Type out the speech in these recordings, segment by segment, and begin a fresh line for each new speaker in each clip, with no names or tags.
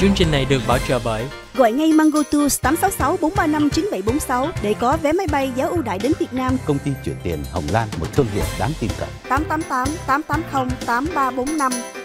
Chương trình này được bảo trợ bởi
Gọi ngay Mango Tours 866 435 9746 để có vé máy bay giá ưu đại đến Việt Nam.
Công ty chuyển tiền Hồng Lan, một thương hiệu đáng tin cậy.
888 880 8345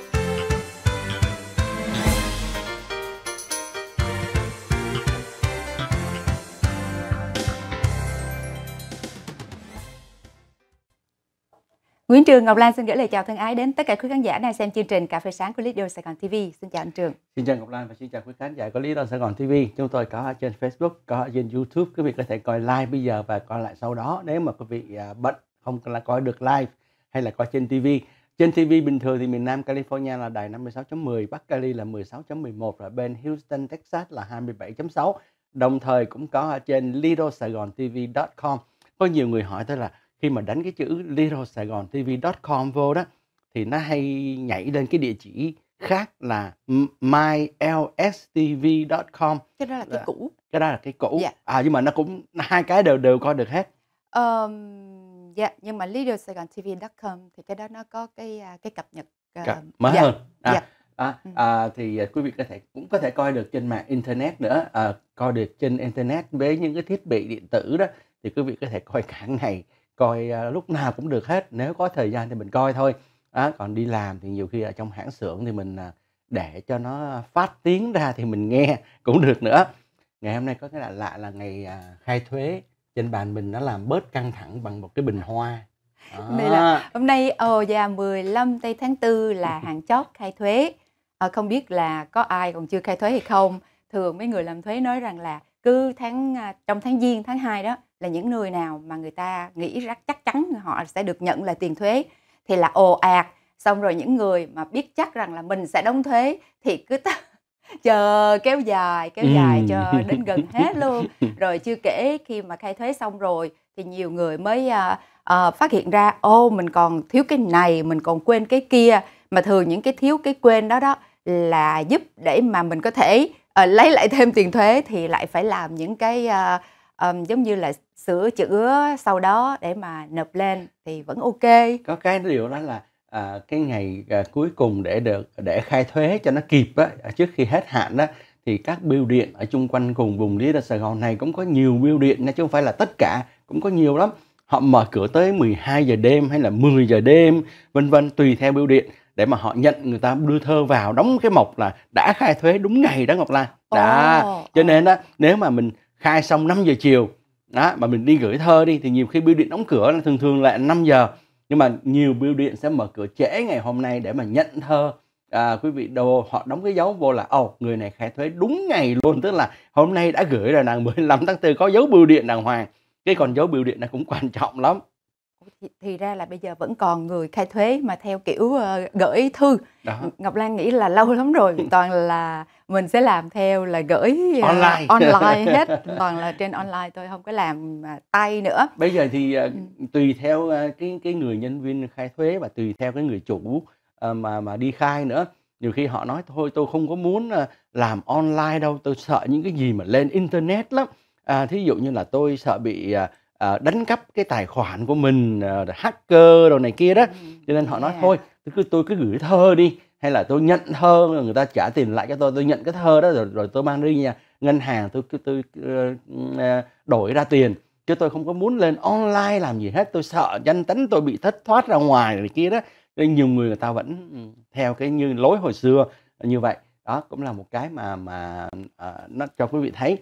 Nguyễn Trường Ngọc Lan xin gửi lời chào thân ái đến tất cả quý khán giả đang xem chương trình Cà phê sáng của Lidio Sài Gòn TV. Xin chào anh Trường.
Xin chào Ngọc Lan và xin chào quý khán giả của Lidio Sài Gòn TV. Chúng tôi có ở trên Facebook, có ở trên YouTube, quý vị có thể coi live bây giờ và coi lại sau đó nếu mà quý vị à, bận không là coi được live hay là coi trên TV. Trên TV bình thường thì miền Nam California là đài 56.10, Bắc Cali là 16.11 và bên Houston, Texas là 27.6. Đồng thời cũng có ở trên lidosaigontv.com. Có nhiều người hỏi tôi là khi mà đánh cái chữ little sài gòn tv com vô đó thì nó hay nhảy lên cái địa chỉ khác là mylstv.com
cái đó là cái cũ
cái đó là cái cũ yeah. Dạ. à nhưng mà nó cũng hai cái đều đều coi được hết
um, dạ yeah, nhưng mà little Sài Gòn TV.com thì cái đó nó có cái à, cái cập nhật uh,
mới yeah. hơn à, yeah. Dạ. À, ừ. à, thì à, quý vị có thể cũng có thể coi được trên mạng internet nữa à, coi được trên internet với những cái thiết bị điện tử đó thì quý vị có thể coi cả ngày coi à, lúc nào cũng được hết nếu có thời gian thì mình coi thôi à, còn đi làm thì nhiều khi ở trong hãng xưởng thì mình à, để cho nó phát tiếng ra thì mình nghe cũng được nữa ngày hôm nay có cái lạ lạ là ngày à, khai thuế trên bàn mình nó làm bớt căng thẳng bằng một cái bình hoa à. đây là
hôm nay ồ oh, dạ 15 tây tháng 4 là hàng chót khai thuế à, không biết là có ai còn chưa khai thuế hay không thường mấy người làm thuế nói rằng là cứ tháng à, trong tháng giêng tháng 2 đó là những người nào mà người ta nghĩ rất chắc chắn họ sẽ được nhận là tiền thuế thì là ồ ạt xong rồi những người mà biết chắc rằng là mình sẽ đóng thuế thì cứ t- chờ kéo dài kéo dài ừ. cho đến gần hết luôn rồi chưa kể khi mà khai thuế xong rồi thì nhiều người mới uh, uh, phát hiện ra ô mình còn thiếu cái này mình còn quên cái kia mà thường những cái thiếu cái quên đó đó là giúp để mà mình có thể uh, lấy lại thêm tiền thuế thì lại phải làm những cái uh, um, giống như là sửa chữa sau đó để mà nộp lên thì vẫn ok
có cái điều đó là à, cái ngày à, cuối cùng để được để khai thuế cho nó kịp á, trước khi hết hạn đó thì các biêu điện ở chung quanh cùng vùng lý Sài Gòn này cũng có nhiều biêu điện nha chứ không phải là tất cả cũng có nhiều lắm họ mở cửa tới 12 giờ đêm hay là 10 giờ đêm vân vân tùy theo biêu điện để mà họ nhận người ta đưa thơ vào đóng cái mộc là đã khai thuế đúng ngày đó Ngọc Lan đó oh. cho nên đó nếu mà mình khai xong 5 giờ chiều đó mà mình đi gửi thơ đi thì nhiều khi bưu điện đóng cửa là thường thường là 5 giờ nhưng mà nhiều bưu điện sẽ mở cửa trễ ngày hôm nay để mà nhận thơ à, quý vị đồ họ đóng cái dấu vô là ồ oh, người này khai thuế đúng ngày luôn tức là hôm nay đã gửi rồi nàng 15 tháng 4 có dấu bưu điện đàng hoàng cái còn dấu bưu điện này cũng quan trọng lắm
thì, thì ra là bây giờ vẫn còn người khai thuế mà theo kiểu uh, gửi
thư đó.
ngọc lan nghĩ là lâu lắm rồi toàn là mình sẽ làm theo là gửi uh, online online hết toàn là trên online tôi không có làm uh, tay nữa
bây giờ thì uh, tùy theo uh, cái cái người nhân viên khai thuế và tùy theo cái người chủ uh, mà mà đi khai nữa nhiều khi họ nói thôi tôi không có muốn làm online đâu tôi sợ những cái gì mà lên internet lắm à, thí dụ như là tôi sợ bị uh, Ờ, đánh cắp cái tài khoản của mình ờ, hacker đồ này kia đó ừ, cho nên họ nói thôi tôi cứ tôi cứ gửi thơ đi hay là tôi nhận thơ người ta trả tiền lại cho tôi tôi nhận cái thơ đó rồi rồi tôi mang đi nhà ngân hàng tôi tôi, tôi ờ, đổi ra tiền chứ tôi không có muốn lên online làm gì hết tôi sợ danh tính tôi bị thất thoát ra ngoài này kia đó nên nhiều người người ta vẫn ừ, theo cái như lối hồi xưa như vậy đó cũng là một cái mà mà uh, nó cho quý vị thấy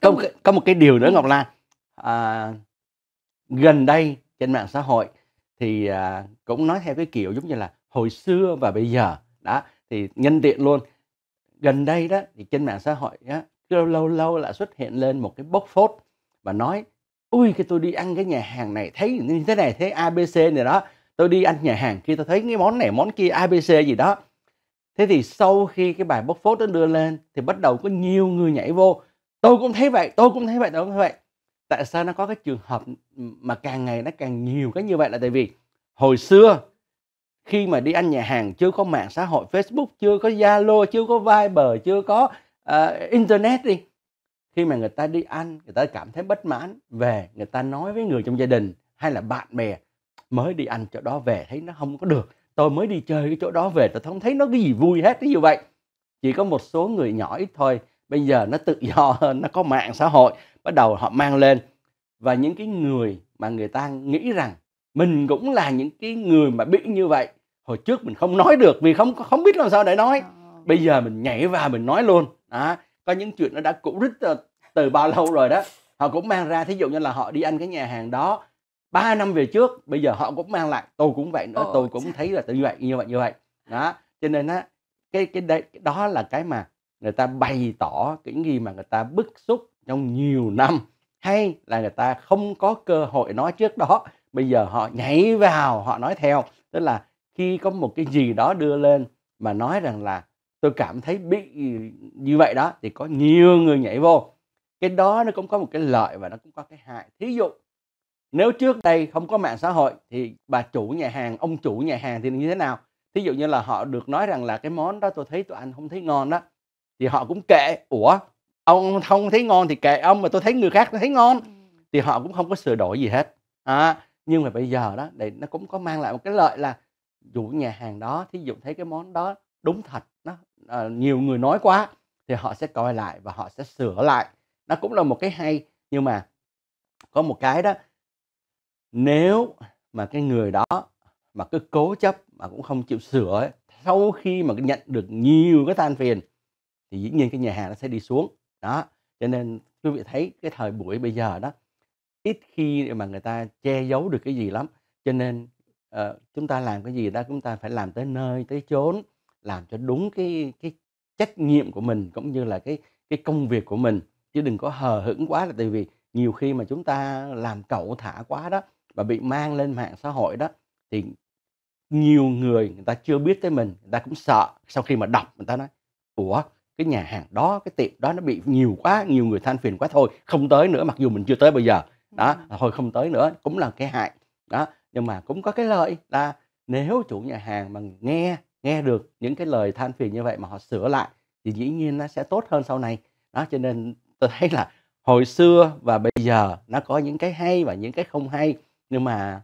có một, có một cái điều nữa ừ. Ngọc Lan à, gần đây trên mạng xã hội thì à, cũng nói theo cái kiểu giống như là hồi xưa và bây giờ đó thì nhân tiện luôn gần đây đó thì trên mạng xã hội á, lâu lâu là xuất hiện lên một cái bốc phốt và nói ui cái tôi đi ăn cái nhà hàng này thấy như thế này thấy abc này đó tôi đi ăn nhà hàng kia tôi thấy cái món này món kia abc gì đó thế thì sau khi cái bài bốc phốt đó đưa lên thì bắt đầu có nhiều người nhảy vô tôi cũng thấy vậy tôi cũng thấy vậy tôi cũng thấy vậy tại sao nó có cái trường hợp mà càng ngày nó càng nhiều cái như vậy là tại vì hồi xưa khi mà đi ăn nhà hàng chưa có mạng xã hội Facebook chưa có Zalo chưa có Viber chưa có uh, internet đi khi mà người ta đi ăn người ta cảm thấy bất mãn về người ta nói với người trong gia đình hay là bạn bè mới đi ăn chỗ đó về thấy nó không có được tôi mới đi chơi cái chỗ đó về tôi không thấy nó cái gì vui hết cái như vậy chỉ có một số người nhỏ ít thôi bây giờ nó tự do hơn nó có mạng xã hội bắt đầu họ mang lên và những cái người mà người ta nghĩ rằng mình cũng là những cái người mà bị như vậy hồi trước mình không nói được vì không không biết làm sao để nói ờ. bây giờ mình nhảy vào mình nói luôn đó có những chuyện nó đã cũ rít từ bao lâu rồi đó họ cũng mang ra thí dụ như là họ đi ăn cái nhà hàng đó 3 năm về trước bây giờ họ cũng mang lại tôi cũng vậy nữa tôi cũng thấy là tự vậy như vậy như vậy đó cho nên á cái cái đấy đó là cái mà người ta bày tỏ cái gì mà người ta bức xúc trong nhiều năm hay là người ta không có cơ hội nói trước đó bây giờ họ nhảy vào họ nói theo tức là khi có một cái gì đó đưa lên mà nói rằng là tôi cảm thấy bị như vậy đó thì có nhiều người nhảy vô cái đó nó cũng có một cái lợi và nó cũng có cái hại thí dụ nếu trước đây không có mạng xã hội thì bà chủ nhà hàng ông chủ nhà hàng thì như thế nào thí dụ như là họ được nói rằng là cái món đó tôi thấy tụi anh không thấy ngon đó thì họ cũng kệ ủa ông không thấy ngon thì kệ ông mà tôi thấy người khác thấy ngon ừ. thì họ cũng không có sửa đổi gì hết à, nhưng mà bây giờ đó để nó cũng có mang lại một cái lợi là dù nhà hàng đó thí dụ thấy cái món đó đúng thật nó à, nhiều người nói quá thì họ sẽ coi lại và họ sẽ sửa lại nó cũng là một cái hay nhưng mà có một cái đó nếu mà cái người đó mà cứ cố chấp mà cũng không chịu sửa ấy, sau khi mà nhận được nhiều cái than phiền thì dĩ nhiên cái nhà hàng nó sẽ đi xuống đó cho nên quý vị thấy cái thời buổi bây giờ đó ít khi mà người ta che giấu được cái gì lắm cho nên uh, chúng ta làm cái gì đó chúng ta phải làm tới nơi tới chốn làm cho đúng cái cái trách nhiệm của mình cũng như là cái cái công việc của mình chứ đừng có hờ hững quá là tại vì nhiều khi mà chúng ta làm cậu thả quá đó và bị mang lên mạng xã hội đó thì nhiều người người ta chưa biết tới mình người ta cũng sợ sau khi mà đọc người ta nói ủa cái nhà hàng đó cái tiệm đó nó bị nhiều quá nhiều người than phiền quá thôi không tới nữa mặc dù mình chưa tới bây giờ đó ừ. à, thôi không tới nữa cũng là cái hại đó nhưng mà cũng có cái lợi là nếu chủ nhà hàng mà nghe nghe được những cái lời than phiền như vậy mà họ sửa lại thì dĩ nhiên nó sẽ tốt hơn sau này đó cho nên tôi thấy là hồi xưa và bây giờ nó có những cái hay và những cái không hay nhưng mà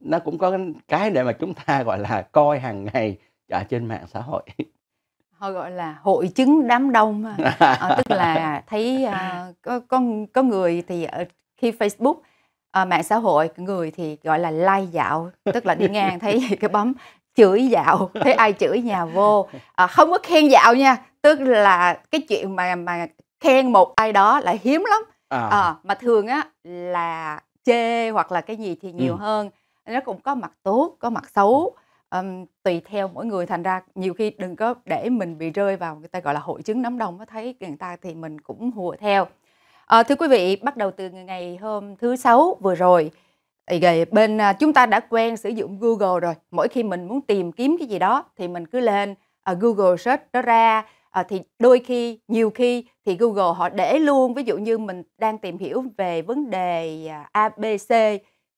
nó cũng có cái để mà chúng ta gọi là coi hàng ngày ở trên mạng xã hội
họ gọi là hội chứng đám đông à, tức là thấy à, có, có có người thì ở khi Facebook à, mạng xã hội người thì gọi là like dạo tức là đi ngang thấy cái bấm chửi dạo thấy ai chửi nhà vô à, không có khen dạo nha tức là cái chuyện mà mà khen một ai đó là hiếm lắm à. mà thường á là chê hoặc là cái gì thì nhiều ừ. hơn nó cũng có mặt tốt có mặt xấu um, tùy theo mỗi người thành ra nhiều khi đừng có để mình bị rơi vào người ta gọi là hội chứng nấm đông nó thấy người ta thì mình cũng hùa theo à, thưa quý vị bắt đầu từ ngày hôm thứ sáu vừa rồi thì bên à, chúng ta đã quen sử dụng Google rồi mỗi khi mình muốn tìm kiếm cái gì đó thì mình cứ lên uh, Google search nó ra à, thì đôi khi nhiều khi thì Google họ để luôn ví dụ như mình đang tìm hiểu về vấn đề à, ABC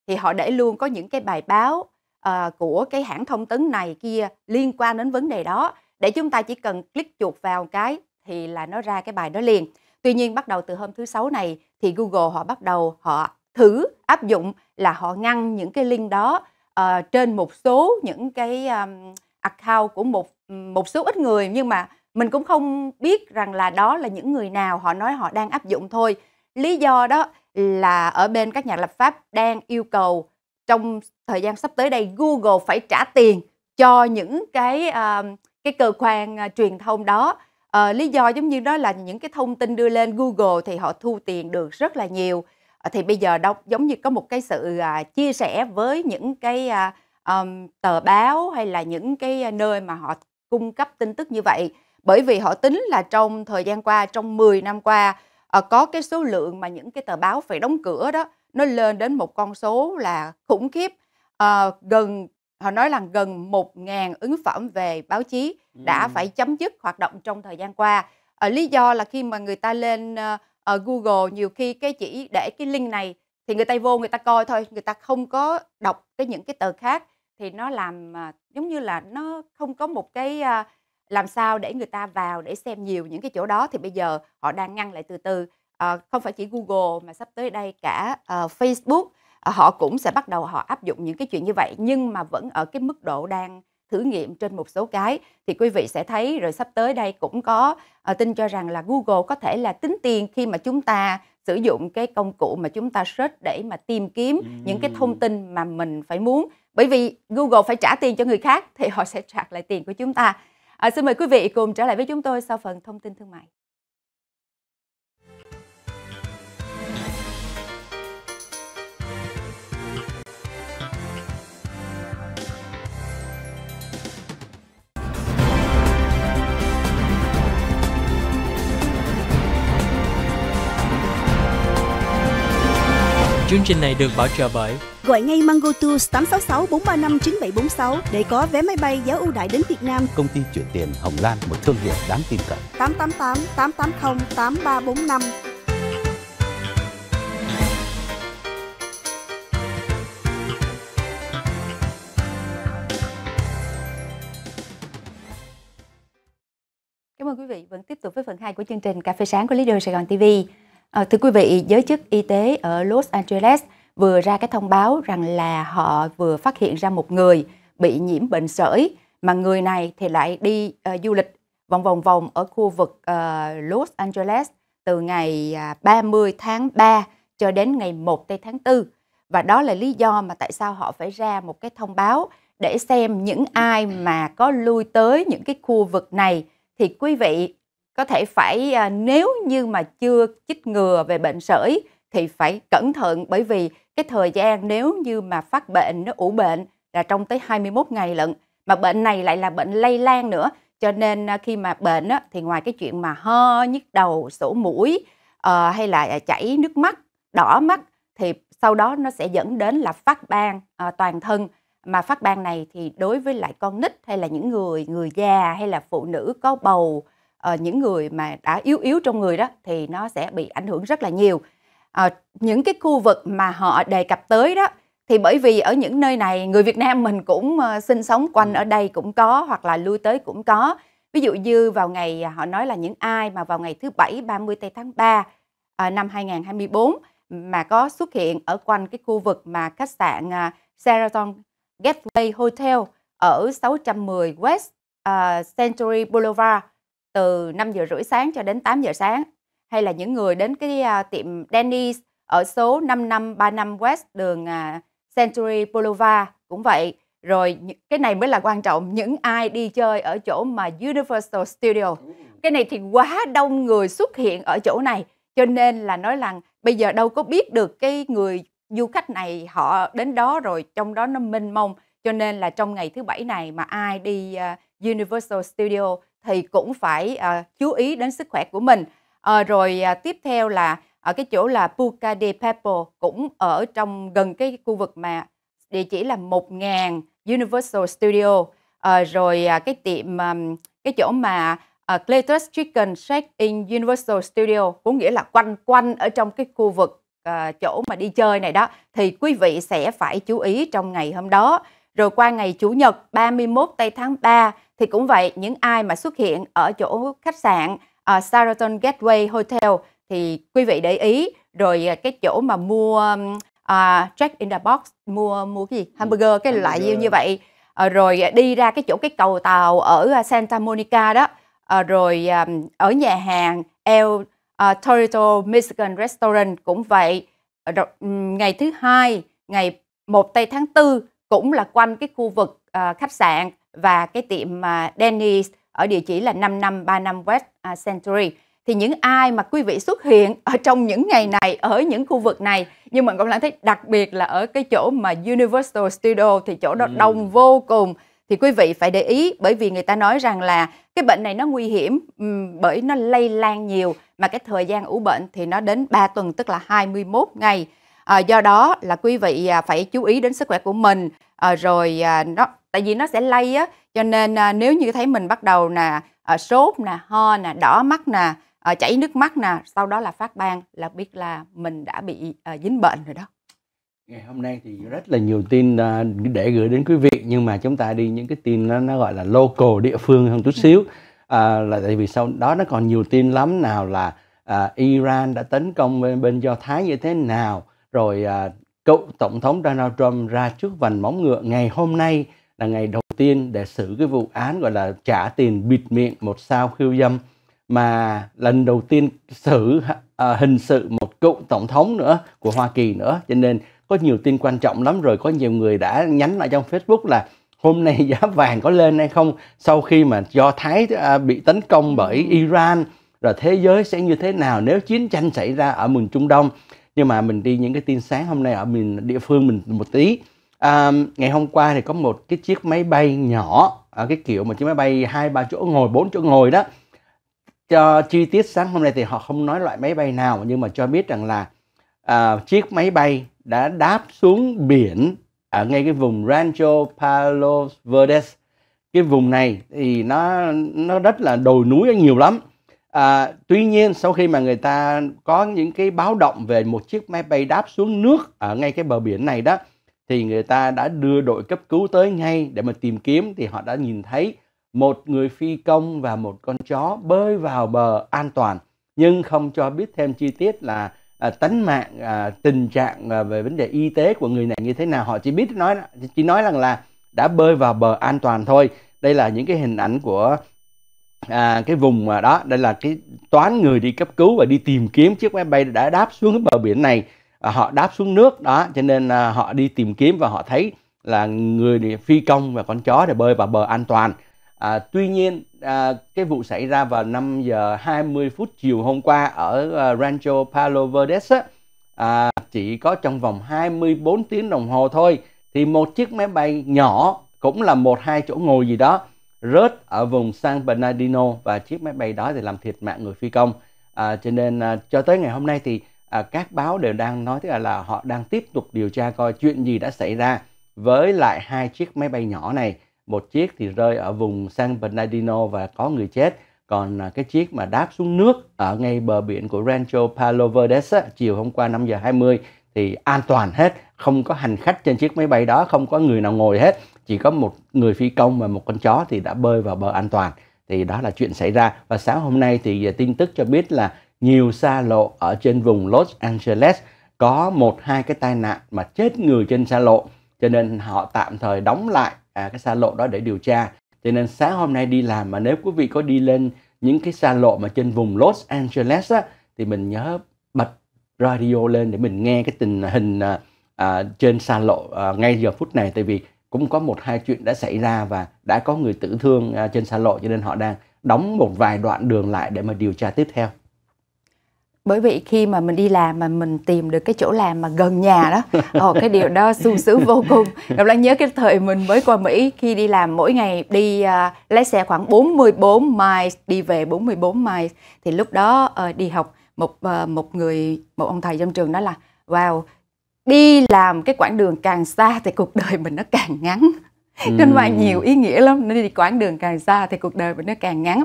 thì họ để luôn có những cái bài báo uh, của cái hãng thông tấn này kia liên quan đến vấn đề đó để chúng ta chỉ cần click chuột vào cái thì là nó ra cái bài đó liền. Tuy nhiên bắt đầu từ hôm thứ sáu này thì Google họ bắt đầu họ thử áp dụng là họ ngăn những cái link đó uh, trên một số những cái um, account của một một số ít người nhưng mà mình cũng không biết rằng là đó là những người nào họ nói họ đang áp dụng thôi. Lý do đó là ở bên các nhà lập pháp đang yêu cầu trong thời gian sắp tới đây Google phải trả tiền cho những cái uh, cái cơ quan uh, truyền thông đó uh, lý do giống như đó là những cái thông tin đưa lên Google thì họ thu tiền được rất là nhiều uh, thì bây giờ đâu giống như có một cái sự uh, chia sẻ với những cái uh, um, tờ báo hay là những cái nơi mà họ cung cấp tin tức như vậy bởi vì họ tính là trong thời gian qua trong 10 năm qua uh, có cái số lượng mà những cái tờ báo phải đóng cửa đó nó lên đến một con số là khủng khiếp à, gần họ nói là gần 1.000 ứng phẩm về báo chí đã ừ. phải chấm dứt hoạt động trong thời gian qua. À, lý do là khi mà người ta lên uh, Google nhiều khi cái chỉ để cái link này thì người ta vô người ta coi thôi, người ta không có đọc cái những cái tờ khác thì nó làm uh, giống như là nó không có một cái uh, làm sao để người ta vào để xem nhiều những cái chỗ đó thì bây giờ họ đang ngăn lại từ từ Ờ, không phải chỉ Google mà sắp tới đây cả uh, Facebook uh, họ cũng sẽ bắt đầu họ áp dụng những cái chuyện như vậy nhưng mà vẫn ở cái mức độ đang thử nghiệm trên một số cái thì quý vị sẽ thấy rồi sắp tới đây cũng có uh, tin cho rằng là Google có thể là tính tiền khi mà chúng ta sử dụng cái công cụ mà chúng ta search để mà tìm kiếm những cái thông tin mà mình phải muốn bởi vì Google phải trả tiền cho người khác thì họ sẽ trả lại tiền của chúng ta. À, xin mời quý vị cùng trở lại với chúng tôi sau phần thông tin thương mại.
Chương trình này được bảo trợ bởi
Gọi ngay Mango Tours 866 435 9746 để có vé máy bay giá ưu đãi đến Việt Nam.
Công ty chuyển tiền Hồng Lan, một thương hiệu đáng tin cậy.
888 880 8345
Cảm ơn quý vị vẫn tiếp tục với phần 2 của chương trình Cà phê sáng của Lý Leader Sài Gòn TV. À, thưa quý vị, giới chức y tế ở Los Angeles vừa ra cái thông báo rằng là họ vừa phát hiện ra một người bị nhiễm bệnh sởi mà người này thì lại đi uh, du lịch vòng vòng vòng ở khu vực uh, Los Angeles từ ngày uh, à, 30 tháng 3 cho đến ngày 1 tây tháng 4. Và đó là lý do mà tại sao họ phải ra một cái thông báo để xem những ai mà có lui tới những cái khu vực này thì quý vị có thể phải à, nếu như mà chưa chích ngừa về bệnh sởi thì phải cẩn thận bởi vì cái thời gian nếu như mà phát bệnh nó ủ bệnh là trong tới 21 ngày lận mà bệnh này lại là bệnh lây lan nữa cho nên à, khi mà bệnh á, thì ngoài cái chuyện mà ho nhức đầu sổ mũi à, hay là à, chảy nước mắt đỏ mắt thì sau đó nó sẽ dẫn đến là phát ban à, toàn thân mà phát ban này thì đối với lại con nít hay là những người người già hay là phụ nữ có bầu Ờ, những người mà đã yếu yếu trong người đó thì nó sẽ bị ảnh hưởng rất là nhiều uh, những cái khu vực mà họ đề cập tới đó thì bởi vì ở những nơi này người Việt Nam mình cũng ờ, sinh sống quanh ừ. ở đây cũng có hoặc là lui tới cũng có ví dụ như vào ngày à, họ nói là những ai mà vào ngày thứ bảy 30 tây tháng 3 uh, năm 2024 mà có xuất hiện ở quanh cái khu vực mà khách sạn uh, Sheraton Gateway Hotel ở 610 West uh, Century Boulevard từ 5 giờ rưỡi sáng cho đến 8 giờ sáng hay là những người đến cái uh, tiệm Denny's ở số 5535 West đường uh, Century Boulevard cũng vậy. Rồi cái này mới là quan trọng, những ai đi chơi ở chỗ mà Universal Studio. Cái này thì quá đông người xuất hiện ở chỗ này, cho nên là nói rằng bây giờ đâu có biết được cái người du khách này họ đến đó rồi trong đó nó mênh mông. Cho nên là trong ngày thứ bảy này mà ai đi uh, Universal Studio thì cũng phải uh, chú ý đến sức khỏe của mình. Uh, rồi uh, tiếp theo là ở cái chỗ là Puca de Pepo cũng ở trong gần cái khu vực mà địa chỉ là 1000 Universal Studio. Uh, rồi uh, cái tiệm um, cái chỗ mà uh, Cletus Chicken Shack in Universal Studio cũng nghĩa là quanh quanh ở trong cái khu vực uh, chỗ mà đi chơi này đó thì quý vị sẽ phải chú ý trong ngày hôm đó. Rồi qua ngày Chủ nhật 31 tây tháng 3 thì cũng vậy những ai mà xuất hiện ở chỗ khách sạn uh, Sheraton Gateway Hotel thì quý vị để ý rồi ờ, cái chỗ mà mua uh, Jack in the box mua mua cái gì ừ, hamburger cái loại như như vậy uh, rồi đi ra cái chỗ cái cầu tàu ở Santa Monica đó uh, rồi um, ở nhà hàng El uh, Torito Mexican Restaurant cũng vậy uh, ngày thứ hai ngày 1 tây tháng 4 cũng là quanh cái khu vực uh, khách sạn và cái tiệm Denny's ở địa chỉ là 5535 West à, Century. Thì những ai mà quý vị xuất hiện ở trong những ngày này ở những khu vực này nhưng mà cũng lại thấy đặc biệt là ở cái chỗ mà Universal Studio thì chỗ đó ừ. đông vô cùng thì quý vị phải để ý bởi vì người ta nói rằng là cái bệnh này nó nguy hiểm bởi nó lây lan nhiều mà cái thời gian ủ bệnh thì nó đến 3 tuần tức là 21 ngày. À, do đó là quý vị à, phải chú ý đến sức khỏe của mình à, rồi à, nó tại vì nó sẽ lây á cho nên à, nếu như thấy mình bắt đầu là sốt nè ho nè đỏ mắt nè à, chảy nước mắt nè sau đó là phát ban là biết là mình đã bị à, dính bệnh rồi đó
ngày hôm nay thì rất là nhiều tin để gửi đến quý vị nhưng mà chúng ta đi những cái tin nó, nó gọi là local địa phương hơn chút ừ. xíu à, là tại vì sau đó nó còn nhiều tin lắm nào là à, Iran đã tấn công bên, bên Do Thái như thế nào rồi à, cựu tổng thống Donald Trump ra trước vành móng ngựa ngày hôm nay là ngày đầu tiên để xử cái vụ án gọi là trả tiền bịt miệng một sao khiêu dâm mà lần đầu tiên xử à, hình sự một cựu tổng thống nữa của Hoa Kỳ nữa cho nên có nhiều tin quan trọng lắm rồi có nhiều người đã nhắn lại trong Facebook là hôm nay giá vàng có lên hay không sau khi mà do Thái à, bị tấn công bởi ừ. Iran rồi thế giới sẽ như thế nào nếu chiến tranh xảy ra ở miền Trung Đông nhưng mà mình đi những cái tin sáng hôm nay ở miền địa phương mình một tí à, ngày hôm qua thì có một cái chiếc máy bay nhỏ à, cái kiểu mà chiếc máy bay hai ba chỗ ngồi bốn chỗ ngồi đó cho chi tiết sáng hôm nay thì họ không nói loại máy bay nào nhưng mà cho biết rằng là à, chiếc máy bay đã đáp xuống biển ở ngay cái vùng Rancho Palos Verdes cái vùng này thì nó nó rất là đồi núi nhiều lắm à, tuy nhiên sau khi mà người ta có những cái báo động về một chiếc máy bay đáp xuống nước ở ngay cái bờ biển này đó thì người ta đã đưa đội cấp cứu tới ngay để mà tìm kiếm thì họ đã nhìn thấy một người phi công và một con chó bơi vào bờ an toàn nhưng không cho biết thêm chi tiết là à, tánh mạng à, tình trạng à, về vấn đề y tế của người này như thế nào họ chỉ biết nói chỉ nói rằng là đã bơi vào bờ an toàn thôi đây là những cái hình ảnh của à, cái vùng mà đó đây là cái toán người đi cấp cứu và đi tìm kiếm chiếc máy bay đã đáp xuống cái bờ biển này À, họ đáp xuống nước đó cho nên à, họ đi tìm kiếm và họ thấy là người phi công và con chó để bơi vào bờ an toàn à, tuy nhiên à, cái vụ xảy ra vào 5 giờ 20 phút chiều hôm qua ở à, Rancho Palo Verdes á, à, chỉ có trong vòng 24 tiếng đồng hồ thôi thì một chiếc máy bay nhỏ cũng là một hai chỗ ngồi gì đó rớt ở vùng San Bernardino và chiếc máy bay đó thì làm thiệt mạng người phi công à, cho nên à, cho tới ngày hôm nay thì à, các báo đều đang nói tức là, là họ đang tiếp tục điều tra coi chuyện gì đã xảy ra với lại hai chiếc máy bay nhỏ này một chiếc thì rơi ở vùng San Bernardino và có người chết còn à, cái chiếc mà đáp xuống nước ở ngay bờ biển của Rancho Palo Verdes chiều hôm qua 5 giờ 20 thì an toàn hết không có hành khách trên chiếc máy bay đó không có người nào ngồi hết chỉ có một người phi công và một con chó thì đã bơi vào bờ an toàn thì đó là chuyện xảy ra và sáng hôm nay thì à, tin tức cho biết là nhiều xa lộ ở trên vùng Los Angeles có một hai cái tai nạn mà chết người trên xa lộ cho nên họ tạm thời đóng lại à, cái xa lộ đó để điều tra cho nên sáng hôm nay đi làm mà nếu quý vị có đi lên những cái xa lộ mà trên vùng Los Angeles á, thì mình nhớ bật radio lên để mình nghe cái tình hình à, à trên xa lộ à, ngay giờ phút này tại vì cũng có một hai chuyện đã xảy ra và đã có người tử thương à, trên xa lộ cho nên họ đang đóng một vài đoạn đường lại để mà điều tra tiếp theo
bởi vì khi mà mình đi làm mà mình tìm được cái chỗ làm mà gần nhà đó ồ ờ, cái điều đó sung sướng vô cùng Ngọc Lan nhớ cái thời mình mới qua Mỹ khi đi làm mỗi ngày đi uh, lái xe khoảng 44 miles đi về 44 miles thì lúc đó uh, đi học một uh, một người một ông thầy trong trường đó là wow đi làm cái quãng đường càng xa thì cuộc đời mình nó càng ngắn nên ngoài nhiều ý nghĩa lắm nên đi quãng đường càng xa thì cuộc đời mình nó càng ngắn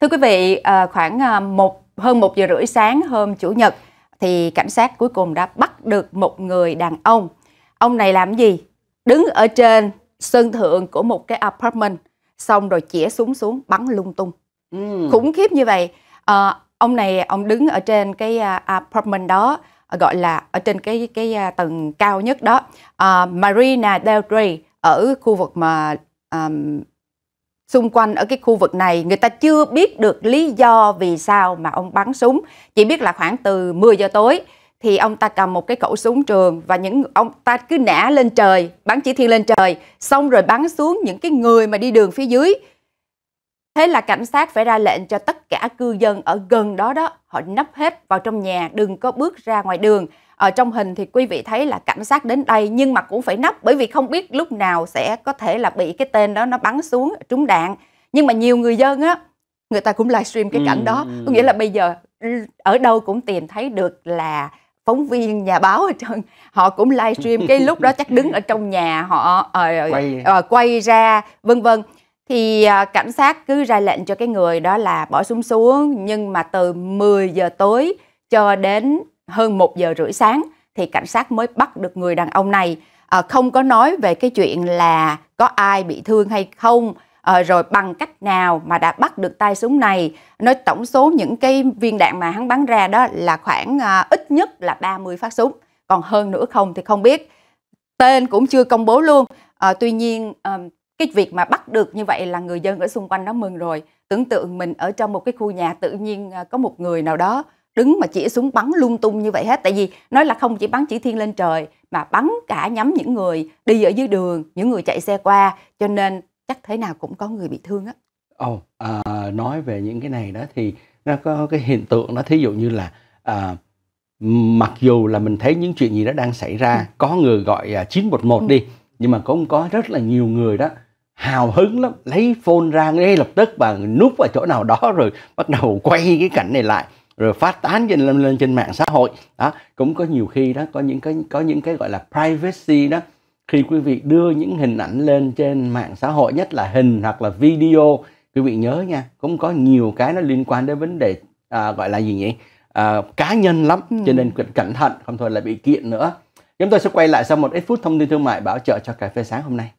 thưa quý vị uh, khoảng uh, một hơn một giờ rưỡi sáng hôm chủ nhật thì cảnh sát cuối cùng đã bắt được một người đàn ông. Ông này làm gì? Đứng ở trên sân thượng của một cái apartment xong rồi chĩa súng xuống bắn lung tung. Ừ. Khủng khiếp như vậy. À, ông này ông đứng ở trên cái à, apartment đó gọi là ở trên cái cái à, tầng cao nhất đó. À, Marina Del Rey ở khu vực mà um, xung quanh ở cái khu vực này người ta chưa biết được lý do vì sao mà ông bắn súng chỉ biết là khoảng từ 10 giờ tối thì ông ta cầm một cái khẩu súng trường và những ông ta cứ nã lên trời bắn chỉ thiên lên trời xong rồi bắn xuống những cái người mà đi đường phía dưới thế là cảnh sát phải ra lệnh cho tất cả cư dân ở gần đó đó họ nấp hết vào trong nhà đừng có bước ra ngoài đường ở ờ, trong hình thì quý vị thấy là cảnh sát đến đây nhưng mà cũng phải nấp bởi vì không biết lúc nào sẽ có thể là bị cái tên đó nó bắn xuống trúng đạn nhưng mà nhiều người dân á người ta cũng livestream cái cảnh ừ, đó có nghĩa là bây giờ ừ, ở đâu cũng tìm thấy được là phóng viên nhà báo ở trơn họ cũng livestream cái lúc đó chắc đứng ở trong nhà họ uh, quay. Uh, quay ra vân vân thì uh, cảnh sát cứ ra lệnh cho cái người đó là bỏ súng xuống nhưng mà từ 10 giờ tối cho đến hơn 1 giờ rưỡi sáng thì cảnh sát mới bắt được người đàn ông này à, không có nói về cái chuyện là có ai bị thương hay không à, rồi bằng cách nào mà đã bắt được tay súng này nói tổng số những cái viên đạn mà hắn bắn ra đó là khoảng à, ít nhất là 30 phát súng còn hơn nữa không thì không biết tên cũng chưa công bố luôn à, tuy nhiên à, cái việc mà bắt được như vậy là người dân ở xung quanh nó mừng rồi tưởng tượng mình ở trong một cái khu nhà tự nhiên à, có một người nào đó đứng mà chĩa súng bắn lung tung như vậy hết tại vì nói là không chỉ bắn chỉ thiên lên trời mà bắn cả nhắm những người đi ở dưới đường những người chạy xe qua cho nên chắc thế nào cũng có người bị thương á
ồ oh, à, nói về những cái này đó thì nó có cái hiện tượng nó thí dụ như là à, mặc dù là mình thấy những chuyện gì đó đang xảy ra ừ. có người gọi à, 911 ừ. đi nhưng mà cũng có rất là nhiều người đó hào hứng lắm lấy phone ra ngay lập tức và núp vào chỗ nào đó rồi bắt đầu quay cái cảnh này lại rồi phát tán trên lên, lên trên mạng xã hội đó cũng có nhiều khi đó có những cái có những cái gọi là privacy đó khi quý vị đưa những hình ảnh lên trên mạng xã hội nhất là hình hoặc là video quý vị nhớ nha cũng có nhiều cái nó liên quan đến vấn đề à, gọi là gì nhỉ à, cá nhân lắm ừ. cho nên cẩn thận không thôi là bị kiện nữa chúng tôi sẽ quay lại sau một ít phút thông tin thương mại bảo trợ cho cà phê sáng hôm nay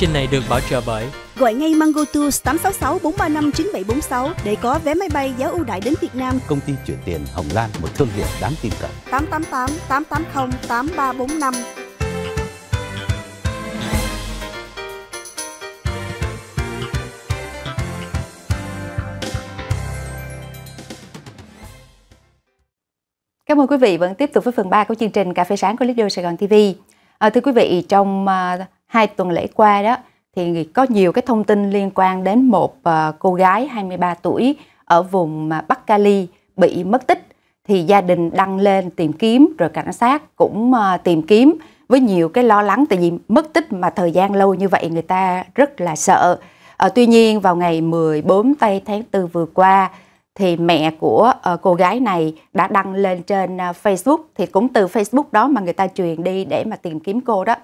trình này được bảo trợ bởi
Gọi ngay Mango Tours 866 435 9746 để có vé máy bay giá ưu đãi đến Việt Nam.
Công ty chuyển tiền Hồng Lan, một thương hiệu
đáng tin cậy.
888 880 8345
Cảm ơn quý vị vẫn tiếp tục với phần 3 của chương trình Cà phê sáng của Lidio Sài Gòn TV. À, thưa quý vị, trong à, hai tuần lễ qua đó thì có nhiều cái thông tin liên quan đến một ờ, cô gái 23 tuổi ở vùng Bắc Cali bị mất tích thì gia đình đăng lên tìm kiếm rồi cảnh sát cũng ờ, tìm kiếm với nhiều cái lo lắng tại vì mất tích mà thời gian lâu như vậy người ta rất là sợ. Uh, tuy nhiên vào ngày 14 tây tháng 4 vừa qua thì mẹ của uh, cô gái này đã đăng lên trên uh, Facebook thì cũng từ Facebook đó mà người ta truyền đi để mà tìm kiếm cô đó.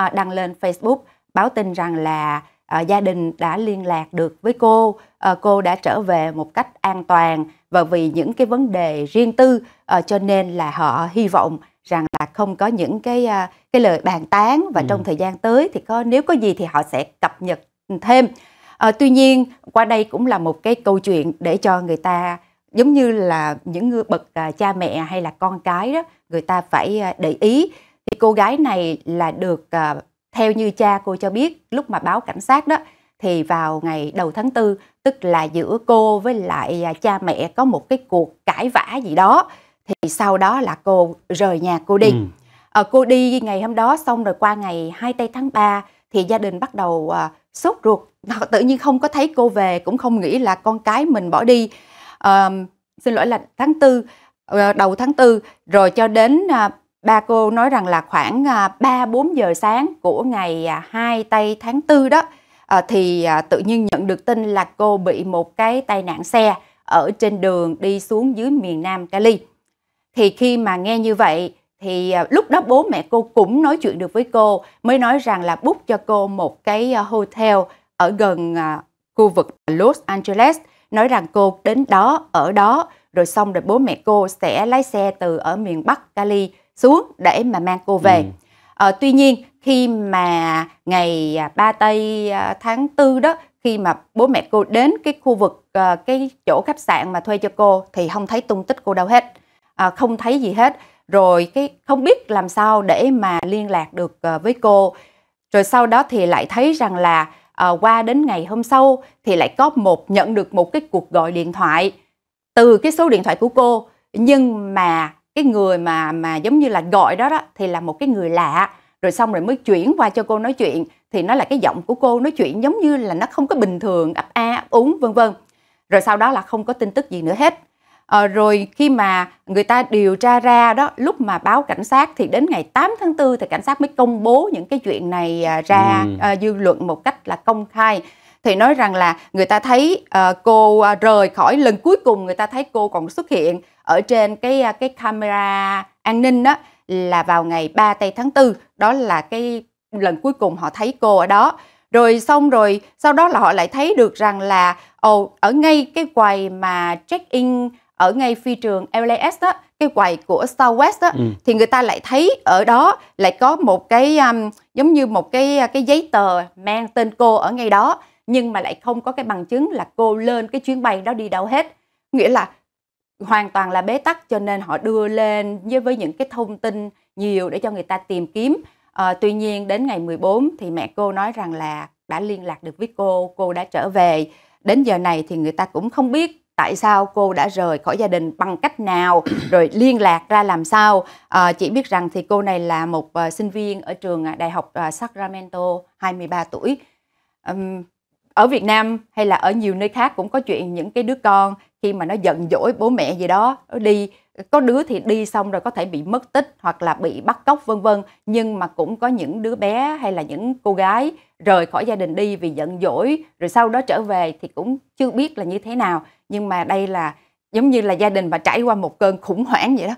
Ờ, đăng lên Facebook báo tin rằng là à, gia đình đã liên lạc được với cô, à, cô đã trở về một cách an toàn và vì những cái vấn đề riêng tư à, cho nên là họ hy vọng rằng là không có những cái à, cái lời bàn tán và ừ. trong thời gian tới thì có nếu có gì thì họ sẽ cập nhật thêm. À, tuy nhiên qua đây cũng là một cái câu chuyện để cho người ta giống như là những người bậc à, cha mẹ hay là con cái đó người ta phải à, để ý thì cô gái này là được uh, theo như cha cô cho biết lúc mà báo cảnh sát đó thì vào ngày đầu tháng tư tức là giữa cô với lại à, cha mẹ có một cái cuộc cãi vã gì đó thì sau đó là cô rời nhà cô đi. Ừ. À, cô đi ngày hôm đó xong rồi qua ngày 2 tây tháng 3 thì gia đình bắt đầu à, sốt ruột, họ tự nhiên không có thấy cô về cũng không nghĩ là con cái mình bỏ đi. À, xin lỗi là tháng 4 ờ, đầu tháng 4 rồi cho đến à, ba cô nói rằng là khoảng 3-4 à, giờ sáng của ngày 2 à, tây tháng 4 đó ờ, thì à, tự nhiên nhận được tin là cô bị một cái tai nạn xe ở trên đường đi xuống dưới miền Nam Cali. Thì khi mà nghe như vậy thì lúc đó bố mẹ cô cũng nói chuyện được với cô mới nói rằng là book cho cô một cái hotel ở gần khu vực Los Angeles nói rằng cô đến đó ở đó rồi xong rồi bố mẹ cô sẽ lái xe từ ở miền Bắc Cali xuống để mà mang cô về. Ừ. À, tuy nhiên khi mà ngày 3 à, tây à, tháng 4 đó khi mà bố mẹ cô đến cái khu vực ờ, cái chỗ khách sạn mà thuê cho cô thì không thấy tung tích cô đâu hết. À, không thấy gì hết. Rồi cái không biết làm sao để mà liên lạc được với cô. Rồi sau đó thì lại thấy rằng là à, qua đến ngày hôm sau thì lại có một nhận được một cái cuộc gọi điện thoại từ cái số điện thoại của cô nhưng mà cái người mà mà giống như là gọi đó đó thì là một cái người lạ rồi xong rồi mới chuyển qua cho cô nói chuyện thì nó là cái giọng của cô nói chuyện giống như là nó không có bình thường ấp a ấp úng vân vân rồi sau đó là không có tin tức gì nữa hết à, rồi khi mà người ta điều tra ra đó lúc mà báo cảnh sát thì đến ngày 8 tháng 4 thì cảnh sát mới công bố những cái chuyện này à, ra ừ. à, dư luận một cách là công khai thì nói rằng là người ta thấy uh, cô ờ, rời khỏi lần cuối cùng người ta thấy cô còn xuất hiện ở trên cái ờ, cái camera an ninh đó là vào ngày 3 tây tháng 4 đó là cái lần cuối cùng họ thấy cô ở đó rồi xong rồi sau đó là họ lại thấy được rằng là ồ oh, ở ngay cái quầy mà check in ở ngay phi trường LAX đó cái quầy của Star West đó, ừ. thì người ta lại thấy ở đó lại có một cái um, giống như một cái cái giấy tờ mang tên cô ở ngay đó nhưng mà lại không có cái bằng chứng là cô lên cái chuyến bay đó đi đâu hết nghĩa là hoàn toàn là bế tắc cho nên họ đưa lên với, với những cái thông tin nhiều để cho người ta tìm kiếm à, tuy nhiên đến ngày 14 thì mẹ cô nói rằng là đã liên lạc được với cô cô đã trở về đến giờ này thì người ta cũng không biết tại sao cô đã rời khỏi gia đình bằng cách nào rồi liên lạc ra làm sao à, chỉ biết rằng thì cô này là một uh, sinh viên ở trường à, đại học uh, Sacramento 23 tuổi um, ở Việt Nam hay là ở nhiều nơi khác cũng có chuyện những cái đứa con khi mà nó giận dỗi bố mẹ gì đó nó đi có đứa thì đi xong rồi có thể bị mất tích hoặc là bị bắt cóc vân vân nhưng mà cũng có những đứa bé hay là những cô gái rời khỏi gia đình đi vì giận dỗi rồi sau đó trở về thì cũng chưa biết là như thế nào nhưng mà đây là giống như là gia đình mà trải qua một cơn khủng hoảng vậy đó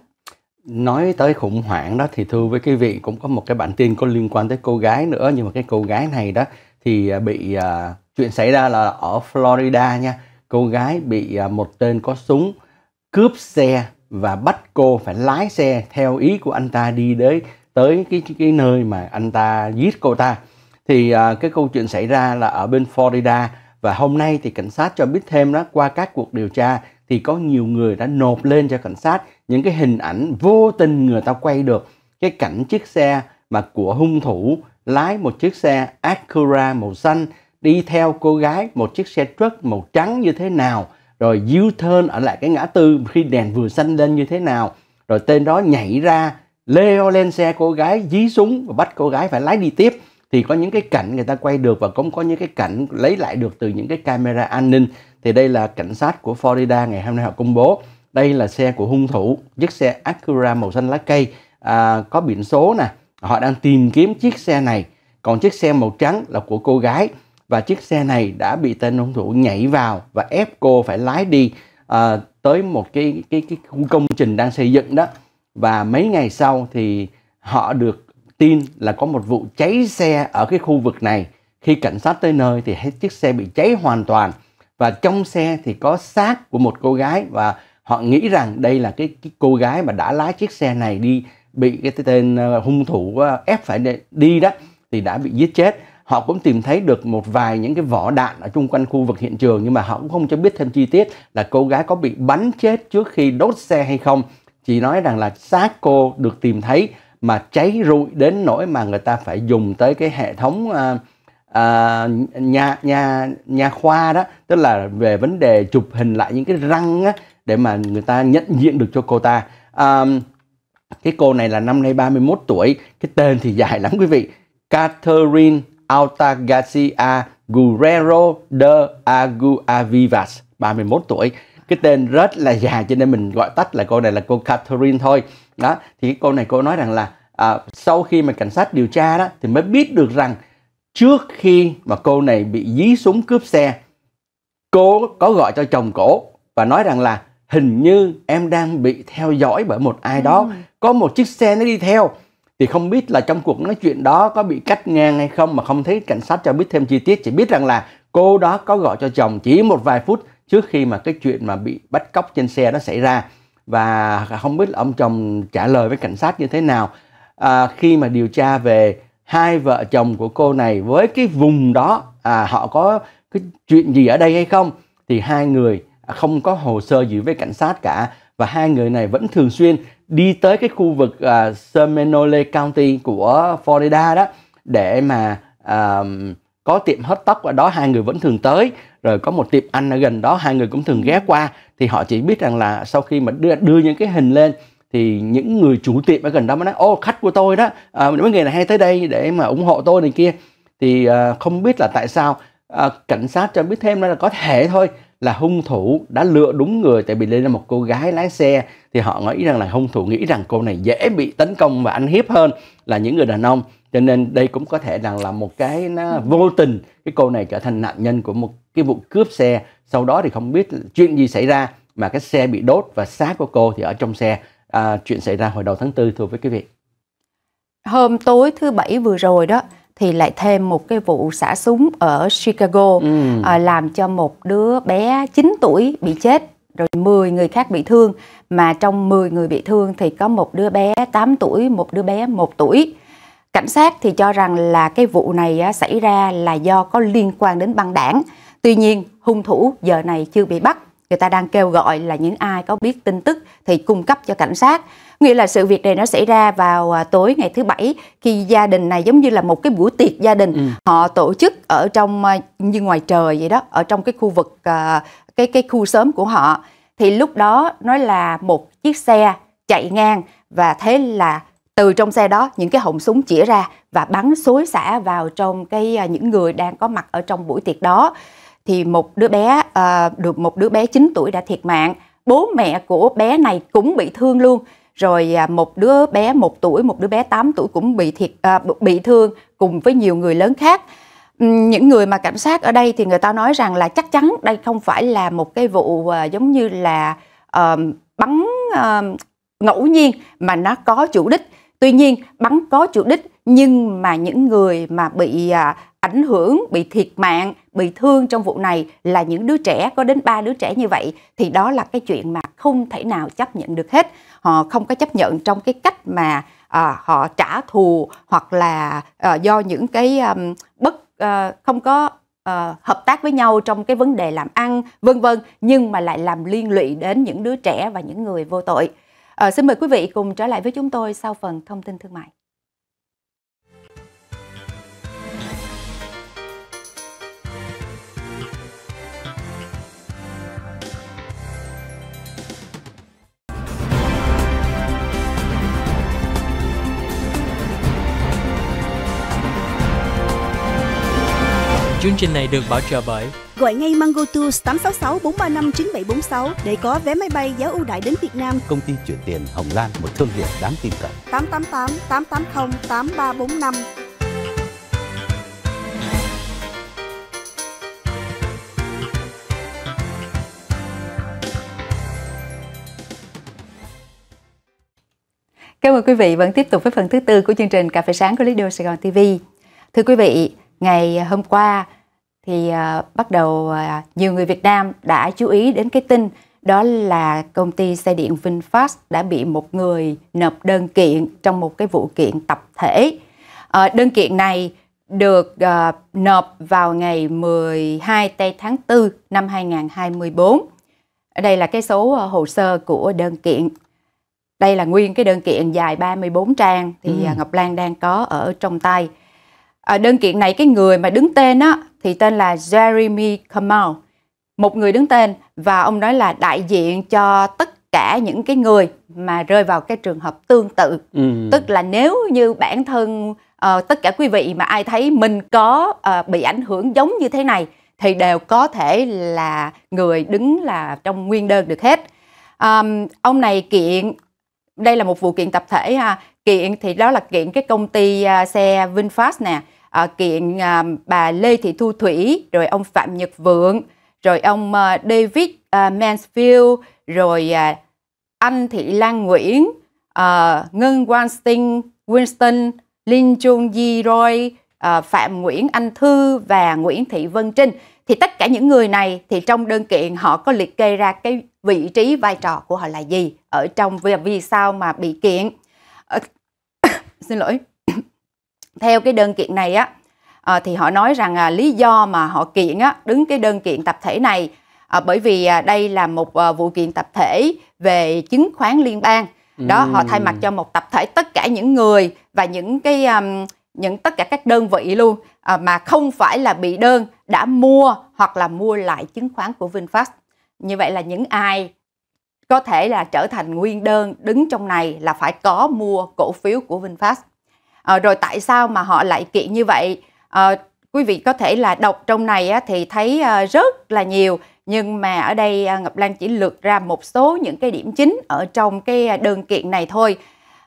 nói tới khủng hoảng đó thì thưa với cái vị cũng có một cái bản tin có liên quan tới cô gái nữa nhưng mà cái cô gái này đó thì à, bị à, chuyện xảy ra là ở Florida nha cô gái bị à, một tên có súng cướp xe và bắt cô phải lái xe theo ý của anh ta đi đến tới cái cái nơi mà anh ta giết cô ta thì à, cái câu chuyện xảy ra là ở bên Florida và hôm nay thì cảnh sát cho biết thêm đó qua các cuộc điều tra thì có nhiều người đã nộp lên cho cảnh sát những cái hình ảnh vô tình người ta quay được cái cảnh chiếc xe mà của hung thủ lái một chiếc xe Acura màu xanh đi theo cô gái một chiếc xe truck màu trắng như thế nào rồi U-turn ở lại cái ngã tư khi đèn vừa xanh lên như thế nào rồi tên đó nhảy ra leo lên xe cô gái dí súng và bắt cô gái phải lái đi tiếp thì có những cái cảnh người ta quay được và cũng có những cái cảnh lấy lại được từ những cái camera an ninh thì đây là cảnh sát của Florida ngày hôm nay họ công bố đây là xe của hung thủ chiếc xe Acura màu xanh lá cây à, có biển số nè họ đang tìm kiếm chiếc xe này còn chiếc xe màu trắng là của cô gái và chiếc xe này đã bị tên hung thủ nhảy vào và ép cô phải lái đi à, tới một cái cái cái công trình đang xây dựng đó và mấy ngày sau thì họ được tin là có một vụ cháy xe ở cái khu vực này khi cảnh sát tới nơi thì hết chiếc xe bị cháy hoàn toàn và trong xe thì có xác của một cô gái và họ nghĩ rằng đây là cái, cái cô gái mà đã lái chiếc xe này đi bị cái tên ờ, hung thủ ờ, ép phải đi đó thì đã bị giết chết họ cũng tìm thấy được một vài những cái vỏ đạn ở chung quanh khu vực hiện trường nhưng mà họ cũng không cho biết thêm chi tiết là cô gái có bị bắn chết trước khi đốt xe hay không chỉ nói rằng là xác cô được tìm thấy mà cháy rụi đến nỗi mà người ta phải dùng tới cái hệ thống à, à, nhà nhà nhà khoa đó tức là về vấn đề chụp hình lại những cái răng á, để mà người ta nhận diện được cho cô ta à, cái cô này là năm nay 31 tuổi cái tên thì dài lắm quý vị Catherine Altagracia Guerrero de Aguavivas, 31 tuổi. Cái tên rất là dài cho nên mình gọi tắt là cô này là cô Catherine thôi. Đó, thì cái cô này cô nói rằng là à, sau khi mà cảnh sát điều tra đó thì mới biết được rằng trước khi mà cô này bị dí súng cướp xe, cô có gọi cho chồng cổ và nói rằng là hình như em đang bị theo dõi bởi một ai đó, ừ. có một chiếc xe nó đi theo thì không biết là trong cuộc nói chuyện đó có bị cắt ngang hay không mà không thấy cảnh sát cho biết thêm chi tiết chỉ biết rằng là cô đó có gọi cho chồng chỉ một vài phút trước khi mà cái chuyện mà bị bắt cóc trên xe đó xảy ra và không biết là ông chồng trả lời với cảnh sát như thế nào à, khi mà điều tra về hai vợ chồng của cô này với cái vùng đó à, họ có cái chuyện gì ở đây hay không thì hai người không có hồ sơ gì với cảnh sát cả và hai người này vẫn thường xuyên đi tới cái khu vực uh, Seminole County của Florida đó để mà uh, có tiệm hớt tóc ở đó hai người vẫn thường tới rồi có một tiệm ăn ở gần đó hai người cũng thường ghé qua thì họ chỉ biết rằng là sau khi mà đưa đưa những cái hình lên thì những người chủ tiệm ở gần đó mới nói ô khách của tôi đó à, mấy người này hay tới đây để mà ủng hộ tôi này kia thì à, không biết là tại sao à, cảnh sát cho biết thêm là có thể thôi là hung thủ đã lựa đúng người tại vì đây là một cô gái lái xe thì họ nghĩ rằng là hung thủ nghĩ rằng cô này dễ bị tấn công và ăn hiếp hơn là những người đàn ông cho nên đây cũng có thể rằng là một cái nó vô tình cái cô này trở thành nạn nhân của một cái vụ cướp xe sau đó thì không biết chuyện gì xảy ra mà cái xe bị đốt và xác của cô thì ở trong xe à, chuyện xảy ra hồi đầu tháng tư thưa với quý vị
hôm tối thứ bảy vừa rồi đó thì lại thêm một cái vụ xả súng ở Chicago ừ. à, làm cho một đứa bé 9 tuổi bị chết rồi 10 người khác bị thương mà trong 10 người bị thương thì có một đứa bé 8 tuổi, một đứa bé 1 tuổi. Cảnh sát thì cho rằng là cái vụ này xảy ra là do có liên quan đến băng đảng. Tuy nhiên, hung thủ giờ này chưa bị bắt người ta đang kêu gọi là những ai có biết tin tức thì cung cấp cho cảnh sát nghĩa là sự việc này nó xảy ra vào à, tối ngày thứ bảy khi gia đình này giống như là một cái buổi tiệc gia đình ừ. họ tổ chức ở trong à, như ngoài trời vậy đó ở trong cái khu vực à, cái cái khu sớm của họ thì lúc đó nó là một chiếc xe chạy ngang và thế là từ trong xe đó những cái họng súng chĩa ra và bắn xối xả vào trong cái những người đang có mặt ở trong buổi tiệc đó thì một đứa bé à, được một đứa bé 9 tuổi đã thiệt mạng bố mẹ của bé này cũng bị thương luôn rồi à, một đứa bé 1 tuổi một đứa bé 8 tuổi cũng bị thiệt à, bị thương cùng với nhiều người lớn khác những người mà cảnh sát ở đây thì người ta nói rằng là chắc chắn đây không phải là một cái vụ à, giống như là à, bắn à, ngẫu nhiên mà nó có chủ đích tuy nhiên bắn có chủ đích nhưng mà những người mà bị à, ảnh hưởng, bị thiệt mạng, bị thương trong vụ này là những đứa trẻ, có đến ba đứa trẻ như vậy thì đó là cái chuyện mà không thể nào chấp nhận được hết. Họ không có chấp nhận trong cái cách mà à, họ trả thù hoặc là à, do những cái um, bất à, không có uh, hợp tác với nhau trong cái vấn đề làm ăn vân vân nhưng mà lại làm liên lụy đến những đứa trẻ và những người vô tội. Uh, xin mời quý vị cùng trở lại với chúng tôi sau phần thông tin thương mại.
Chương trình này được bảo trợ bởi
Gọi ngay Mango Tours 866 435 9746 để có vé máy bay giá ưu đại đến Việt Nam.
Công ty chuyển tiền Hồng Lan, một thương
hiệu đáng tin cậy.
888 880 8345
Cảm ơn quý vị vẫn tiếp tục với phần thứ tư của chương trình Cà phê sáng của Lido Sài Gòn TV. Thưa quý vị, ngày à, hôm qua thì uh, bắt đầu uh, nhiều người Việt Nam đã chú ý đến cái tin đó là công ty xe điện VinFast đã bị một người nộp đơn kiện trong một cái vụ kiện tập thể. Uh, đơn kiện này được uh, nộp vào ngày 12 tây tháng 4 năm 2024. Đây là cái số uh, hồ sơ của đơn kiện. Đây là nguyên cái đơn kiện dài 34 trang thì ừ. Ngọc Lan đang có ở trong tay ở à, đơn kiện này cái người mà đứng tên á thì tên là Jeremy Kamau, một người đứng tên và ông nói là đại diện cho tất cả những cái người mà rơi vào cái trường hợp tương tự. Ừ. Tức là nếu như bản thân uh, tất cả quý vị mà ai thấy mình có uh, bị ảnh hưởng giống như thế này thì đều có thể là người đứng là trong nguyên đơn được hết. Um, ông này kiện đây là một vụ kiện tập thể ha kiện thì đó là kiện cái công ty uh, xe VinFast nè à, kiện à, bà Lê Thị Thu Thủy rồi ông Phạm Nhật Vượng rồi ông à, David à, Mansfield rồi à, anh Thị Lan Nguyễn à, Ngân Weinstein Winston Lin Chung Di Roy à, Phạm Nguyễn Anh Thư và Nguyễn Thị Vân Trinh thì tất cả những người này thì trong đơn kiện họ có liệt kê ra cái vị trí vai trò của họ là gì ở trong vì sao mà bị kiện Ờ, xin lỗi theo cái đơn kiện này á à, thì họ nói rằng à, lý do mà họ kiện á đứng cái đơn kiện tập thể này à, bởi vì à, đây là một à, vụ kiện tập thể về chứng khoán liên bang đó ừ. họ thay mặt cho một tập thể tất cả những người và những cái um, những tất cả các đơn vị luôn à, mà không phải là bị đơn đã mua hoặc là mua lại chứng khoán của VinFast như vậy là những ai có thể là trở thành nguyên đơn đứng trong này là phải có mua cổ phiếu của VinFast. À, rồi tại sao mà họ lại kiện như vậy? À, quý vị có thể là đọc trong này á, thì thấy à, rất là nhiều nhưng mà ở đây à, Ngọc Lan chỉ lượt ra một số những cái điểm chính ở trong cái đơn kiện này thôi.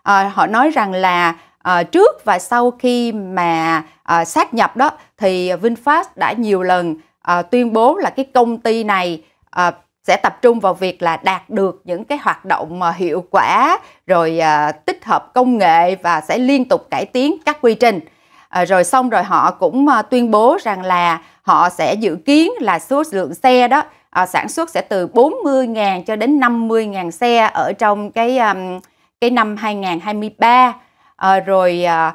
À, họ nói rằng là à, trước và sau khi mà à, sát nhập đó thì VinFast đã nhiều lần à, tuyên bố là cái công ty này à, sẽ tập trung vào việc là đạt được những cái hoạt động mà hiệu quả rồi à, tích hợp công nghệ và sẽ liên tục cải tiến các quy trình à, rồi xong rồi họ cũng à, tuyên bố rằng là họ sẽ dự kiến là số lượng xe đó à, sản xuất sẽ từ 40.000 cho đến 50.000 xe ở trong cái um, cái năm 2023 à, rồi à,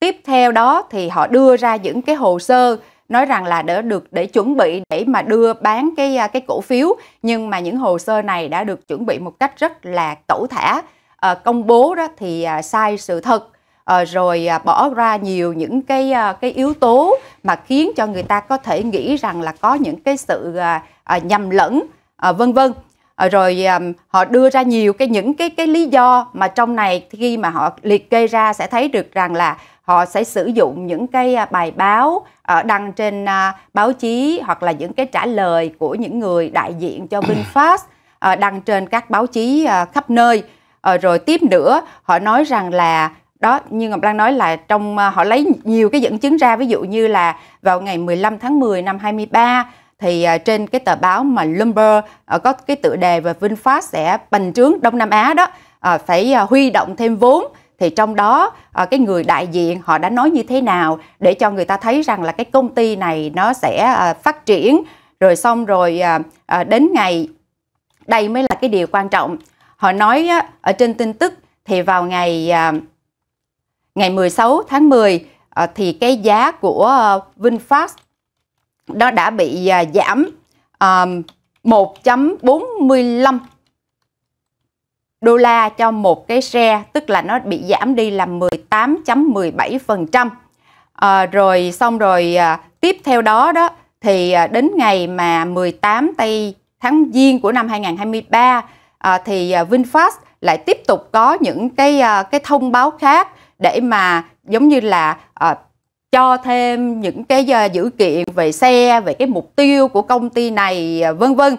tiếp theo đó thì họ đưa ra những cái hồ sơ nói rằng là đã được để chuẩn bị để mà đưa bán cái à, cái cổ phiếu nhưng mà những hồ sơ này đã được chuẩn bị một cách rất là cẩu thả à, công bố đó thì à, sai sự thật à, rồi à, bỏ ra nhiều những cái à, cái yếu tố mà khiến cho người ta có thể nghĩ rằng là có những cái sự à, à, nhầm lẫn à, vân vân à, rồi à, họ đưa ra nhiều cái những cái cái lý do mà trong này khi mà họ liệt kê ra sẽ thấy được rằng là họ sẽ sử dụng những cái à, bài báo Ờ, đăng trên à, báo chí hoặc là những cái trả lời của những người đại diện cho VinFast ờ, đăng trên các báo chí ờ, khắp nơi rồi tiếp nữa họ nói rằng là đó như Ngọc Lan nói là trong họ lấy nhiều cái dẫn chứng ra ví dụ như là vào ngày 15 tháng 10 năm 23 thì trên cái tờ báo mà Bloomberg có cái tựa đề về VinFast sẽ bành trướng Đông Nam Á đó phải huy động thêm vốn thì trong đó ờ, cái người đại diện họ đã nói như thế nào để cho người ta thấy rằng là cái công ty này nó sẽ ờ, phát triển rồi xong rồi ờ, đến ngày đây mới là cái điều quan trọng họ nói ở trên tin tức thì vào ngày ngày 16 tháng 10 thì cái giá của VinFast nó đã bị giảm 1.45 đô la cho một cái xe tức là nó bị giảm đi là 18.17%. À, ờ, rồi xong rồi à, tiếp theo đó đó thì à, đến ngày mà 18 tây tháng Giêng của năm 2023 à, thì à, VinFast lại tiếp tục có những cái à, cái thông báo khác để mà giống như là à, cho thêm những cái à, dữ kiện về xe, về cái mục tiêu của công ty này à, vân vân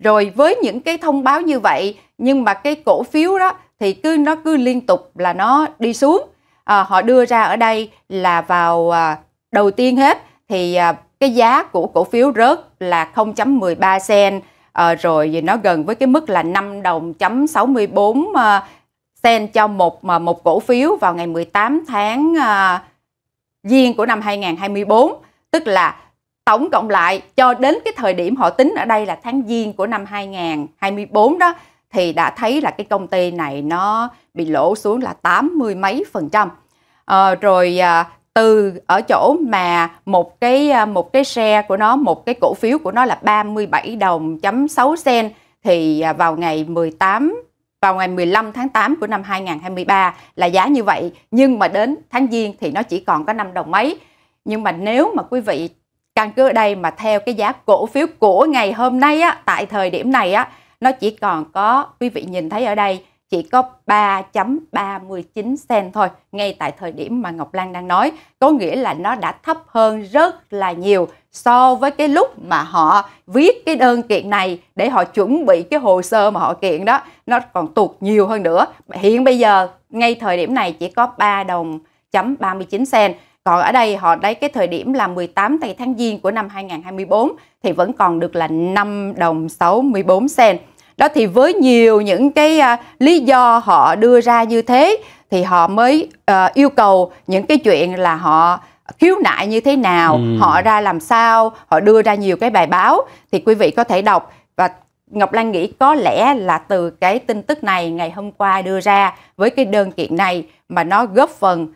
rồi với những cái thông báo như vậy nhưng mà cái cổ phiếu đó thì cứ nó cứ liên tục là nó đi xuống à, họ đưa ra ở đây là vào à, đầu tiên hết thì à, cái giá của cổ phiếu rớt là 0.13 sen à, rồi nó gần với cái mức là 5 đồng chấm 64 à, sen cho một mà một cổ phiếu vào ngày 18 tháng à, giêng của năm 2024 tức là tổng cộng lại cho đến cái thời điểm họ tính ở đây là tháng giêng của năm 2024 đó thì đã thấy là cái công ty này nó bị lỗ xuống là 80 mấy phần trăm. À, rồi à, từ ở chỗ mà một cái à, một cái xe của nó, một cái cổ phiếu của nó là 37 đồng chấm 6 sen thì à, vào ngày 18 vào ngày 15 tháng 8 của năm 2023 là giá như vậy nhưng mà đến tháng Giêng thì nó chỉ còn có 5 đồng mấy. Nhưng mà nếu mà quý vị căn cứ ở đây mà theo cái giá cổ phiếu của ngày hôm nay á, tại thời điểm này á, nó chỉ còn có quý vị nhìn thấy ở đây chỉ có 3.39 sen thôi ngay tại thời điểm mà Ngọc Lan đang nói có nghĩa là nó đã thấp hơn rất là nhiều so với cái lúc mà họ viết cái đơn kiện này để họ chuẩn bị cái hồ sơ mà họ kiện đó nó còn tụt nhiều hơn nữa hiện bây giờ ngay thời điểm này chỉ có 3 đồng chấm 39 sen còn ở đây họ lấy cái thời điểm là 18 tây tháng Giêng của năm 2024 thì vẫn còn được là 5 đồng 64 sen. Đó thì với nhiều những cái uh, lý do họ đưa ra như thế thì họ mới uh, yêu cầu những cái chuyện là họ khiếu nại như thế nào, ừ. họ ra làm sao, họ đưa ra nhiều cái bài báo thì quý vị có thể đọc và Ngọc Lan nghĩ có lẽ là từ cái tin tức này ngày hôm qua đưa ra với cái đơn kiện này mà nó góp phần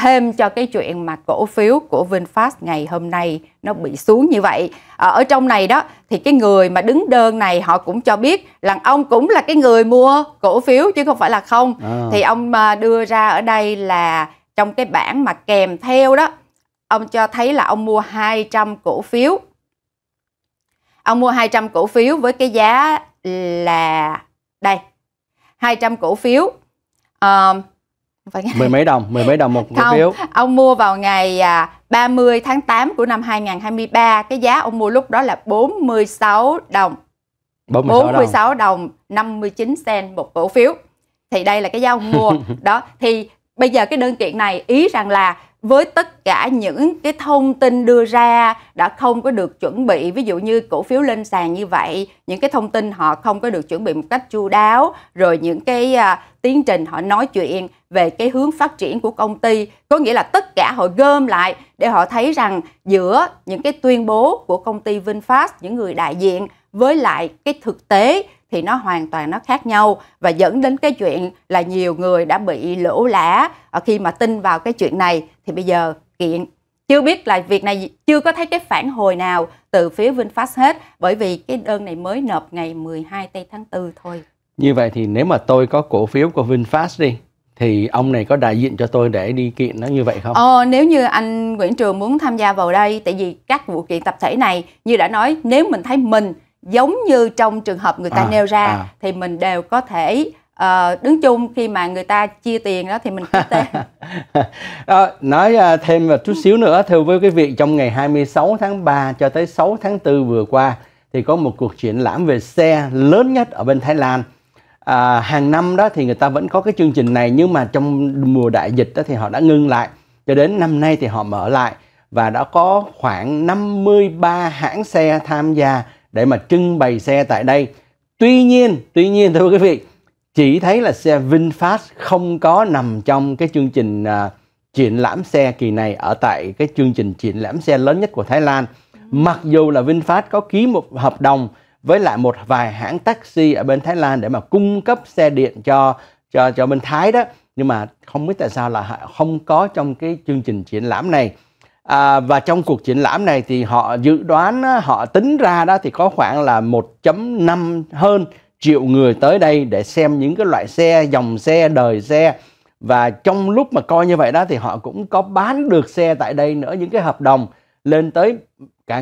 thêm cho cái chuyện mà cổ phiếu của VinFast ngày hôm nay nó bị xuống như vậy. Ờ, ở trong này đó thì cái người mà đứng đơn này họ cũng cho biết là ông cũng là cái người mua cổ phiếu chứ không phải là không. À. Thì ông ờ, đưa ra ở đây là trong cái bảng mà kèm theo đó ông cho thấy là ông mua 200 cổ phiếu. Ông mua 200 cổ phiếu với cái giá là đây 200 cổ phiếu. Uh, phải ngày... mười mấy
đồng mười mấy đồng một cổ phiếu
ông mua vào ngày 30 à, tháng 8 của năm 2023 cái giá ông mua lúc đó là 46 đồng
46, 46 đồng.
đồng 59 sen một cổ phiếu thì đây là cái giá ông mua đó thì bây giờ cái đơn kiện này ý rằng là với tất cả những cái thông tin đưa ra đã không có được chuẩn bị ví dụ như cổ phiếu lên sàn như vậy những cái thông tin họ không có được chuẩn bị một cách chu đáo rồi những cái uh, tiến trình họ nói chuyện về cái hướng phát triển của công ty có nghĩa là tất cả họ gom lại để họ thấy rằng giữa những cái tuyên bố của công ty VinFast những người đại diện với lại cái thực tế thì nó hoàn toàn nó khác nhau và dẫn đến cái chuyện là nhiều người đã bị lỗ lã à, khi mà tin vào cái chuyện này thì bây giờ kiện chưa biết là việc này chưa có thấy cái phản hồi nào từ phía VinFast hết bởi vì cái đơn này mới nộp ngày 12 tây tháng 4 thôi.
Như vậy thì nếu mà tôi có cổ phiếu của VinFast đi thì ông này có đại diện cho tôi để đi kiện nó như vậy không?
Ờ, nếu như anh Nguyễn Trường muốn tham gia vào đây, tại vì các vụ kiện tập thể này như đã nói, nếu mình thấy mình giống như trong trường hợp người ta à, nêu ra à. thì mình đều có thể uh, đứng chung khi mà người ta chia tiền đó thì mình ký tên.
à, nói uh, thêm một chút xíu nữa thưa với quý vị trong ngày 26 tháng 3 cho tới 6 tháng 4 vừa qua thì có một cuộc triển lãm về xe lớn nhất ở bên Thái Lan à, hàng năm đó thì người ta vẫn có cái chương trình này nhưng mà trong mùa đại dịch đó thì họ đã ngưng lại cho đến năm nay thì họ mở lại và đã có khoảng 53 hãng xe tham gia để mà trưng bày xe tại đây. Tuy nhiên, tuy nhiên thưa quý vị, chỉ thấy là xe VinFast không có nằm trong cái chương trình à, triển lãm xe kỳ này ở tại cái chương trình triển lãm xe lớn nhất của Thái Lan. Mặc dù là VinFast có ký một hợp đồng với lại một vài hãng taxi ở bên Thái Lan để mà cung cấp xe điện cho cho cho bên Thái đó nhưng mà không biết tại sao là họ không có trong cái chương trình triển lãm này à, và trong cuộc triển lãm này thì họ dự đoán họ tính ra đó thì có khoảng là 1.5 hơn triệu người tới đây để xem những cái loại xe dòng xe đời xe và trong lúc mà coi như vậy đó thì họ cũng có bán được xe tại đây nữa những cái hợp đồng lên tới cả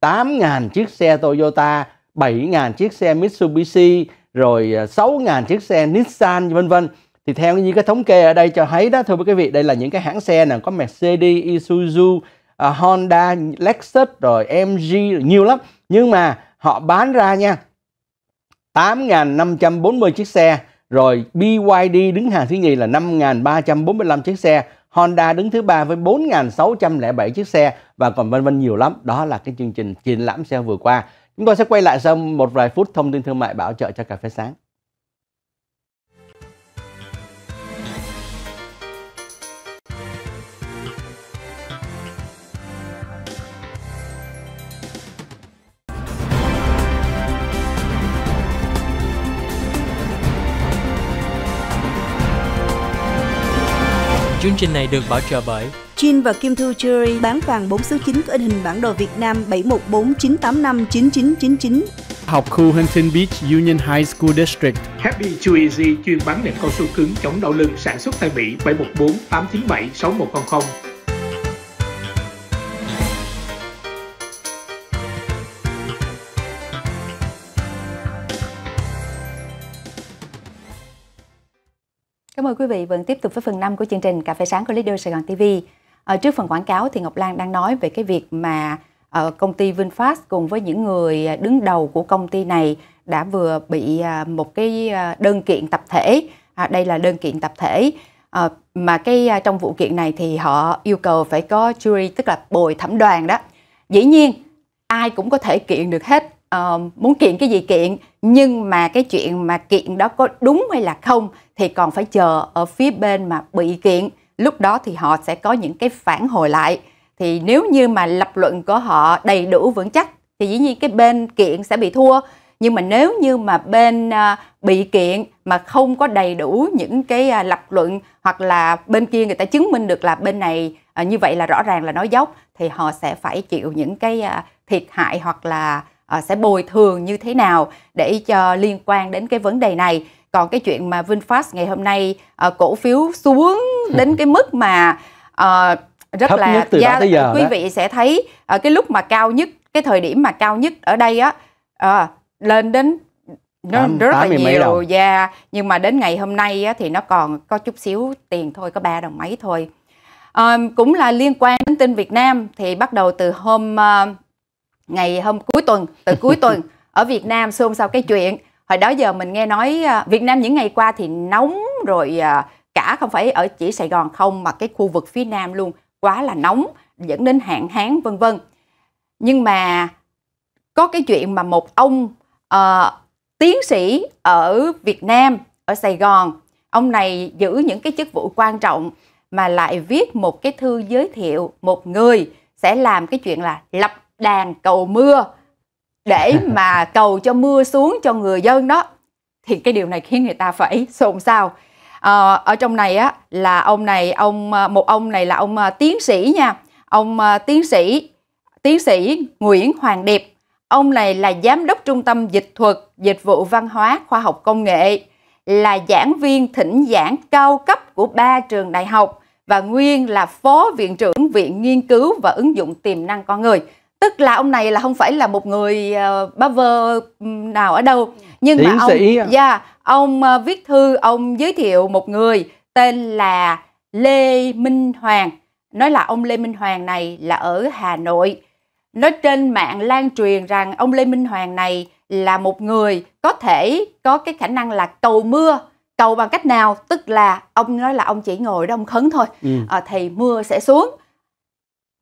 8.000 chiếc xe Toyota 7.000 chiếc xe Mitsubishi rồi 6.000 à, chiếc xe Nissan vân vân thì theo như cái thống kê ở đây cho thấy đó thưa quý vị đây là những cái hãng xe nào có Mercedes, Isuzu, à, Honda, Lexus rồi MG nhiều lắm nhưng mà họ bán ra nha 8.540 chiếc xe rồi BYD đứng hàng thứ nhì là 5.345 chiếc xe Honda đứng thứ ba với 4.607 chiếc xe và còn vân vân nhiều lắm. Đó là cái chương trình triển lãm xe vừa qua. Chúng tôi sẽ quay lại sau một vài phút thông tin thương mại bảo trợ cho cà phê sáng.
Chương trình này được bảo trợ bởi
Jin và Kim Thư Jewelry bán vàng 4 số 9 có in hình bản đồ Việt Nam 7149859999.
Học khu
Huntington Beach Union High School District. Happy Too Easy chuyên bán đệm cao su cứng chống đau lưng sản xuất tại Mỹ 714 897 6100.
mời quý vị vẫn tiếp tục với phần 5 của chương trình Cà phê sáng của Leader Sài Gòn TV. Ở ờ, trước phần quảng cáo thì Ngọc Lan đang nói về cái việc mà ờ, công ty VinFast cùng với những người ờ, đứng đầu của công ty này đã vừa bị một cái đơn kiện tập thể. À, đây là đơn kiện tập thể mà cái trong vụ kiện này thì họ yêu cầu phải có jury tức là bồi thẩm đoàn đó. Dĩ nhiên ai cũng có thể kiện được hết uh, muốn kiện cái gì kiện nhưng mà cái chuyện mà kiện đó có đúng hay là không thì còn phải chờ ở phía bên mà bị kiện lúc đó thì họ sẽ có những cái phản hồi lại thì nếu như mà lập luận của họ đầy đủ vững chắc thì dĩ nhiên cái bên kiện sẽ bị thua nhưng mà nếu như mà bên à, bị kiện mà không có đầy đủ những cái à, lập luận hoặc là bên kia người ta chứng minh được là bên này à, như vậy là rõ ràng là nói dốc thì họ sẽ phải chịu những cái thiệt hại hoặc là sẽ bồi thường như thế nào để cho liên quan đến cái vấn đề này còn cái chuyện mà VinFast ngày hôm nay uh, cổ phiếu xuống đến cái mức mà uh, rất Thấp là nhất từ yeah, đó tới giờ quý đó. vị sẽ thấy uh, cái lúc mà cao nhất cái thời điểm mà cao nhất ở đây á uh, lên đến
nó rất là nhiều
da nhưng mà đến ngày hôm nay á, thì nó còn có chút xíu tiền thôi có ba đồng mấy thôi à, cũng là liên quan đến tin Việt Nam thì bắt đầu từ hôm uh, ngày hôm cuối tuần từ cuối tuần ở Việt Nam xôn xao cái chuyện hồi đó giờ mình nghe nói à, Việt Nam những ngày qua thì nóng rồi à, cả không phải ở chỉ Sài Gòn không mà cái khu vực phía Nam luôn quá là nóng dẫn đến hạn hán vân vân nhưng mà có cái chuyện mà một ông uh, tiến sĩ ở Việt Nam ở Sài Gòn ông này giữ những cái chức vụ quan trọng mà lại viết một cái thư giới thiệu một người sẽ làm cái chuyện là lập đàn cầu mưa để mà cầu cho mưa xuống cho người dân đó thì cái điều này khiến người ta phải xôn xao à, ở trong này á là ông này ông ờ, một ông này là ông ờ, tiến sĩ nha ông tiến sĩ tiến sĩ Nguyễn Hoàng Điệp ông này là giám đốc trung tâm dịch thuật dịch vụ văn hóa khoa học công nghệ là giảng viên thỉnh giảng cao cấp của ba trường đại học và nguyên là phó viện trưởng viện nghiên cứu và ứng dụng tiềm năng con người tức là ông này là không phải là một người uh, ờ, buffer nào ở đâu nhưng Tiến mà ông à? dạ Yeah, ông uh, viết thư ông giới thiệu một người tên là Lê Minh Hoàng nói là ông Lê Minh Hoàng này là ở Hà Nội nói trên mạng lan truyền rằng ông Lê Minh Hoàng này là một người có thể có cái khả năng là cầu mưa cầu bằng cách nào tức là ông nói là ông chỉ ngồi đó ông khấn thôi ừ. à, thì mưa sẽ xuống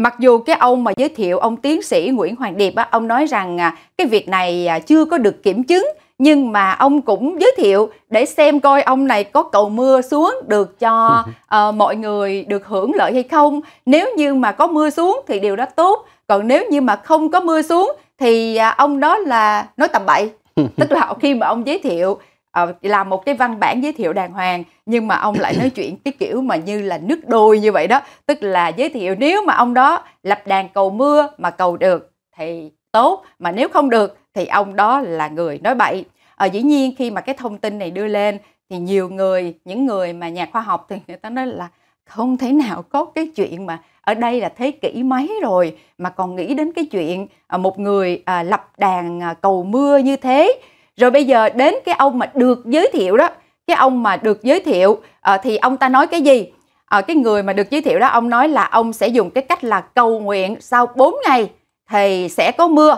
Mặc dù cái ông mà giới thiệu ông tiến sĩ Nguyễn Hoàng Điệp á, ông nói rằng à, cái việc này à, chưa có được kiểm chứng nhưng mà ông cũng giới thiệu để xem coi ông này có cầu mưa xuống được cho uh, mọi người được hưởng lợi hay không. Nếu như mà có mưa xuống thì điều đó tốt, còn nếu như mà không có mưa xuống thì à, ông đó là nói tầm bậy. Tức là khi mà ông giới thiệu Ờ, làm một cái văn bản giới thiệu đàng hoàng nhưng mà ông lại nói chuyện cái kiểu mà như là nước đôi như vậy đó tức là giới thiệu nếu mà ông đó lập đàn cầu mưa mà cầu được thì tốt mà nếu không được thì ông đó là người nói bậy à, dĩ nhiên khi mà cái thông tin này đưa lên thì nhiều người những người mà nhà khoa học thì người ta nói là không thể nào có cái chuyện mà ở đây là thế kỷ mấy rồi mà còn nghĩ đến cái chuyện ờ, một người lập đàn cầu mưa như thế rồi bây giờ đến cái ông mà được giới thiệu đó, cái ông mà được giới thiệu à, thì ông ta nói cái gì? À, cái người mà được giới thiệu đó ông nói là ông sẽ dùng cái cách là cầu nguyện sau 4 ngày thì sẽ có mưa.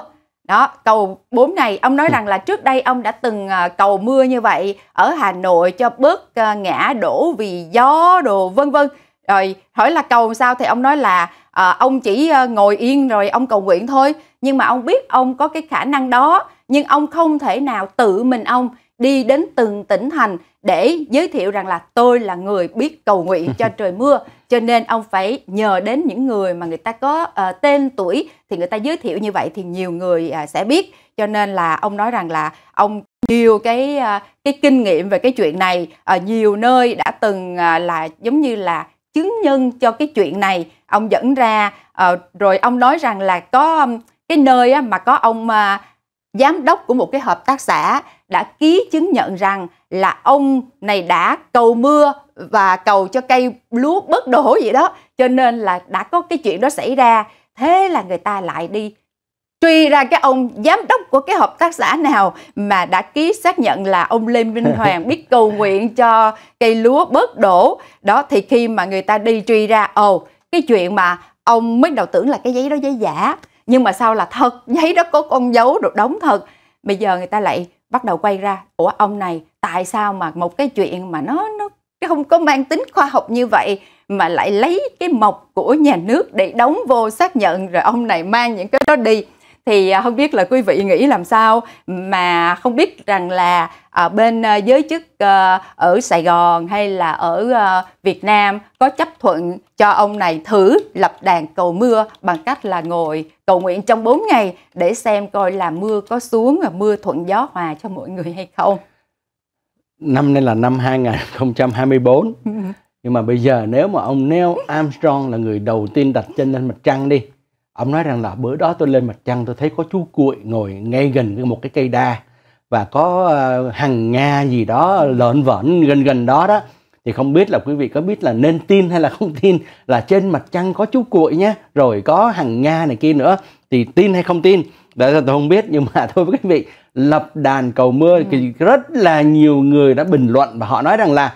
Đó, cầu 4 ngày ông nói ừ. rằng là trước đây ông đã từng ờ, cầu mưa như vậy ở Hà Nội cho bớt ngã đổ vì gió đồ vân vân. Rồi hỏi là cầu sao thì ông nói là à, ông chỉ ngồi yên rồi ông cầu nguyện thôi, nhưng mà ông biết ông có cái khả năng đó nhưng ông không thể nào tự mình ông đi đến từng tỉnh thành để giới thiệu rằng là tôi là người biết cầu nguyện cho trời mưa cho nên ông phải nhờ đến những người mà người ta có uh, tên tuổi thì người ta giới thiệu như vậy thì nhiều người uh, sẽ biết cho nên là ông nói rằng là ông nhiều cái uh, cái kinh nghiệm về cái chuyện này ở nhiều nơi đã từng uh, là giống như là chứng nhân cho cái chuyện này ông dẫn ra uh, rồi ông nói rằng là có cái nơi mà có ông à, giám đốc của một cái hợp tác xã đã ký chứng nhận rằng là ông này đã cầu mưa và cầu cho cây lúa bớt đổ gì đó cho nên là đã có cái chuyện đó xảy ra thế là người ta lại đi truy ra cái ông giám đốc của cái hợp tác xã nào mà đã ký xác nhận là ông Lê Minh Hoàng biết cầu nguyện cho cây lúa bớt đổ đó thì khi mà người ta đi truy ra ồ cái chuyện mà ông mới đầu tưởng là cái giấy đó giấy giả nhưng mà sau là thật giấy đó có con dấu được đóng thật bây giờ người ta lại bắt đầu quay ra ủa ông này tại sao mà một cái chuyện mà nó nó không có mang tính khoa học như vậy mà lại lấy cái mộc của nhà nước để đóng vô xác nhận rồi ông này mang những cái đó đi thì à, không biết là quý vị nghĩ làm sao mà không biết rằng là à, bên à, giới chức ờ, ở Sài Gòn hay là ở ờ, Việt Nam có chấp thuận cho ông này thử lập đàn cầu mưa bằng cách là ngồi cầu nguyện trong 4 ngày để xem coi là mưa có xuống và mưa thuận gió hòa cho mọi người hay không.
Năm nay là năm 2024. Nhưng mà bây giờ nếu mà ông Neil Armstrong là người đầu tiên đặt chân lên mặt trăng đi ông nói rằng là bữa đó tôi lên mặt trăng tôi thấy có chú cuội ngồi ngay gần một cái cây đa và có ờ, hàng nga gì đó lợn vởn gần gần đó đó thì không biết là quý vị có biết là nên tin hay là không tin là trên mặt trăng có chú cuội nhé rồi có hàng nga này kia nữa thì tin hay không tin đấy là tôi không biết nhưng mà thôi với quý vị lập đàn cầu mưa ừ. thì rất là nhiều người đã bình luận và họ nói rằng là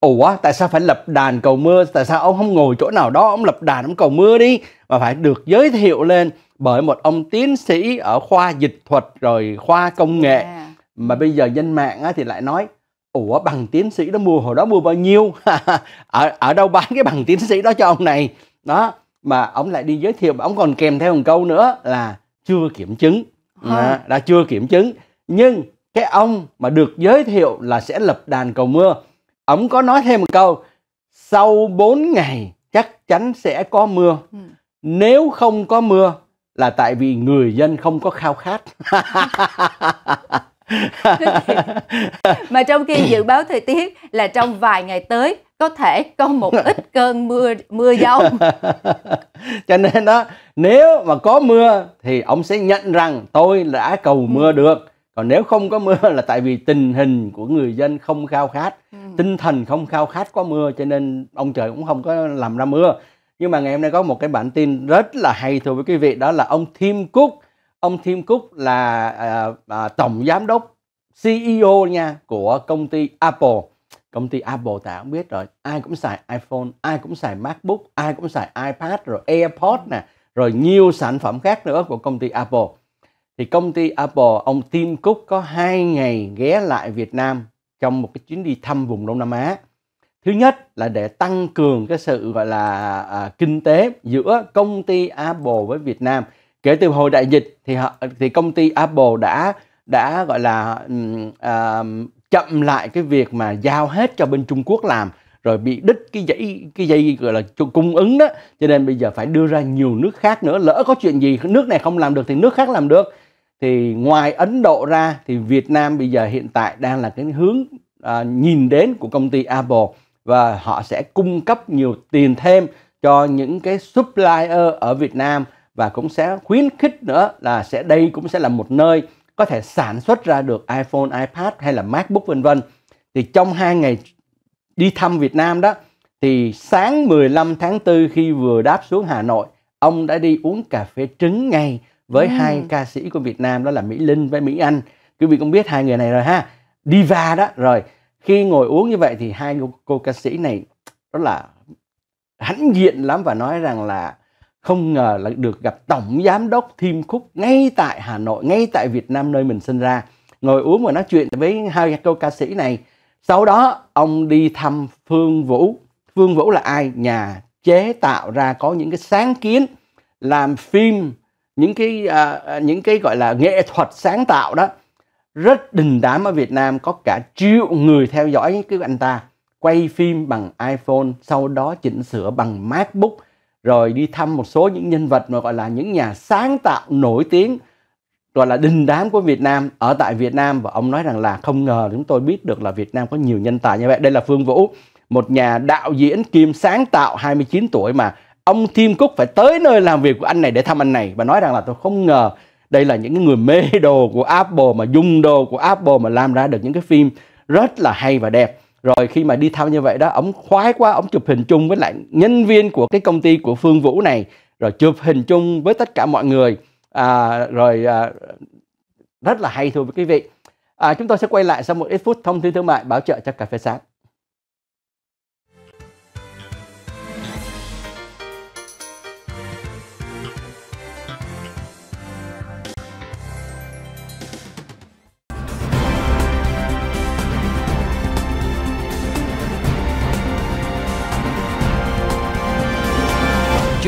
ủa tại sao phải lập đàn cầu mưa tại sao ông không ngồi chỗ nào đó ông lập đàn ông cầu mưa đi mà phải được giới thiệu lên bởi một ông tiến sĩ ở khoa dịch thuật rồi khoa công nghệ yeah. À. mà bây giờ dân mạng thì lại nói ủa bằng tiến sĩ đó mua hồi đó mua bao nhiêu ở ở đâu bán cái bằng tiến sĩ đó cho ông này đó mà ông lại đi giới thiệu mà ông còn kèm theo một câu nữa là chưa kiểm chứng à, đã chưa kiểm chứng nhưng cái ông mà được giới thiệu là sẽ lập đàn cầu mưa Ông có nói thêm một câu sau 4 ngày chắc chắn sẽ có mưa ừ. nếu không có mưa là tại vì người dân không có khao khát
mà trong khi dự báo thời tiết là trong vài ngày tới có thể có một ít cơn mưa mưa dông
cho nên đó nếu mà có mưa thì ông sẽ nhận rằng tôi đã cầu mưa ừ. được còn nếu không có mưa là tại vì tình hình của người dân không khao khát ừ. tinh thần không khao khát có mưa cho nên ông trời cũng không có làm ra mưa nhưng mà ngày hôm nay có một cái bản tin rất là hay thưa với quý vị đó là ông Tim Cook ông Tim Cook là à, à, tổng giám đốc CEO nha của công ty Apple công ty Apple ta cũng biết rồi ai cũng xài iPhone ai cũng xài MacBook ai cũng xài iPad rồi AirPods nè rồi nhiều sản phẩm khác nữa của công ty Apple thì công ty Apple ông Tim Cook có hai ngày ghé lại Việt Nam trong một cái chuyến đi thăm vùng Đông Nam Á. Thứ nhất là để tăng cường cái sự gọi là à, kinh tế giữa công ty Apple với Việt Nam. Kể từ hồi đại dịch thì họ, thì công ty Apple đã đã gọi là à, chậm lại cái việc mà giao hết cho bên Trung Quốc làm rồi bị đứt cái dãy cái dây gọi là cung ứng đó cho nên bây giờ phải đưa ra nhiều nước khác nữa lỡ có chuyện gì nước này không làm được thì nước khác làm được thì ngoài Ấn Độ ra thì Việt Nam bây giờ hiện tại đang là cái hướng à, nhìn đến của công ty Apple và họ sẽ cung cấp nhiều tiền thêm cho những cái supplier ở Việt Nam và cũng sẽ khuyến khích nữa là sẽ đây cũng sẽ là một nơi có thể sản xuất ra được iPhone, iPad hay là MacBook vân vân. Thì trong hai ngày đi thăm Việt Nam đó thì sáng 15 tháng 4 khi vừa đáp xuống Hà Nội, ông đã đi uống cà phê trứng ngay với ừ. hai ca sĩ của Việt Nam đó là Mỹ Linh với Mỹ Anh quý vị cũng biết hai người này rồi ha diva đó rồi khi ngồi uống như vậy thì hai cô, ca sĩ này rất là hãnh diện lắm và nói rằng là không ngờ là được gặp tổng giám đốc Thiêm Khúc ngay tại Hà Nội ngay tại Việt Nam nơi mình sinh ra ngồi uống và nói chuyện với hai cô ca sĩ này sau đó ông đi thăm Phương Vũ Phương Vũ là ai nhà chế tạo ra có những cái sáng kiến làm phim những cái à, à, những cái gọi là nghệ thuật sáng tạo đó rất đình đám ở Việt Nam có cả triệu người theo dõi cái anh ta quay phim bằng iPhone sau đó chỉnh sửa bằng MacBook rồi đi thăm một số những nhân vật mà gọi là những nhà sáng tạo nổi tiếng gọi là đình đám của Việt Nam ở tại Việt Nam và ông nói rằng là không ngờ chúng tôi biết được là Việt Nam có nhiều nhân tài như vậy. Đây là Phương Vũ, một nhà đạo diễn kiêm sáng tạo 29 tuổi mà ông Tim Cook phải tới nơi làm việc của anh này để thăm anh này và nói rằng là tôi không ngờ đây là những người mê đồ của Apple mà dùng đồ của Apple mà làm ra được những cái phim rất là hay và đẹp rồi khi mà đi thăm như vậy đó ông khoái quá ông chụp hình chung với lại nhân viên của cái công ty của Phương Vũ này rồi chụp hình chung với tất cả mọi người à, rồi à, rất là hay thưa quý vị à, chúng tôi sẽ quay lại sau một ít phút thông tin thương mại bảo trợ cho cà phê sáng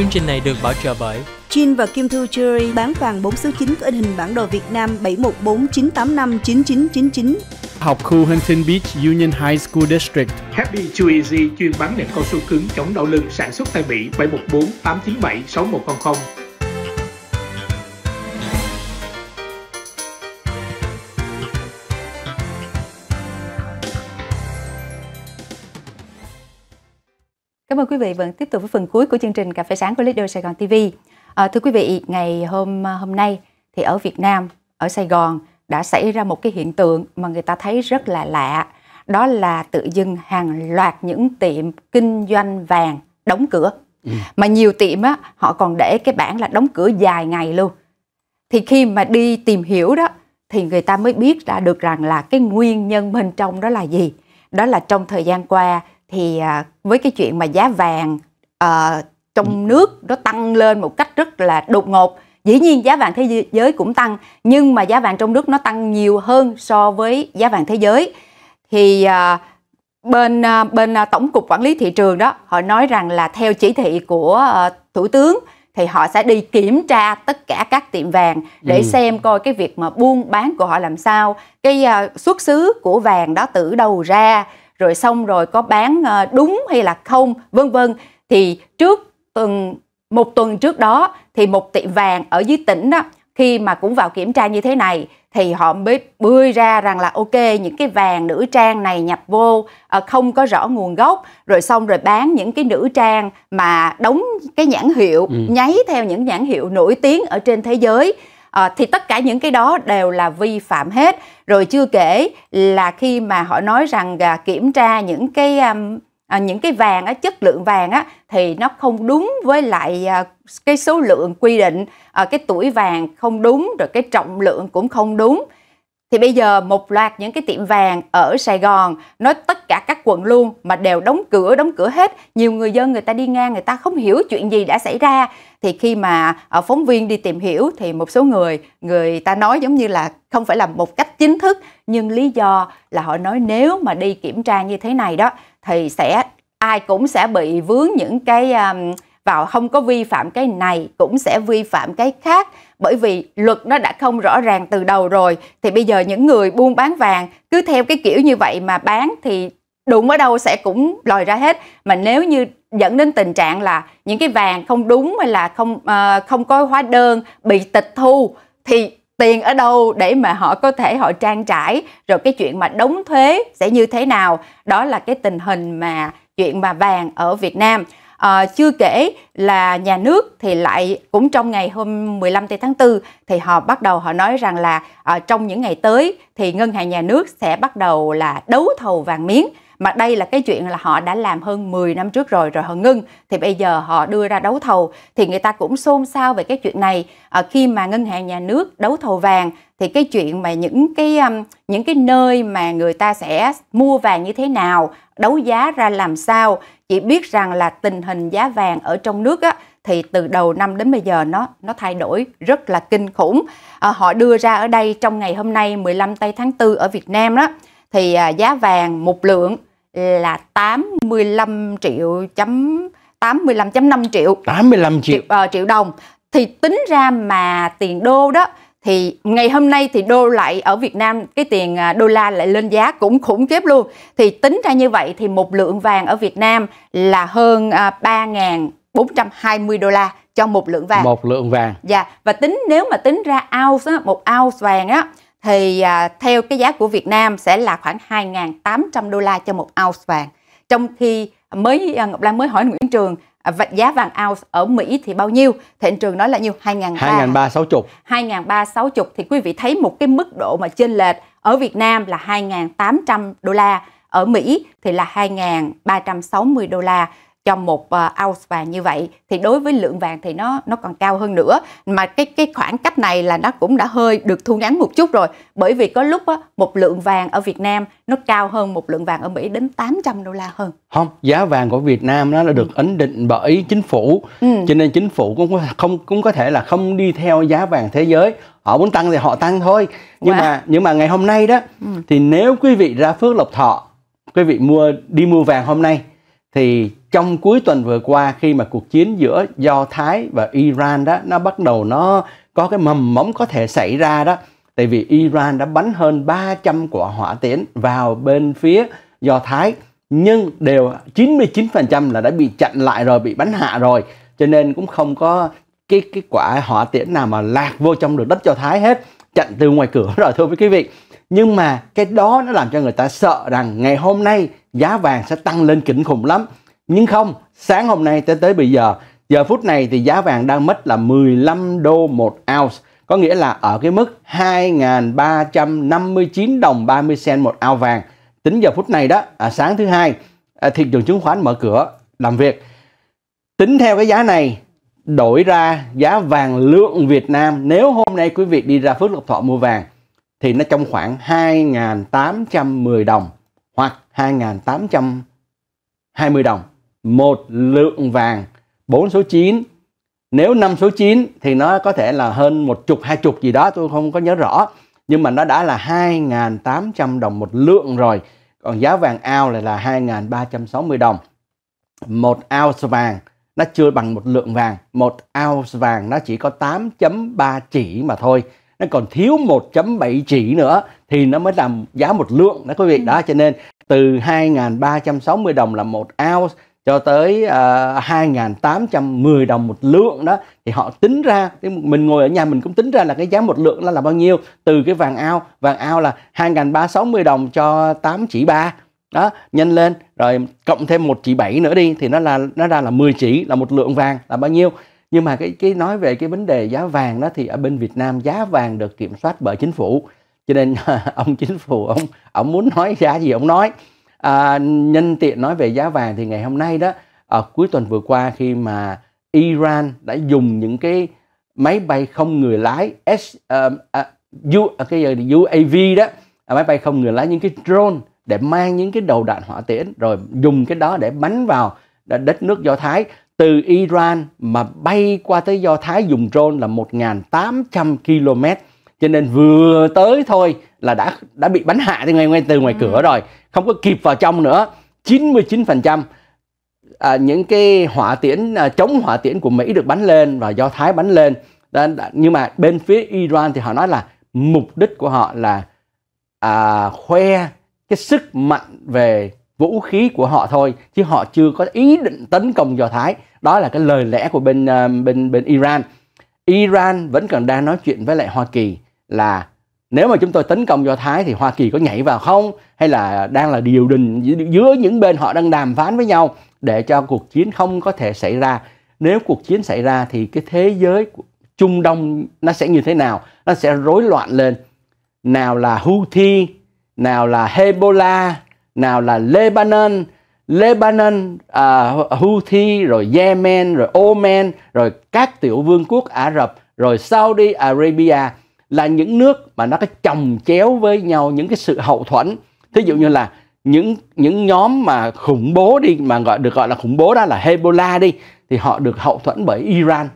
Chương trình này được bảo trợ bởi
Jin và Kim Thư Jewelry bán vàng 4 số 9 có in hình bản đồ Việt Nam 7149859999.
Học khu Huntington Beach Union High School District.
Happy Too Easy chuyên bán
nệm cao su cứng chống đau lưng sản xuất tại Mỹ 7148976100.
Cảm ơn quý vị vẫn tiếp tục với phần cuối của chương trình Cà phê sáng của Leader Sài Gòn TV. À, thưa quý vị, ngày hôm hôm nay thì ở Việt Nam, ở Sài Gòn đã xảy ra một cái hiện tượng mà người ta thấy rất là lạ. Đó là tự dưng hàng loạt những tiệm kinh doanh vàng đóng cửa. Ừ. Mà nhiều tiệm á, họ còn để cái bảng là đóng cửa dài ngày luôn. Thì khi mà đi tìm hiểu đó thì người ta mới biết ra được rằng là cái nguyên nhân bên trong đó là gì. Đó là trong thời gian qua thì à, với cái chuyện mà giá vàng à, trong ừ. nước nó tăng lên một cách rất là đột ngột dĩ nhiên giá vàng thế giới cũng tăng nhưng mà giá vàng trong nước nó tăng nhiều hơn so với giá vàng thế giới thì à, bên à, bên à, tổng cục quản lý thị trường đó họ nói rằng là theo chỉ thị của à, thủ tướng thì họ sẽ đi kiểm tra tất cả các tiệm vàng để ừ. xem coi cái việc mà buôn bán của họ làm sao cái uh, xuất xứ của vàng đó từ đâu ra rồi xong rồi có bán ờ, đúng hay là không vân vân thì trước tuần một tuần trước đó thì một tiệm vàng ở dưới tỉnh đó khi mà cũng vào kiểm tra như thế này thì họ mới bươi ra rằng là ok những cái vàng nữ trang này nhập vô ờ, không có rõ nguồn gốc rồi xong rồi bán những cái nữ trang mà đóng cái nhãn hiệu ừ. nháy theo những nhãn hiệu nổi tiếng ở trên thế giới à, thì tất cả những cái đó đều là vi phạm hết rồi chưa kể là khi mà họ nói rằng à, kiểm tra những cái um, à, những cái vàng á chất lượng vàng á thì nó không đúng với lại à, cái số lượng quy định à, cái tuổi vàng không đúng rồi cái trọng lượng cũng không đúng thì bây giờ một loạt những cái tiệm vàng ở Sài Gòn nói tất cả các quận luôn mà đều đóng cửa đóng cửa hết nhiều người dân người ta đi ngang người ta không hiểu chuyện gì đã xảy ra thì khi mà ờ, phóng viên đi tìm hiểu thì một số người người ta nói giống như là không phải là một cách chính thức nhưng lý do là họ nói nếu mà đi kiểm tra như thế này đó thì sẽ ai cũng sẽ bị vướng những cái um, vào không có vi phạm cái này cũng sẽ vi phạm cái khác bởi vì luật nó đã không rõ ràng từ đầu rồi thì bây giờ những người buôn bán vàng cứ theo cái kiểu như vậy mà bán thì đụng ở đâu sẽ cũng lòi ra hết mà nếu như dẫn đến tình trạng là những cái vàng không đúng hay là không uh, không có hóa đơn bị tịch thu thì tiền ở đâu để mà họ có thể họ trang trải rồi cái chuyện mà đóng thuế sẽ như thế nào đó là cái tình hình mà chuyện mà vàng ở Việt Nam À, chưa kể là nhà nước thì lại cũng trong ngày hôm 15 tháng 4 thì họ bắt đầu họ nói rằng là à, trong những ngày tới thì ngân hàng nhà nước sẽ bắt đầu là đấu thầu vàng miếng mà đây là cái chuyện là họ đã làm hơn 10 năm trước rồi rồi họ ngưng thì bây giờ họ đưa ra đấu thầu thì người ta cũng xôn xao về cái chuyện này à, khi mà ngân hàng nhà nước đấu thầu vàng thì cái chuyện mà những cái um, những cái nơi mà người ta sẽ mua vàng như thế nào đấu giá ra làm sao chỉ biết rằng là tình hình giá vàng ở trong nước á, thì từ đầu năm đến bây giờ nó nó thay đổi rất là kinh khủng. À, họ đưa ra ở đây trong ngày hôm nay 15 tây tháng 4 ở Việt Nam đó thì à, giá vàng một lượng là 85 triệu chấm 85.5 triệu
85 triệu
uh, triệu đồng thì tính ra mà tiền đô đó thì ngày hôm nay thì đô lại ở Việt Nam cái tiền à, đô la lại lên giá cũng khủng khiếp luôn thì tính ra như vậy thì một lượng vàng ở Việt Nam là hơn 3.420 à, đô la cho một lượng vàng một lượng vàng dạ và tính nếu mà tính ra ounce á, một ounce vàng á thì à, theo cái giá của Việt Nam sẽ là khoảng 2.800 đô la cho một ounce vàng trong khi mới à, Ngọc Lan mới hỏi Nguyễn Trường À, và giá vàng ounce ở Mỹ thì bao nhiêu? Thị Trường nói là nhiêu? 2.360. 2.360 thì quý vị thấy một cái mức độ mà chênh lệch ở Việt Nam là 2.800 đô la, ở Mỹ thì là 2.360 đô la cho một ờ, ounce vàng như vậy thì đối với lượng vàng thì nó nó còn cao hơn nữa mà cái cái khoảng cách này là nó cũng đã hơi được thu ngắn một chút rồi bởi vì có lúc á, một lượng vàng ở Việt Nam nó cao hơn một lượng vàng ở Mỹ đến 800 đô la hơn
không giá vàng của Việt Nam nó đã được ừ. ấn định bởi chính phủ ừ. cho nên chính phủ cũng không cũng có thể là không đi theo giá vàng thế giới họ muốn tăng thì họ tăng thôi nhưng wow. mà nhưng mà ngày hôm nay đó ừ. thì nếu quý vị ra Phước Lộc Thọ quý vị mua đi mua vàng hôm nay thì trong cuối tuần vừa qua khi mà cuộc chiến giữa Do Thái và Iran đó nó bắt đầu nó có cái mầm mống có thể xảy ra đó tại vì Iran đã bắn hơn 300 quả hỏa tiễn vào bên phía Do Thái nhưng đều 99% là đã bị chặn lại rồi bị bắn hạ rồi cho nên cũng không có cái cái quả hỏa tiễn nào mà lạc vô trong được đất cho Thái hết chặn từ ngoài cửa rồi thưa quý vị nhưng mà cái đó nó làm cho người ta sợ rằng ngày hôm nay giá vàng sẽ tăng lên kinh khủng lắm nhưng không sáng hôm nay tới tới bây giờ giờ phút này thì giá vàng đang mất là 15 đô một ounce có nghĩa là ở cái mức 2.359 đồng 30 sen một ao vàng tính giờ phút này đó à, sáng thứ hai à, thị trường chứng khoán mở cửa làm việc tính theo cái giá này đổi ra giá vàng lượng Việt Nam nếu hôm nay quý vị đi ra Phước Lộc Thọ mua vàng thì nó trong khoảng 2.810 đồng hoặc 2.820 đồng một lượng vàng 4 số 9 nếu 5 số 9 thì nó có thể là hơn một chục hai chục gì đó tôi không có nhớ rõ nhưng mà nó đã là 2.800 đồng một lượng rồi còn giá vàng ao lại là 2.360 đồng một ounce vàng nó chưa bằng một lượng vàng một ounce vàng nó chỉ có 8.3 chỉ mà thôi nó còn thiếu 1.7 chỉ nữa thì nó mới làm giá một lượng đó quý vị. Ừ. Đó cho nên từ 2.360 đồng là một ounce cho tới uh, à, 2.810 đồng một lượng đó thì họ tính ra cái mình ngồi ở nhà mình cũng tính ra là cái giá một lượng nó là bao nhiêu từ cái vàng ao vàng ao là 2.360 đồng cho 8 chỉ ba đó nhân lên rồi cộng thêm một chỉ bảy nữa đi thì nó là nó ra là 10 chỉ là một lượng vàng là bao nhiêu nhưng mà cái cái nói về cái vấn đề giá vàng đó thì ở bên Việt Nam giá vàng được kiểm soát bởi chính phủ cho nên ông chính phủ ông ông muốn nói giá gì ông nói à, nhân tiện nói về giá vàng thì ngày hôm nay đó ở cuối tuần vừa qua khi mà Iran đã dùng những cái máy bay không người lái S, uh, uh, U, uh, à, UAV đó à, máy bay không người lái những cái drone để mang những cái đầu đạn hỏa tiễn rồi dùng cái đó để bắn vào đất nước Do Thái từ Iran mà bay qua tới Do Thái dùng drone là 1.800 km cho nên vừa tới thôi là đã đã bị bắn hạ ngay ngay từ ngoài ừ. cửa rồi không có kịp vào trong nữa 99% à, những cái hỏa tiễn à, chống hỏa tiễn của Mỹ được bắn lên và Do Thái bắn lên đã, đã, nhưng mà bên phía Iran thì họ nói là mục đích của họ là à, khoe cái sức mạnh về vũ khí của họ thôi chứ họ chưa có ý định tấn công Do Thái. Đó là cái lời lẽ của bên ờ, bên bên Iran. Iran vẫn còn đang nói chuyện với lại Hoa Kỳ là nếu mà chúng tôi tấn công Do Thái thì Hoa Kỳ có nhảy vào không hay là đang là điều đình giữa những bên họ đang đàm phán với nhau để cho cuộc chiến không có thể xảy ra. Nếu cuộc chiến xảy ra thì cái thế giới Trung Đông nó sẽ như thế nào? Nó sẽ rối loạn lên. Nào là Houthi, nào là Hezbollah, nào là Lebanon Lebanon, uh, Houthi, rồi Yemen, rồi Oman, rồi các tiểu vương quốc Ả Rập, rồi Saudi Arabia là những nước mà nó có chồng chéo với nhau những cái sự hậu thuẫn. Thí dụ như là những những nhóm mà khủng bố đi mà gọi được gọi là khủng bố đó là Hezbollah đi thì họ được hậu thuẫn bởi Iran.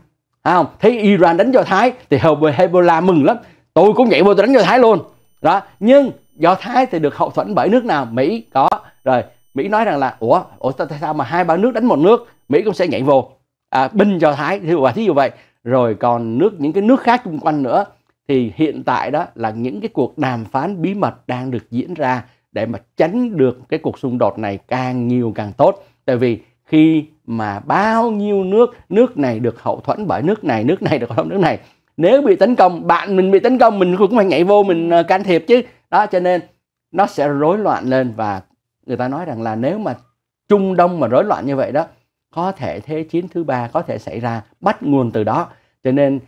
À không? Thấy Iran đánh Do Thái thì Hezbollah mừng lắm. Tôi cũng vậy vô tôi đánh Do Thái luôn. Đó, nhưng do thái thì được hậu thuẫn bởi nước nào mỹ có rồi mỹ nói rằng là ủa ủa tại sao mà hai ba nước đánh một nước mỹ cũng sẽ nhảy vô à, binh cho thái thí và thí dụ vậy rồi còn nước những cái nước khác xung quanh nữa thì hiện tại đó là những cái cuộc đàm phán bí mật đang được diễn ra để mà tránh được cái cuộc xung đột này càng nhiều càng tốt tại vì khi mà bao nhiêu nước nước này được hậu thuẫn bởi nước này nước này được hậu thuẫn nước này nếu bị tấn công bạn mình bị tấn công mình cũng phải nhảy vô mình ờ, can thiệp chứ đó cho nên nó sẽ rối loạn lên và người ta nói rằng là nếu mà Trung Đông mà rối loạn như vậy đó có thể thế chiến thứ ba có thể xảy ra bắt nguồn từ đó cho nên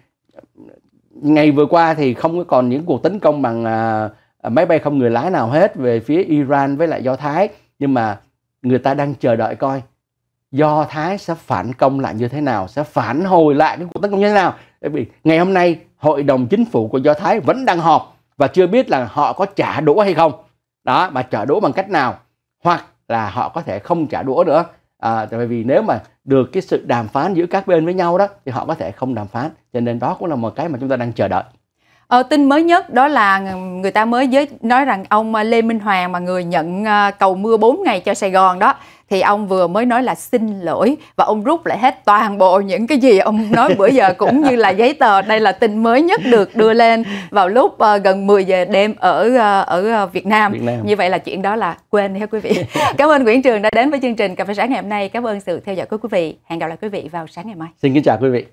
ừ, ngày vừa qua thì không có còn những cuộc tấn công bằng à, à, máy bay không người lái nào hết về phía Iran với lại Do Thái nhưng mà người ta đang chờ đợi coi Do Thái sẽ phản công lại như thế nào sẽ phản hồi lại những cuộc tấn công như thế nào bởi vì ngày hôm nay hội đồng chính phủ của Do Thái vẫn đang họp và chưa biết là họ có trả đũa hay không đó mà trả đũa bằng cách nào hoặc là họ có thể không trả đũa nữa à, tại vì nếu mà được cái sự đàm phán giữa các bên với nhau đó thì họ có thể không đàm phán cho nên đó cũng là một cái mà chúng ta đang chờ đợi
Ờ, tin mới nhất đó là người ta mới giới nói rằng ông ờ, Lê Minh Hoàng mà người nhận ờ, cầu mưa 4 ngày cho Sài Gòn đó thì ông vừa mới nói là xin lỗi và ông rút lại hết toàn bộ những cái gì ông nói bữa giờ cũng như là giấy tờ đây là tin mới nhất được đưa lên vào lúc uh, gần 10 giờ đêm ở uh, ở ờ, Việt Nam. Việt Nam. Như vậy là chuyện đó là quên hết quý vị. cảm ơn Nguyễn Trường đã đến với chương trình cà phê sáng ngày hôm nay. Cảm ơn sự theo dõi của quý vị. Hẹn gặp lại quý vị vào sáng ngày mai.
Xin kính chào quý vị.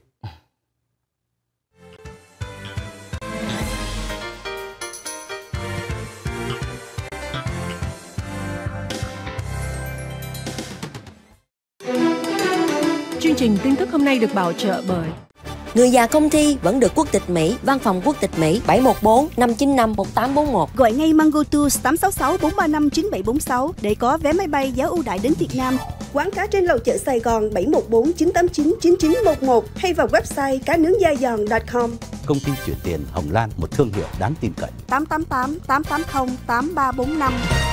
Chương trình tin tức hôm nay được bảo trợ bởi Người già không thi vẫn được quốc tịch Mỹ, văn phòng quốc tịch Mỹ 714 595 1841. Gọi ngay Mango Tours 866 435 9746 để có vé máy bay giá ưu đại đến Việt Nam. Quán cá trên lầu chợ Sài Gòn 714 989 9911 hay vào website cá nướng da giòn.com.
Công ty chuyển tiền Hồng Lan một thương hiệu đáng tin cậy.
888 880 8345.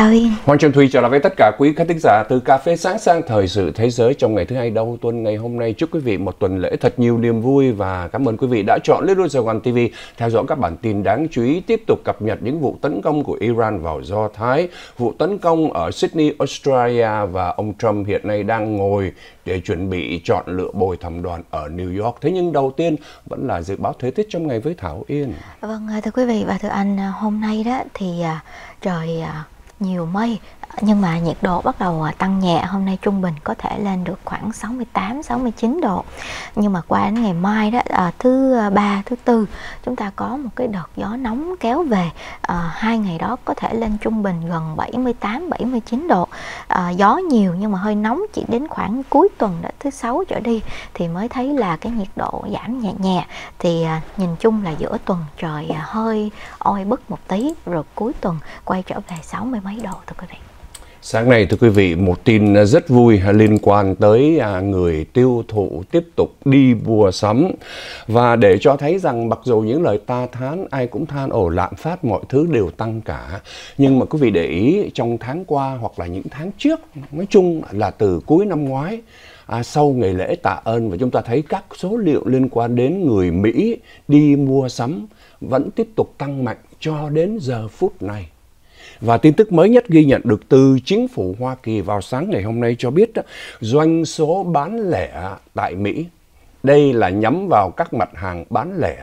Thảo Hiền
Hoàng Trần Thùy trở lại với tất cả quý khán thính giả từ Cà phê sáng sang thời sự thế giới trong ngày thứ hai đầu tuần ngày hôm nay chúc quý vị một tuần lễ thật nhiều niềm vui và cảm ơn quý vị đã chọn Little Dragon TV theo dõi các bản tin đáng chú ý tiếp tục cập nhật những vụ tấn công của Iran vào Do Thái vụ tấn công ở Sydney Australia và ông Trump hiện nay đang ngồi để chuẩn bị chọn lựa bồi thẩm đoàn ở New York thế nhưng đầu tiên vẫn là dự báo thời tiết trong ngày với Thảo Yên
vâng thưa quý vị và thưa anh hôm nay đó thì à, trời à, nhiều mây nhưng mà nhiệt độ bắt đầu à, tăng nhẹ hôm nay trung bình có thể lên được khoảng 68 69 độ nhưng mà qua đến ngày mai đó à, thứ ba thứ tư chúng ta có một cái đợt gió nóng kéo về à, hai ngày đó có thể lên trung bình gần 78 79 độ à, gió nhiều nhưng mà hơi nóng chỉ đến khoảng cuối tuần đó thứ sáu trở đi thì mới thấy là cái nhiệt độ giảm nhẹ nhẹ thì à, nhìn chung là giữa tuần trời à, hơi oi bức một tí rồi cuối tuần quay trở về 60 mấy độ thưa quý vị
Sáng nay thưa quý vị, một tin rất vui liên quan tới à, người tiêu thụ tiếp tục đi mua sắm và để cho thấy rằng mặc dù những lời ta thán ai cũng than ổ lạm phát mọi thứ đều tăng cả nhưng mà quý vị để ý trong tháng qua hoặc là những tháng trước nói chung là từ cuối năm ngoái à, sau ngày lễ tạ ơn và chúng ta thấy các số liệu liên quan đến người Mỹ đi mua sắm vẫn tiếp tục tăng mạnh cho đến giờ phút này. Và tin tức mới nhất ghi nhận được từ chính phủ Hoa Kỳ vào sáng ngày hôm nay cho biết doanh số bán lẻ tại Mỹ, đây là nhắm vào các mặt hàng bán lẻ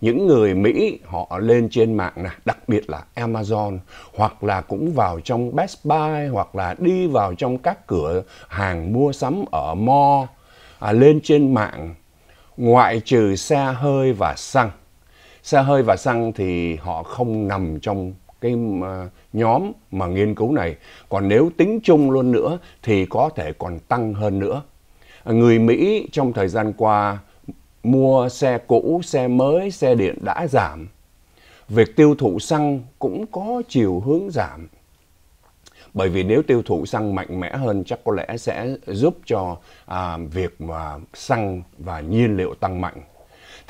những người Mỹ họ lên trên mạng này, đặc biệt là Amazon hoặc là cũng vào trong Best Buy hoặc là đi vào trong các cửa hàng mua sắm ở mall à, lên trên mạng ngoại trừ xe hơi và xăng. Xe hơi và xăng thì họ không nằm trong cái à, nhóm mà nghiên cứu này. Còn nếu tính chung luôn nữa thì có thể còn tăng hơn nữa. Người Mỹ trong thời gian qua mua xe cũ, xe mới, xe điện đã giảm. Việc tiêu thụ xăng cũng có chiều hướng giảm. Bởi vì nếu tiêu thụ xăng mạnh mẽ hơn chắc có lẽ sẽ giúp cho à, việc mà xăng và nhiên liệu tăng mạnh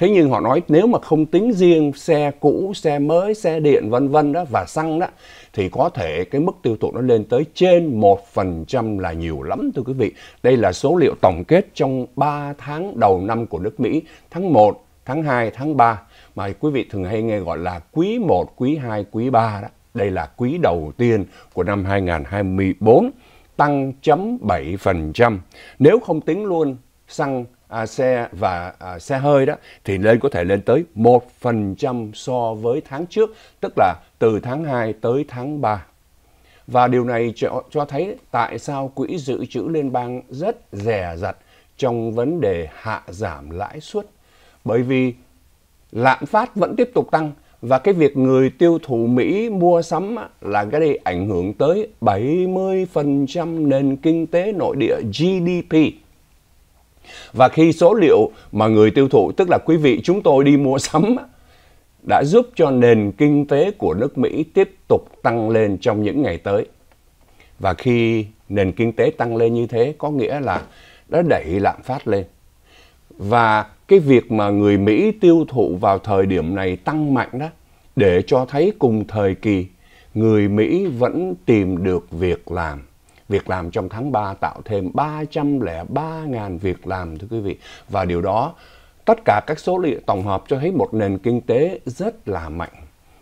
thế nhưng họ nói nếu mà không tính riêng xe cũ xe mới xe điện vân vân đó và xăng đó thì có thể cái mức tiêu thụ nó lên tới trên 1% là nhiều lắm thưa quý vị. Đây là số liệu tổng kết trong 3 tháng đầu năm của nước Mỹ, tháng 1, tháng 2, tháng 3 mà quý vị thường hay nghe gọi là quý 1, quý 2, quý 3 đó. Đây là quý đầu tiên của năm 2024 tăng chấm 7%. Nếu không tính luôn xăng à, xe và à, xe hơi đó thì lên có thể lên tới 1% so với tháng trước, tức là từ tháng 2 tới tháng 3. Và điều này cho, cho thấy tại sao quỹ dự trữ liên bang rất rẻ rặt trong vấn đề hạ giảm lãi suất. Bởi vì lạm phát vẫn tiếp tục tăng và cái việc người tiêu thụ Mỹ mua sắm là cái đây ảnh hưởng tới 70% nền kinh tế nội địa GDP và khi số liệu mà người tiêu thụ, tức là quý vị chúng tôi đi mua sắm, đã giúp cho nền kinh tế của nước Mỹ tiếp tục tăng lên trong những ngày tới. Và khi nền kinh tế tăng lên như thế có nghĩa là đã đẩy lạm phát lên. Và cái việc mà người Mỹ tiêu thụ vào thời điểm này tăng mạnh đó để cho thấy cùng thời kỳ người Mỹ vẫn tìm được việc làm Việc làm trong tháng 3 tạo thêm 303.000 việc làm thưa quý vị. Và điều đó tất cả các số liệu tổng hợp cho thấy một nền kinh tế rất là mạnh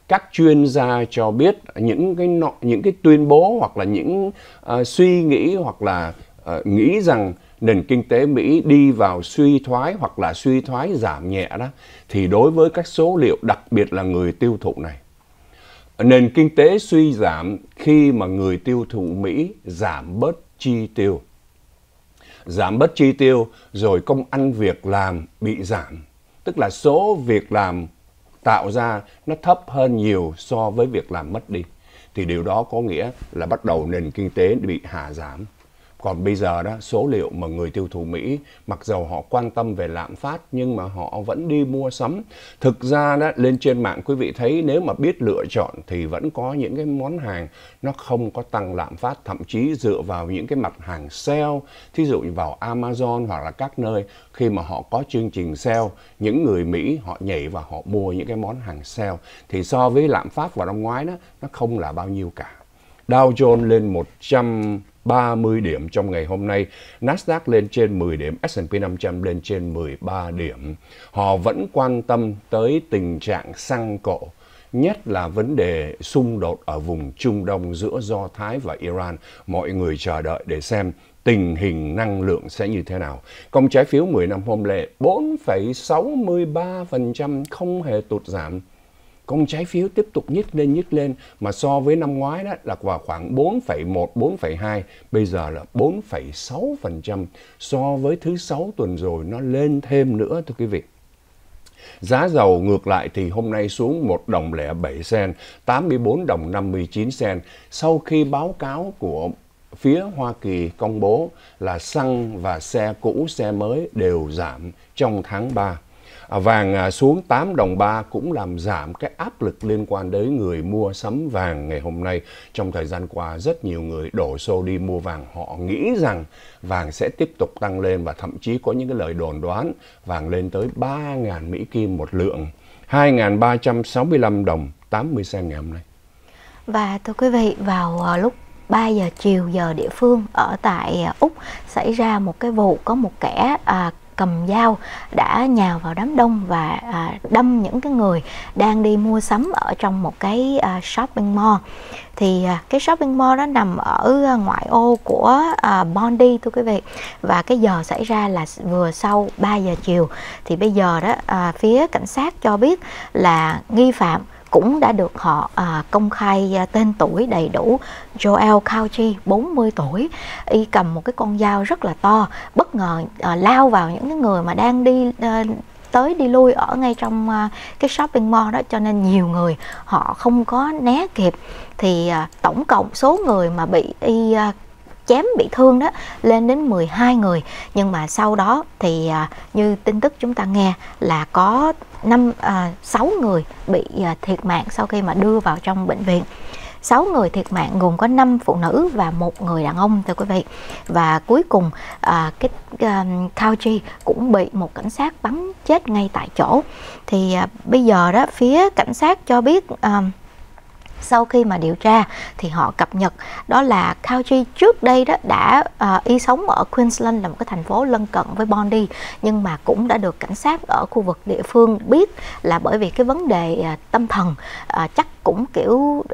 các chuyên gia cho biết những cái nọ, những cái tuyên bố hoặc là những uh, suy nghĩ hoặc là uh, nghĩ rằng nền kinh tế Mỹ đi vào suy thoái hoặc là suy thoái giảm nhẹ đó thì đối với các số liệu đặc biệt là người tiêu thụ này nền kinh tế suy giảm khi mà người tiêu thụ Mỹ giảm bớt chi tiêu. Giảm bớt chi tiêu rồi công ăn việc làm bị giảm, tức là số việc làm tạo ra nó thấp hơn nhiều so với việc làm mất đi. Thì điều đó có nghĩa là bắt đầu nền kinh tế bị hạ giảm còn bây giờ đó số liệu mà người tiêu thụ Mỹ mặc dầu họ quan tâm về lạm phát nhưng mà họ vẫn đi mua sắm thực ra đó lên trên mạng quý vị thấy nếu mà biết lựa chọn thì vẫn có những cái món hàng nó không có tăng lạm phát thậm chí dựa vào những cái mặt hàng sale thí dụ như vào Amazon hoặc là các nơi khi mà họ có chương trình sale những người Mỹ họ nhảy và họ mua những cái món hàng sale thì so với lạm phát vào năm ngoái đó nó không là bao nhiêu cả Dow Jones lên 100 30 điểm trong ngày hôm nay. Nasdaq lên trên 10 điểm, S&P 500 lên trên 13 điểm. Họ vẫn quan tâm tới tình trạng xăng cộ nhất là vấn đề xung đột ở vùng Trung Đông giữa Do Thái và Iran. Mọi người chờ đợi để xem tình hình năng lượng sẽ như thế nào. Công trái phiếu 10 năm hôm lệ 4,63% không hề tụt giảm còn trái phiếu tiếp tục nhích lên nhích lên mà so với năm ngoái đó là vào khoảng 4,1, 4,2, bây giờ là 4,6% so với thứ sáu tuần rồi nó lên thêm nữa thưa quý vị. Giá dầu ngược lại thì hôm nay xuống 1 đồng lẻ 7 sen, 84 đồng 59 sen. Sau khi báo cáo của phía Hoa Kỳ công bố là xăng và xe cũ, xe mới đều giảm trong tháng 3. À, vàng à, xuống 8 đồng 3 cũng làm giảm cái áp lực liên quan đến người mua sắm vàng ngày hôm nay. Trong thời gian qua rất nhiều người đổ xô đi mua vàng, họ nghĩ rằng vàng sẽ tiếp tục tăng lên và thậm chí có những cái lời đồn đoán vàng lên tới 3.000 Mỹ Kim một lượng, 2.365 đồng 80 cent ngày hôm nay.
Và thưa quý vị, vào à, lúc 3 giờ chiều giờ địa phương ở tại Úc xảy ra một cái vụ có một kẻ à, cầm dao đã nhào vào đám đông và à, đâm những cái người đang đi mua sắm ở trong một cái à, shopping mall thì à, cái shopping mall đó nằm ở à, ngoại ô của à, Bondi thưa quý vị và cái giờ xảy ra là vừa sau 3 giờ chiều thì bây giờ đó à, phía cảnh sát cho biết là nghi phạm cũng đã được họ à, công khai à, tên tuổi đầy đủ Joel Fauci 40 tuổi y cầm một cái con dao rất là to bất ngờ à, lao vào những cái người mà đang đi à, tới đi lui ở ngay trong à, cái shopping mall đó cho nên nhiều người họ không có né kịp thì à, tổng cộng số người mà bị y à, chém bị thương đó lên đến 12 người nhưng mà sau đó thì à, như tin tức chúng ta nghe là có năm à, 6 người bị à, thiệt mạng sau khi mà đưa vào trong bệnh viện 6 người thiệt mạng gồm có 5 phụ nữ và một người đàn ông thưa quý vị và cuối cùng à, cái à, Kauchi cũng bị một cảnh sát bắn chết ngay tại chỗ thì à, bây giờ đó phía cảnh sát cho biết à, sau khi mà điều tra thì họ cập nhật đó là Cauchy trước đây đó đã uh, y sống ở Queensland là một cái thành phố lân cận với Bondi nhưng mà cũng đã được cảnh sát ở khu vực địa phương biết là bởi vì cái vấn đề uh, tâm thần uh, chắc cũng kiểu uh,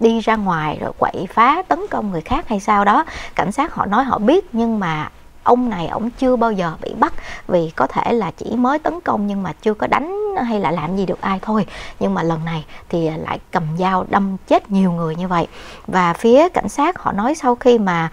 đi ra ngoài rồi quậy phá tấn công người khác hay sao đó cảnh sát họ nói họ biết nhưng mà ông này ông chưa bao giờ bị bắt vì có thể là chỉ mới tấn công nhưng mà chưa có đánh hay là làm gì được ai thôi nhưng mà lần này thì lại cầm dao đâm chết nhiều người như vậy và phía cảnh sát họ nói sau khi mà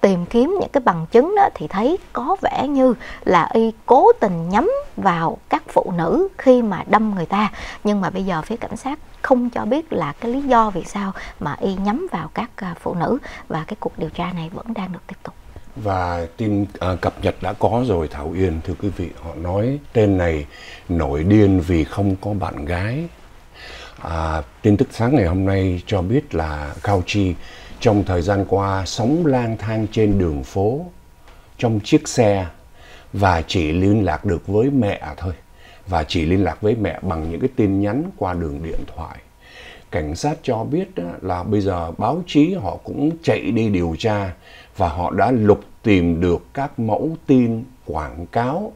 tìm kiếm những cái bằng chứng đó thì thấy có vẻ như là y cố tình nhắm vào các phụ nữ khi mà đâm người ta nhưng mà bây giờ phía cảnh sát không cho biết là cái lý do vì sao mà y nhắm vào các à, phụ nữ và cái cuộc điều tra này vẫn đang được tiếp tục
và tin à, cập nhật đã có rồi Thảo Yên thưa quý vị họ nói tên này nổi điên vì không có bạn gái à, tin tức sáng ngày hôm nay cho biết là Cao Chi trong thời gian qua sống lang thang trên đường phố trong chiếc xe và chỉ liên lạc được với mẹ thôi và chỉ liên lạc với mẹ bằng những cái tin nhắn qua đường điện thoại cảnh sát cho biết là bây giờ báo chí họ cũng chạy đi điều tra và họ đã lục tìm được các mẫu tin quảng cáo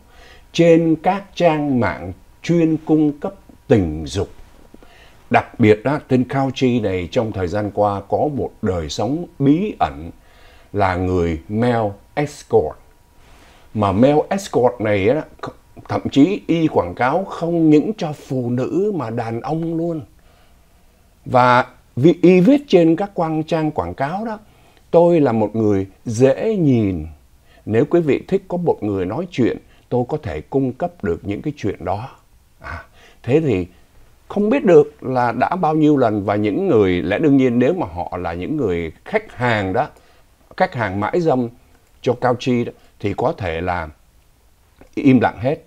trên các trang mạng chuyên cung cấp tình dục. Đặc biệt đó, tên Fauci này trong thời gian qua có một đời sống bí ẩn là người male escort. Mà male escort này đó, thậm chí y quảng cáo không những cho phụ nữ mà đàn ông luôn. Và vì y viết trên các quang trang quảng cáo đó, tôi là một người dễ nhìn nếu quý vị thích có một người nói chuyện tôi có thể cung cấp được những cái chuyện đó à, thế thì không biết được là đã bao nhiêu lần và những người lẽ đương nhiên nếu mà họ là những người khách hàng đó khách hàng mãi dâm cho cao chi đó, thì có thể là im lặng hết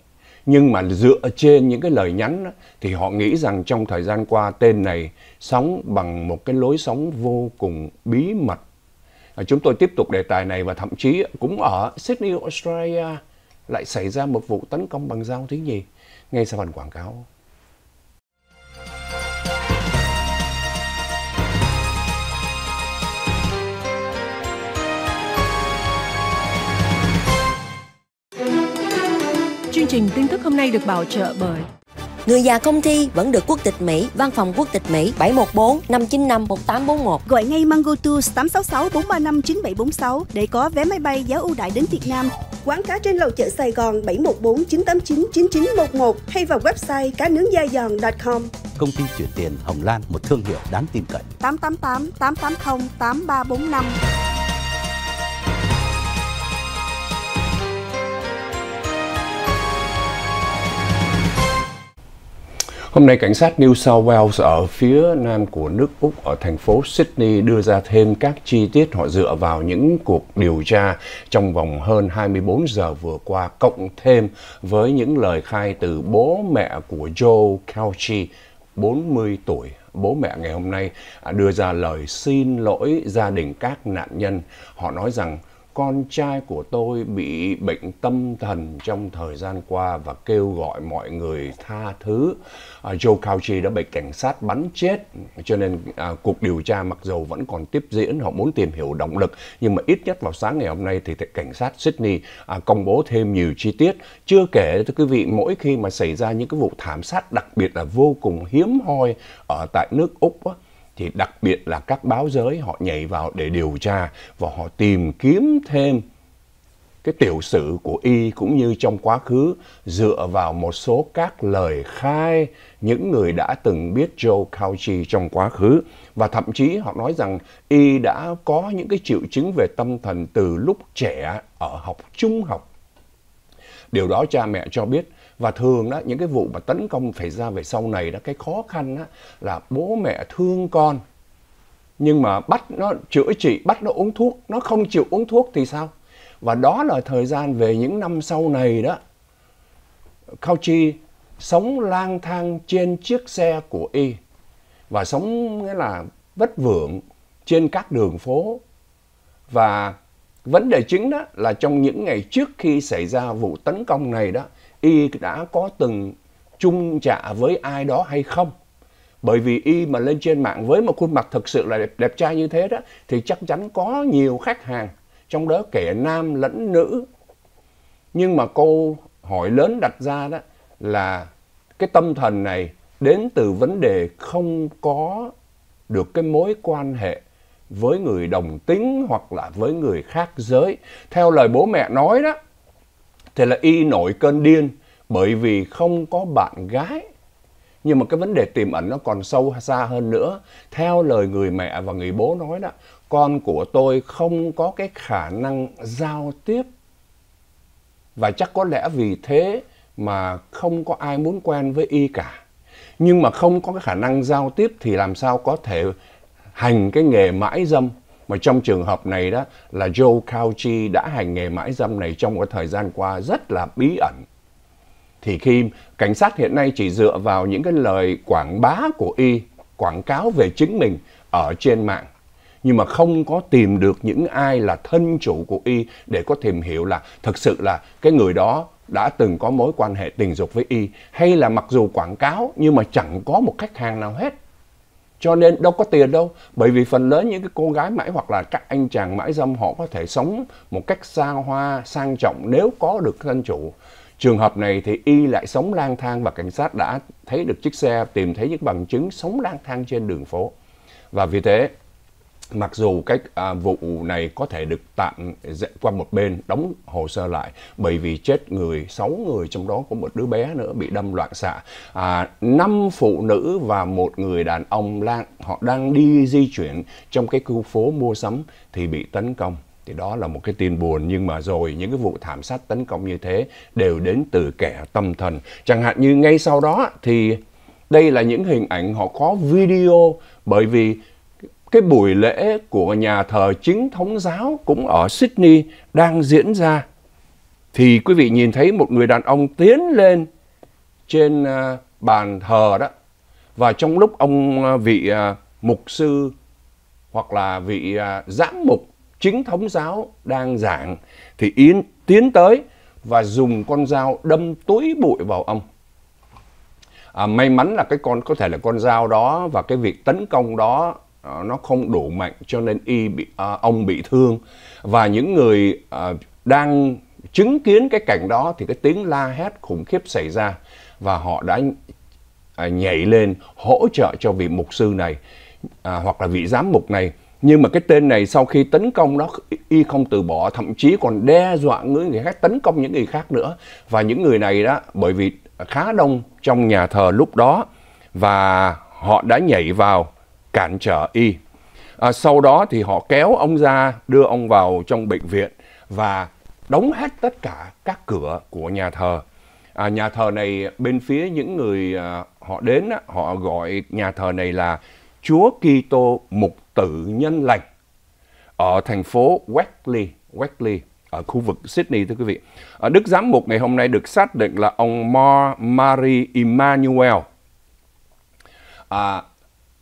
nhưng mà dựa trên những cái lời nhắn đó, thì họ nghĩ rằng trong thời gian qua tên này sống bằng một cái lối sống vô cùng bí mật Chúng tôi tiếp tục đề tài này và thậm chí cũng ở Sydney, Australia lại xảy ra một vụ tấn công bằng dao thứ nhì ngay sau phần quảng cáo.
Chương trình tin tức hôm nay được bảo trợ bởi Người già không thi vẫn được quốc tịch Mỹ, văn phòng quốc tịch Mỹ 714 595 1841. Gọi ngay Mango Tours 866 435 9746 để có vé máy bay giá ưu đãi đến Việt Nam. Quán cá trên lầu chợ Sài Gòn 714 989 9911 hay vào website cá nướng da giòn.com.
Công ty chuyển tiền Hồng Lan một thương hiệu đáng tin cậy.
888 880 8345
Hôm nay, cảnh sát New South Wales ở phía nam của nước Úc ở thành phố Sydney đưa ra thêm các chi tiết họ dựa vào những cuộc điều tra trong vòng hơn 24 giờ vừa qua, cộng thêm với những lời khai từ bố mẹ của Joe Cauchy, 40 tuổi bố mẹ ngày hôm nay à, đưa ra lời xin lỗi gia đình các nạn nhân. Họ nói rằng con trai của tôi bị bệnh tâm thần trong thời gian qua và kêu gọi mọi người tha thứ. À, Joe Fauci đã bị cảnh sát bắn chết, cho nên à, cuộc điều tra mặc dù vẫn còn tiếp diễn, họ muốn tìm hiểu động lực, nhưng mà ít nhất vào sáng ngày hôm nay thì cảnh sát Sydney à, công bố thêm nhiều chi tiết. Chưa kể thưa quý vị, mỗi khi mà xảy ra những cái vụ thảm sát đặc biệt là vô cùng hiếm hoi ở tại nước Úc á, thì đặc biệt là các báo giới họ nhảy vào để điều tra và họ tìm kiếm thêm cái tiểu sử của y cũng như trong quá khứ dựa vào một số các lời khai những người đã từng biết Joe Cauchy trong quá khứ và thậm chí họ nói rằng y đã có những cái triệu chứng về tâm thần từ lúc trẻ ở học trung học. Điều đó cha mẹ cho biết và thường đó những cái vụ mà tấn công xảy ra về sau này đó cái khó khăn đó là bố mẹ thương con nhưng mà bắt nó chữa trị bắt nó uống thuốc nó không chịu uống thuốc thì sao và đó là thời gian về những năm sau này đó Fauci sống lang thang trên chiếc xe của y và sống nghĩa là vất vưởng trên các đường phố và vấn đề chính đó là trong những ngày trước khi xảy ra vụ tấn công này đó y đã có từng chung trả với ai đó hay không bởi vì y mà lên trên mạng với một khuôn mặt thực sự là đẹp, đẹp trai như thế đó thì chắc chắn có nhiều khách hàng trong đó kể nam lẫn nữ nhưng mà câu hỏi lớn đặt ra đó là cái tâm thần này đến từ vấn đề không có được cái mối quan hệ với người đồng tính hoặc là với người khác giới theo lời bố mẹ nói đó Thế là y nổi cơn điên bởi vì không có bạn gái. Nhưng mà cái vấn đề tiềm ẩn nó còn sâu xa hơn nữa. Theo lời người mẹ và người bố nói đó, con của tôi không có cái khả năng giao tiếp. Và chắc có lẽ vì thế mà không có ai muốn quen với y cả. Nhưng mà không có cái khả năng giao tiếp thì làm sao có thể hành cái nghề mãi dâm mà trong trường hợp này đó là Joe Cauchy đã hành nghề mãi dâm này trong một thời gian qua rất là bí ẩn. Thì khi cảnh sát hiện nay chỉ dựa vào những cái lời quảng bá của y, quảng cáo về chính mình ở trên mạng nhưng mà không có tìm được những ai là thân chủ của y để có tìm hiểu là thực sự là cái người đó đã từng có mối quan hệ tình dục với y hay là mặc dù quảng cáo nhưng mà chẳng có một khách hàng nào hết cho nên đâu có tiền đâu bởi vì phần lớn những cái cô gái mãi hoặc là các anh chàng mãi dâm họ có thể sống một cách xa hoa sang trọng nếu có được thân chủ trường hợp này thì y lại sống lang thang và cảnh sát đã thấy được chiếc xe tìm thấy những bằng chứng sống lang thang trên đường phố và vì thế mặc dù cái à, vụ này có thể được tạm qua một bên đóng hồ sơ lại bởi vì chết người sáu người trong đó có một đứa bé nữa bị đâm loạn xạ à, phụ nữ và một người đàn ông lang, họ đang đi di chuyển trong cái khu phố mua sắm thì bị tấn công thì đó là một cái tin buồn nhưng mà rồi những cái vụ thảm sát tấn công như thế đều đến từ kẻ tâm thần chẳng hạn như ngay sau đó thì đây là những hình ảnh họ có video bởi vì cái buổi lễ của nhà thờ chính thống giáo cũng ở Sydney đang diễn ra. Thì quý vị nhìn thấy một người đàn ông tiến lên trên à, bàn thờ đó. Và trong lúc ông à, vị à, mục sư hoặc là vị giám mục chính thống giáo đang giảng thì Yến tiến tới và dùng con dao đâm túi bụi vào ông. À, may mắn là cái con có thể là con dao đó và cái việc tấn công đó Ờ, nó không đủ mạnh cho nên y bị à, ông bị thương và những người à, đang chứng kiến cái cảnh đó thì cái tiếng la hét khủng khiếp xảy ra và họ đã à, nhảy lên hỗ trợ cho vị mục sư này à, hoặc là vị giám mục này nhưng mà cái tên này sau khi tấn công nó y không từ bỏ thậm chí còn đe dọa những người khác tấn công những người khác nữa và những người này đó bởi vì khá đông trong nhà thờ lúc đó và họ đã nhảy vào cản trở y. À, sau đó thì họ kéo ông ra, đưa ông vào trong bệnh viện và đóng hết tất cả các cửa của nhà thờ. À, nhà thờ này bên phía những người à, họ đến, á, họ gọi nhà thờ này là Chúa Kitô Mục Tử Nhân Lành ở thành phố Wesley, Wesley ở khu vực Sydney thưa quý vị. Ở à, Đức Giám mục ngày hôm nay được xác định là ông Mar Marie Emmanuel. À,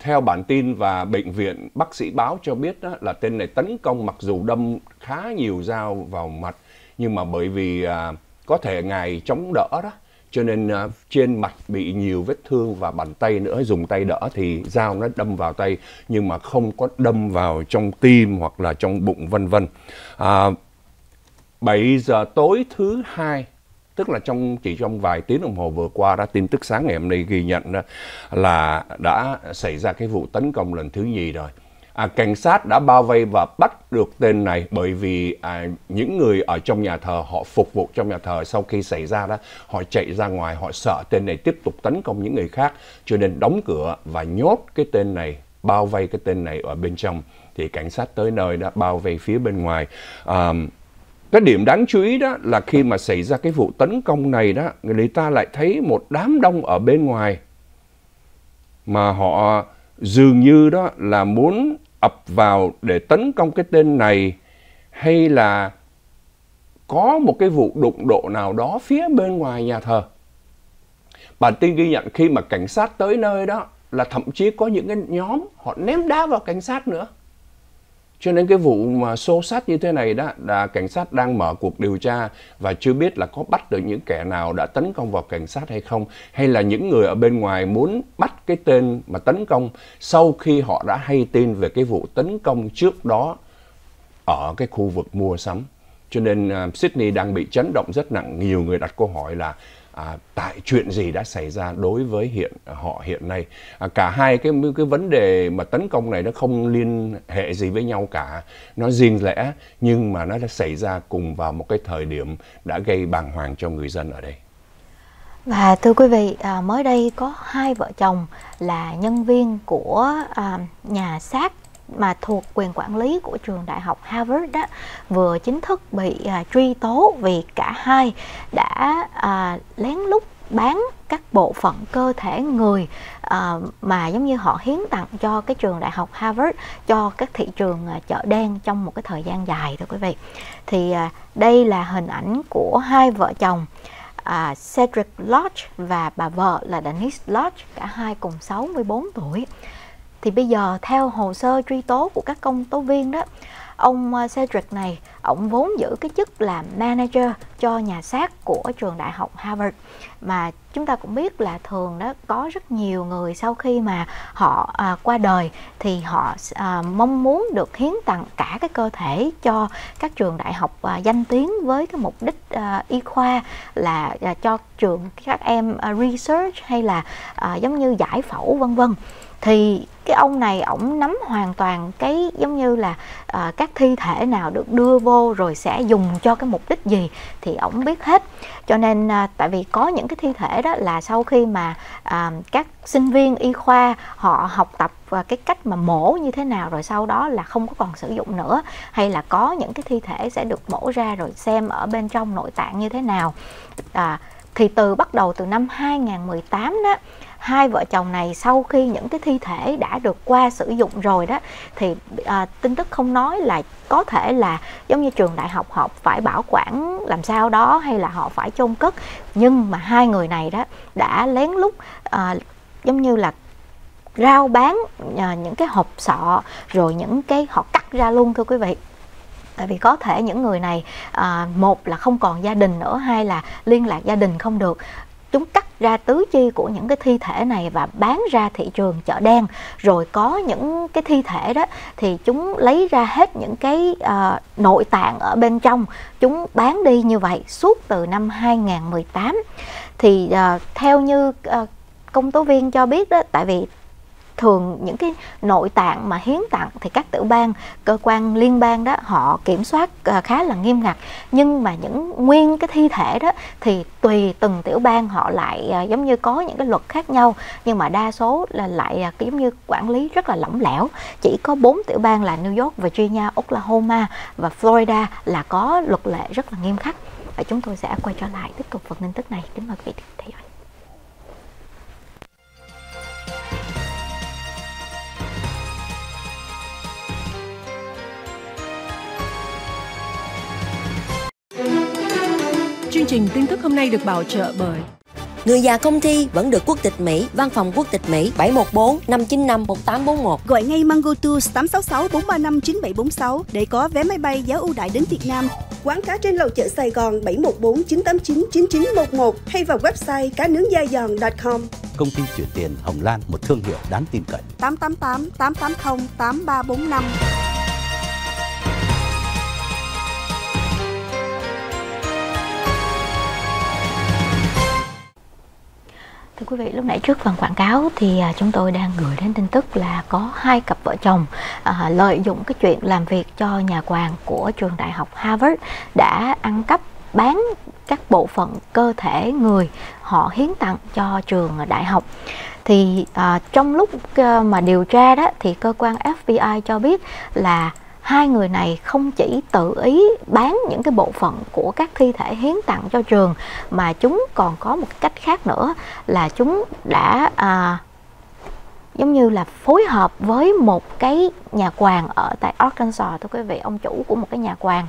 theo bản tin và bệnh viện bác sĩ báo cho biết đó, là tên này tấn công mặc dù đâm khá nhiều dao vào mặt nhưng mà bởi vì à, có thể ngài chống đỡ đó cho nên à, trên mặt bị nhiều vết thương và bàn tay nữa dùng tay đỡ thì dao nó đâm vào tay nhưng mà không có đâm vào trong tim hoặc là trong bụng vân vân. À, 7 giờ tối thứ hai tức là trong chỉ trong vài tiếng đồng hồ vừa qua đã tin tức sáng ngày hôm nay ghi nhận là đã xảy ra cái vụ tấn công lần thứ nhì rồi à, cảnh sát đã bao vây và bắt được tên này bởi vì à, những người ở trong nhà thờ họ phục vụ trong nhà thờ sau khi xảy ra đó họ chạy ra ngoài họ sợ tên này tiếp tục tấn công những người khác cho nên đóng cửa và nhốt cái tên này bao vây cái tên này ở bên trong thì cảnh sát tới nơi đã bao vây phía bên ngoài à, cái điểm đáng chú ý đó là khi mà xảy ra cái vụ tấn công này đó, người ta lại thấy một đám đông ở bên ngoài mà họ dường như đó là muốn ập vào để tấn công cái tên này hay là có một cái vụ đụng độ nào đó phía bên ngoài nhà thờ. Bản tin ghi nhận khi mà cảnh sát tới nơi đó là thậm chí có những cái nhóm họ ném đá vào cảnh sát nữa. Cho nên cái vụ mà xô sát như thế này đó là cảnh sát đang mở cuộc điều tra và chưa biết là có bắt được những kẻ nào đã tấn công vào cảnh sát hay không hay là những người ở bên ngoài muốn bắt cái tên mà tấn công sau khi họ đã hay tin về cái vụ tấn công trước đó ở cái khu vực mua sắm. Cho nên uh, Sydney đang bị chấn động rất nặng, nhiều người đặt câu hỏi là à, tại chuyện gì đã xảy ra đối với hiện họ hiện nay à, cả hai cái cái vấn đề mà tấn công này nó không liên hệ gì với nhau cả nó riêng lẽ nhưng mà nó đã xảy ra cùng vào một cái thời điểm đã gây bàng hoàng cho người dân ở đây
và thưa quý vị, à, mới đây có hai vợ chồng là nhân viên của à, nhà xác mà thuộc quyền quản lý của trường đại học Harvard đó vừa chính thức bị à, truy tố vì cả hai đã à, lén lút bán các bộ phận cơ thể người à, mà giống như họ hiến tặng cho cái trường đại học Harvard cho các thị trường à, chợ đen trong một cái thời gian dài thưa quý vị thì à, đây là hình ảnh của hai vợ chồng à, Cedric Lodge và bà vợ là Denise Lodge cả hai cùng 64 tuổi thì bây giờ theo hồ sơ truy tố của các công tố viên đó ông à, Cedric này ông vốn giữ cái chức là manager cho nhà xác của trường đại học Harvard mà chúng ta cũng biết là thường đó có rất nhiều người sau khi mà họ à, qua đời thì họ à, mong muốn được hiến tặng cả cái cơ thể cho các trường đại học à, danh tiếng với cái mục đích à, y khoa là à, cho trường các em à, research hay là à, giống như giải phẫu vân vân thì cái ông này ổng nắm hoàn toàn cái giống như là uh, các thi thể nào được đưa vô rồi sẽ dùng cho cái mục đích gì thì ổng biết hết cho nên uh, tại vì có những cái thi thể đó là sau khi mà uh, các sinh viên y khoa họ học tập và cái cách mà mổ như thế nào rồi sau đó là không có còn sử dụng nữa hay là có những cái thi thể sẽ được mổ ra rồi xem ở bên trong nội tạng như thế nào à, thì từ bắt đầu từ năm 2018 đó hai vợ chồng này sau khi những cái thi thể đã được qua sử dụng rồi đó thì à, tin tức không nói là có thể là giống như trường đại học họ phải bảo quản làm sao đó hay là họ phải chôn cất nhưng mà hai người này đó đã lén lút à, giống như là rao bán à, những cái hộp sọ rồi những cái họ cắt ra luôn thưa quý vị tại vì có thể những người này à, một là không còn gia đình nữa hai là liên lạc gia đình không được chúng cắt ra tứ chi của những cái thi thể này và bán ra thị trường chợ đen rồi có những cái thi thể đó thì chúng lấy ra hết những cái uh, nội tạng ở bên trong chúng bán đi như vậy suốt từ năm 2018 thì uh, theo như uh, công tố viên cho biết đó tại vì thường những cái nội tạng mà hiến tặng thì các tiểu bang cơ quan liên bang đó họ kiểm soát ờ, khá là nghiêm ngặt nhưng mà những nguyên cái thi thể đó thì tùy từng tiểu bang họ lại ờ, giống như có những cái luật khác nhau nhưng mà đa số là lại ờ, giống như quản lý rất là lỏng lẻo chỉ có bốn tiểu bang là New York, Virginia, Oklahoma và Florida là có luật lệ rất là nghiêm khắc và chúng tôi sẽ quay trở lại tiếp tục phần tin tức này kính mời quý vị theo dõi
Chương trình tin tức hôm nay được bảo trợ bởi Người già không thi vẫn được quốc tịch Mỹ, văn phòng quốc tịch Mỹ 714 595 1841. Gọi ngay Mango Tours 866 435 9746 để có vé máy bay giá ưu đãi đến Việt Nam. Quán cá trên lầu chợ Sài Gòn 714 989 9911 hay vào website cá nướng da giòn.com.
Công ty chuyển tiền Hồng Lan một thương hiệu đáng tin cậy.
888 880 8345.
Thưa quý vị, lúc nãy trước phần quảng cáo thì à, chúng tôi đang gửi đến tin tức là có hai cặp vợ chồng à, lợi dụng cái chuyện làm việc cho nhà quàng của trường đại học Harvard đã ăn cắp bán các bộ phận cơ thể người họ hiến tặng cho trường đại học thì à, trong lúc à, mà điều tra đó thì cơ quan FBI cho biết là hai người này không chỉ tự ý bán những cái bộ phận của các thi thể hiến tặng cho trường mà chúng còn có một cách khác nữa là chúng đã à, giống như là phối hợp với một cái nhà quàng ở tại Arkansas thưa quý vị ông chủ của một cái nhà quàng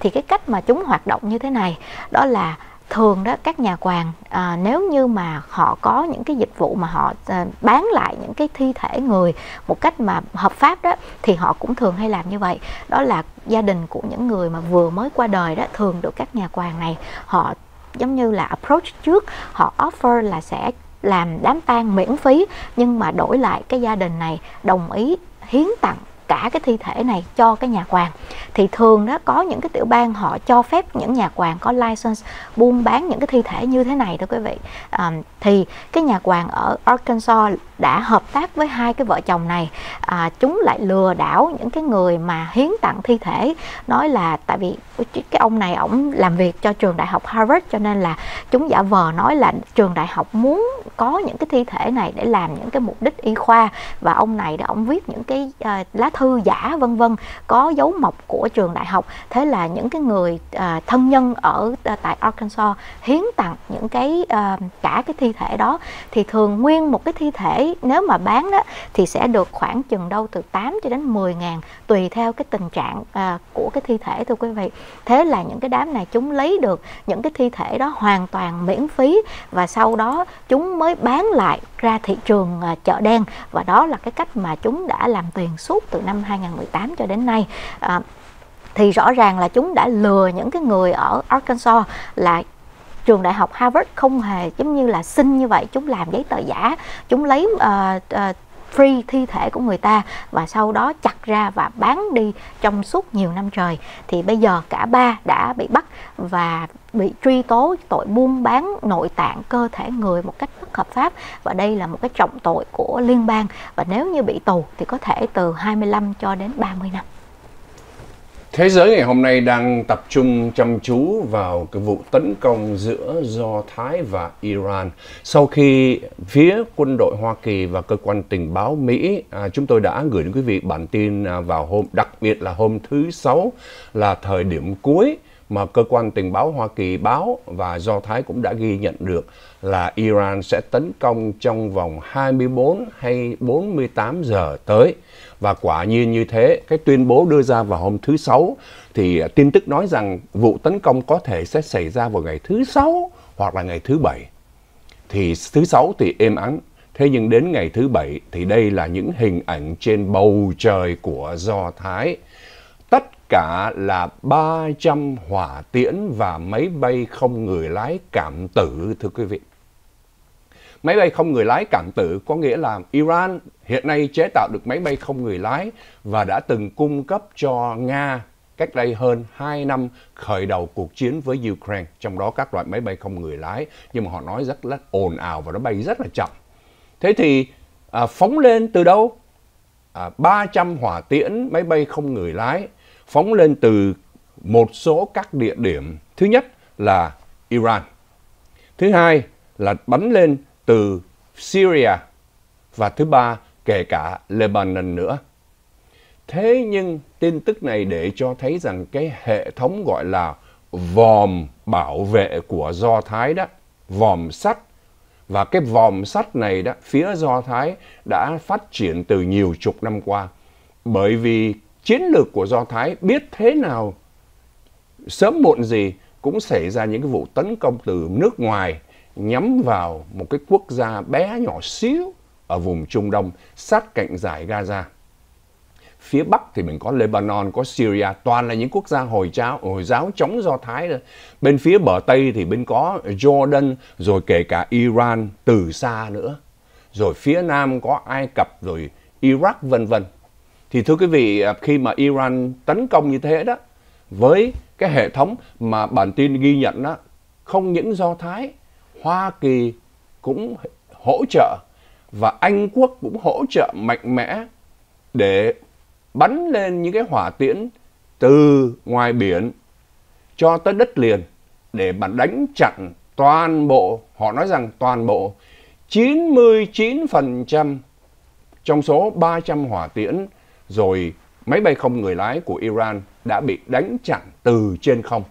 thì cái cách mà chúng hoạt động như thế này đó là thường đó các nhà quàng à, nếu như mà họ có những cái dịch vụ mà họ à, bán lại những cái thi thể người một cách mà hợp pháp đó thì họ cũng thường hay làm như vậy đó là gia đình của những người mà vừa mới qua đời đó thường được các nhà quàng này họ giống như là approach trước họ offer là sẽ làm đám tang miễn phí nhưng mà đổi lại cái gia đình này đồng ý hiến tặng cả cái thi thể này cho cái nhà quan thì thường đó có những cái tiểu bang họ cho phép những nhà quan có license buôn bán những cái thi thể như thế này thưa quý vị à, thì cái nhà quan ở Arkansas đã hợp tác với hai cái vợ chồng này à, chúng lại lừa đảo những cái người mà hiến tặng thi thể nói là tại vì cái ông này ổng làm việc cho trường đại học Harvard cho nên là chúng giả vờ nói là trường đại học muốn có những cái thi thể này để làm những cái mục đích y khoa và ông này đã ông viết những cái uh, lá thư thư giả vân vân có dấu mộc của trường đại học thế là những cái người à, thân nhân ở à, tại Arkansas hiến tặng những cái à, cả cái thi thể đó thì thường nguyên một cái thi thể nếu mà bán đó thì sẽ được khoảng chừng đâu từ 8 cho đến 10 ngàn tùy theo cái tình trạng à, của cái thi thể thưa quý vị thế là những cái đám này chúng lấy được những cái thi thể đó hoàn toàn miễn phí và sau đó chúng mới bán lại ra thị trường à, chợ đen và đó là cái cách mà chúng đã làm tiền suốt từ năm năm 2018 cho đến nay à, thì rõ ràng là chúng đã lừa những cái người ở Arkansas là trường đại học Harvard không hề giống như là xin như vậy chúng làm giấy tờ giả chúng lấy uh, uh, free thi thể của người ta và sau đó chặt ra và bán đi trong suốt nhiều năm trời thì bây giờ cả ba đã bị bắt và bị truy tố tội buôn bán nội tạng cơ thể người một cách hợp pháp và đây là một cái trọng tội của liên bang và nếu như bị tù thì có thể từ 25 cho đến 30 năm.
Thế giới ngày hôm nay đang tập trung chăm chú vào cái vụ tấn công giữa Do Thái và Iran. Sau khi phía quân đội Hoa Kỳ và cơ quan tình báo Mỹ, à, chúng tôi đã gửi đến quý vị bản tin à, vào hôm, đặc biệt là hôm thứ Sáu là thời điểm cuối mà cơ quan tình báo Hoa Kỳ báo và Do Thái cũng đã ghi nhận được là Iran sẽ tấn công trong vòng 24 hay 48 giờ tới. Và quả nhiên như thế, cái tuyên bố đưa ra vào hôm thứ Sáu thì à, tin tức nói rằng vụ tấn công có thể sẽ xảy ra vào ngày thứ Sáu hoặc là ngày thứ Bảy. Thì thứ Sáu thì êm ắng, Thế nhưng đến ngày thứ Bảy thì đây là những hình ảnh trên bầu trời của Do Thái cả là 300 hỏa tiễn và máy bay không người lái cảm tử, thưa quý vị. Máy bay không người lái cảm tử có nghĩa là Iran hiện nay chế tạo được máy bay không người lái và đã từng cung cấp cho Nga cách đây hơn 2 năm khởi đầu cuộc chiến với Ukraine, trong đó các loại máy bay không người lái, nhưng mà họ nói rất là ồn ào và nó bay rất là chậm. Thế thì à, phóng lên từ đâu? À, 300 hỏa tiễn máy bay không người lái phóng lên từ một số các địa điểm. Thứ nhất là Iran. Thứ hai là bắn lên từ Syria. Và thứ ba kể cả Lebanon nữa. Thế nhưng tin tức này để cho thấy rằng cái hệ thống gọi là vòm bảo vệ của Do Thái đó, vòm sắt. Và cái vòm sắt này đó, phía Do Thái đã phát triển từ nhiều chục năm qua. Bởi vì chiến lược của Do Thái biết thế nào sớm muộn gì cũng xảy ra những cái vụ tấn công từ nước ngoài nhắm vào một cái quốc gia bé nhỏ xíu ở vùng Trung Đông sát cạnh giải Gaza. Phía Bắc thì mình có Lebanon, có Syria, toàn là những quốc gia Hồi giáo, Hồi giáo chống Do Thái. Bên phía bờ Tây thì bên có Jordan, rồi kể cả Iran từ xa nữa. Rồi phía Nam có Ai Cập, rồi Iraq vân vân. Thì thưa quý vị, à, khi mà Iran tấn công như thế đó, với cái hệ thống mà bản tin ghi nhận đó, không những Do Thái, Hoa Kỳ cũng hỗ trợ và Anh Quốc cũng hỗ trợ mạnh mẽ để bắn lên những cái hỏa tiễn từ ngoài biển cho tới đất liền để mà đánh chặn toàn bộ, họ nói rằng toàn bộ 99% trong số 300 hỏa tiễn rồi máy bay không người lái của Iran đã bị đánh chặn từ trên không.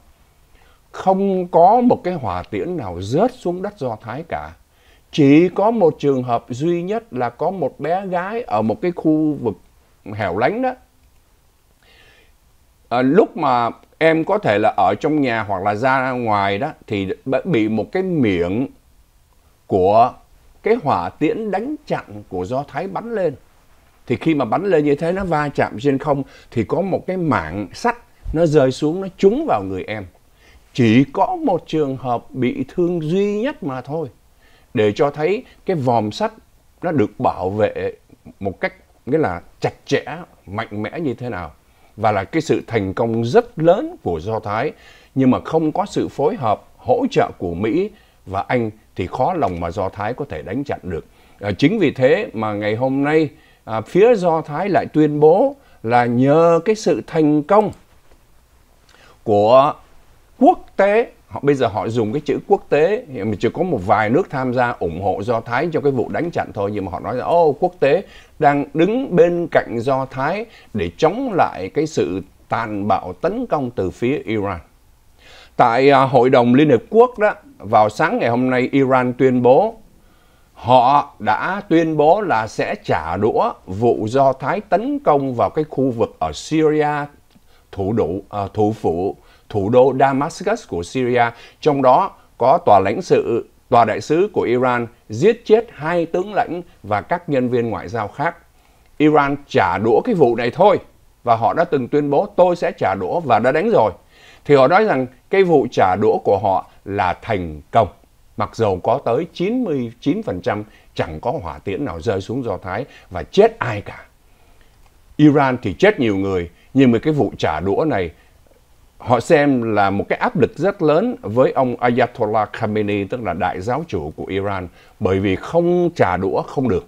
Không có một cái hỏa tiễn nào rớt xuống đất Do Thái cả. Chỉ có một trường hợp duy nhất là có một bé gái ở một cái khu vực hẻo lánh đó. À, lúc mà em có thể là ở trong nhà hoặc là ra ngoài đó thì bị một cái miệng của cái hỏa tiễn đánh chặn của Do Thái bắn lên thì khi mà bắn lên như thế nó va chạm trên không thì có một cái mạng sắt nó rơi xuống nó trúng vào người em chỉ có một trường hợp bị thương duy nhất mà thôi để cho thấy cái vòm sắt nó được bảo vệ một cách nghĩa là chặt chẽ mạnh mẽ như thế nào và là cái sự thành công rất lớn của do thái nhưng mà không có sự phối hợp hỗ trợ của mỹ và anh thì khó lòng mà do thái có thể đánh chặn được à, chính vì thế mà ngày hôm nay à, phía Do Thái lại tuyên bố là nhờ cái sự thành công của quốc tế họ bây giờ họ dùng cái chữ quốc tế mà chỉ có một vài nước tham gia ủng hộ do thái cho cái vụ đánh chặn thôi nhưng mà họ nói là ô quốc tế đang đứng bên cạnh do thái để chống lại cái sự tàn bạo tấn công từ phía iran tại à, hội đồng liên hợp quốc đó vào sáng ngày hôm nay iran tuyên bố họ đã tuyên bố là sẽ trả đũa vụ do Thái tấn công vào cái khu vực ở Syria, thủ đủ, à, thủ phủ, thủ đô Damascus của Syria, trong đó có tòa lãnh sự, tòa đại sứ của Iran giết chết hai tướng lãnh và các nhân viên ngoại giao khác. Iran trả đũa cái vụ này thôi và họ đã từng tuyên bố tôi sẽ trả đũa và đã đánh rồi. Thì họ nói rằng cái vụ trả đũa của họ là thành công mặc dù có tới 99% chẳng có hỏa tiễn nào rơi xuống Do Thái và chết ai cả. Iran thì chết nhiều người, nhưng mà cái vụ trả đũa này họ xem là một cái áp lực rất lớn với ông Ayatollah Khamenei, tức là đại giáo chủ của Iran, bởi vì không trả đũa không được.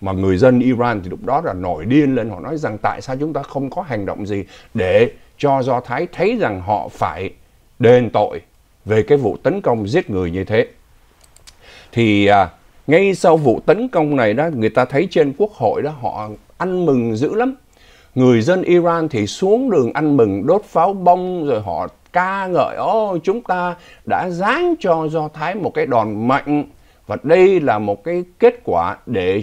Mà người dân Iran thì lúc đó là nổi điên lên, họ nói rằng tại sao chúng ta không có hành động gì để cho Do Thái thấy rằng họ phải đền tội về cái vụ tấn công giết người như thế. Thì à, ngay sau vụ tấn công này đó, người ta thấy trên quốc hội đó họ ăn mừng dữ lắm. Người dân Iran thì xuống đường ăn mừng đốt pháo bông rồi họ ca ngợi ô chúng ta đã giáng cho Do Thái một cái đòn mạnh và đây là một cái kết quả để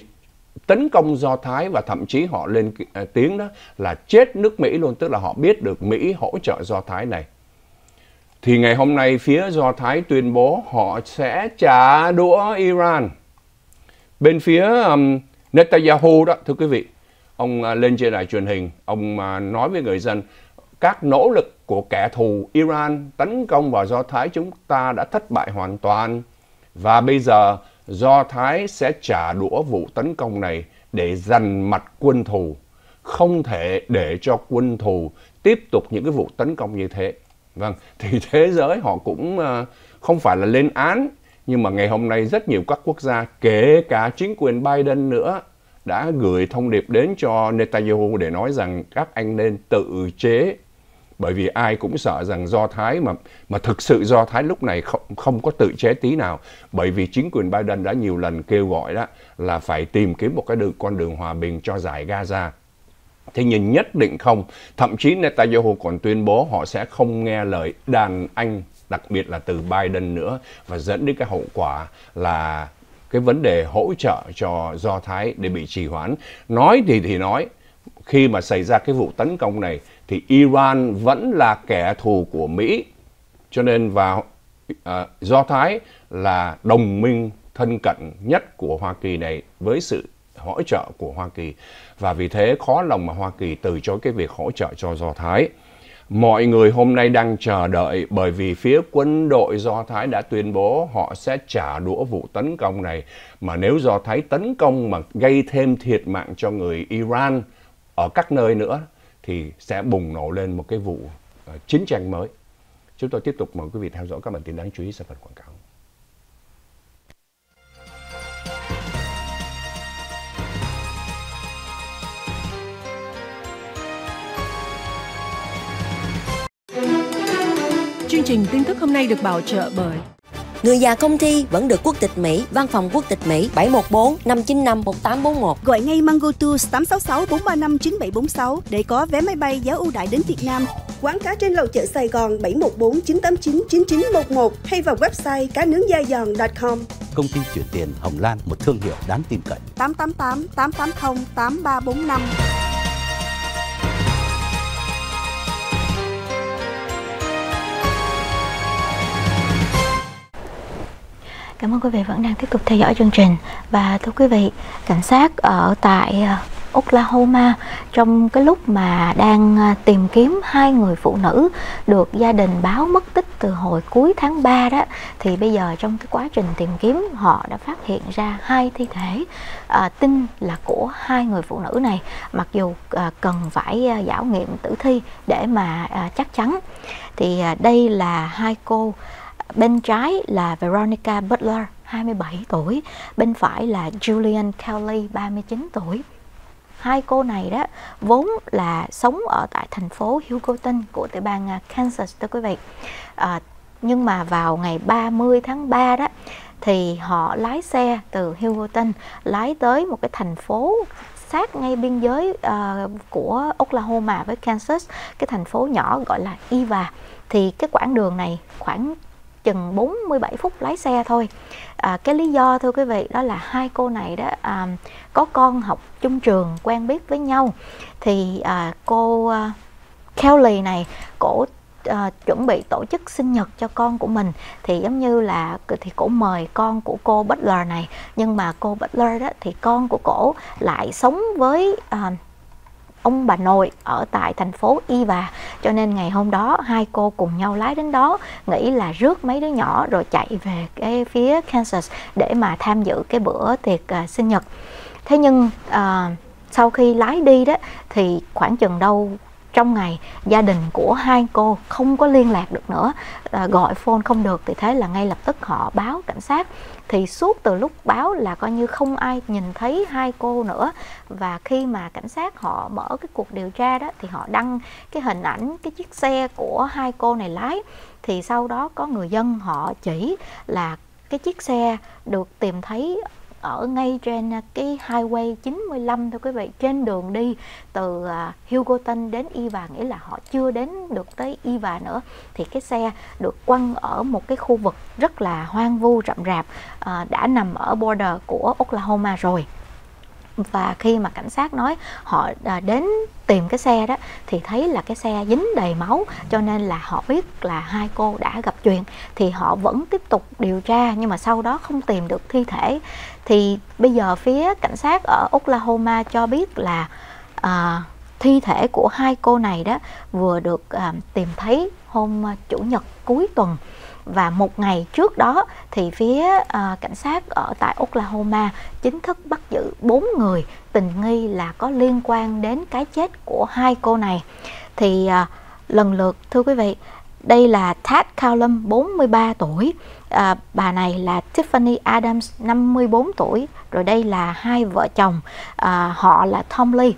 tấn công Do Thái và thậm chí họ lên à, tiếng đó là chết nước Mỹ luôn tức là họ biết được Mỹ hỗ trợ Do Thái này thì ngày hôm nay phía Do Thái tuyên bố họ sẽ trả đũa Iran. Bên phía um, Netanyahu đó, thưa quý vị, ông uh, lên trên đài truyền hình, ông uh, nói với người dân, các nỗ lực của kẻ thù Iran tấn công vào Do Thái chúng ta đã thất bại hoàn toàn. Và bây giờ Do Thái sẽ trả đũa vụ tấn công này để dằn mặt quân thù. Không thể để cho quân thù tiếp tục những cái vụ tấn công như thế. Vâng, thì thế giới họ cũng ờ, không phải là lên án nhưng mà ngày hôm nay rất nhiều các quốc gia kể cả chính quyền Biden nữa đã gửi thông điệp đến cho Netanyahu để nói rằng các anh nên tự chế bởi vì ai cũng sợ rằng do thái mà mà thực sự do thái lúc này không không có tự chế tí nào bởi vì chính quyền Biden đã nhiều lần kêu gọi đó là phải tìm kiếm một cái đường con đường hòa bình cho giải Gaza Thế nhưng nhất định không. Thậm chí Netanyahu còn tuyên bố họ sẽ không nghe lời đàn anh, đặc biệt là từ Biden nữa và dẫn đến cái hậu quả là cái vấn đề hỗ trợ cho Do Thái để bị trì hoãn. Nói thì thì nói, khi mà xảy ra cái vụ tấn công này thì Iran vẫn là kẻ thù của Mỹ. Cho nên vào uh, Do Thái là đồng minh thân cận nhất của Hoa Kỳ này với sự hỗ trợ của Hoa Kỳ và vì thế khó lòng mà Hoa Kỳ từ chối cái việc hỗ trợ cho Do Thái. Mọi người hôm nay đang chờ đợi bởi vì phía quân đội Do Thái đã tuyên bố họ sẽ trả đũa vụ tấn công này. Mà nếu Do Thái tấn công mà gây thêm thiệt mạng cho người Iran ở các nơi nữa thì sẽ bùng nổ lên một cái vụ ờ, chiến tranh mới. Chúng tôi tiếp tục mời quý vị theo dõi các bản tin đáng chú ý sau phần quảng cáo.
Chương
trình tin tức hôm nay được bảo trợ bởi Người già công thi vẫn được quốc tịch Mỹ, văn phòng quốc tịch Mỹ 714 595 1841. Gọi ngay Mango Tours 866 435 9746 để có vé máy bay giá ưu đãi đến Việt Nam. Quán cá trên lầu chợ Sài Gòn 714 989 9911 hay vào website cá nướng da giòn.com.
Công ty chuyển tiền Hồng Lan, một thương hiệu đáng tin cậy.
888 880 8345
Cảm ơn quý vị vẫn đang tiếp tục theo dõi chương trình và thưa quý vị, cảnh sát ở tại ờ, Oklahoma trong cái lúc mà đang ờ, tìm kiếm hai người phụ nữ được gia đình báo mất tích từ hồi cuối tháng 3 đó thì bây giờ trong cái quá trình tìm kiếm họ đã phát hiện ra hai thi thể à, tin là của hai người phụ nữ này mặc dù à, cần phải à, giảo nghiệm tử thi để mà à, chắc chắn thì à, đây là hai cô Bên trái là Veronica Butler 27 tuổi, bên phải là Julian Kelly 39 tuổi. Hai cô này đó vốn là sống ở tại thành phố Hugoton của tiểu bang à, Kansas thưa quý vị. À, nhưng mà vào ngày 30 tháng 3 đó thì họ lái xe từ Hugoton lái tới một cái thành phố sát ngay biên giới uh, của Oklahoma với Kansas, cái thành phố nhỏ gọi là Eva. Thì cái quãng đường này khoảng chừng 47 phút lái xe thôi à, cái lý do thưa quý vị đó là hai cô này đó à, có con học chung trường quen biết với nhau thì à, cô à, Kelly này cổ À, chuẩn bị tổ chức sinh nhật cho con của mình thì giống như là thì cổ mời con của cô Butler này nhưng mà cô Butler đó thì con của cổ lại sống với à, ông bà nội ở tại thành phố Iva cho nên ngày hôm đó hai cô cùng nhau lái đến đó nghĩ là rước mấy đứa nhỏ rồi chạy về cái phía Kansas để mà tham dự cái bữa tiệc uh, sinh nhật thế nhưng uh, sau khi lái đi đó thì khoảng chừng đâu trong ngày gia đình của hai cô không có liên lạc được nữa à, gọi phone không được thì thế là ngay lập tức họ báo cảnh sát thì suốt từ lúc báo là coi như không ai nhìn thấy hai cô nữa và khi mà cảnh sát họ mở cái cuộc điều tra đó thì họ đăng cái hình ảnh cái chiếc xe của hai cô này lái thì sau đó có người dân họ chỉ là cái chiếc xe được tìm thấy ở ngay trên à, cái highway 95 thôi quý vị trên đường đi từ à, Hilgoton đến Iva nghĩa là họ chưa đến được tới Iva nữa thì cái xe được quăng ở một cái khu vực rất là hoang vu rậm rạp à, đã nằm ở border của Oklahoma rồi và khi mà cảnh sát nói họ đến tìm cái xe đó thì thấy là cái xe dính đầy máu cho nên là họ biết là hai cô đã gặp chuyện thì họ vẫn tiếp tục điều tra nhưng mà sau đó không tìm được thi thể thì bây giờ phía cảnh sát ở Oklahoma cho biết là à, thi thể của hai cô này đó vừa được à, tìm thấy hôm à, chủ nhật cuối tuần và một ngày trước đó thì phía à, cảnh sát ở tại Oklahoma chính thức bắt giữ bốn người tình nghi là có liên quan đến cái chết của hai cô này thì à, lần lượt thưa quý vị đây là Tad Callum 43 tuổi à, bà này là Tiffany Adams 54 tuổi rồi đây là hai vợ chồng à, họ là Tom Lee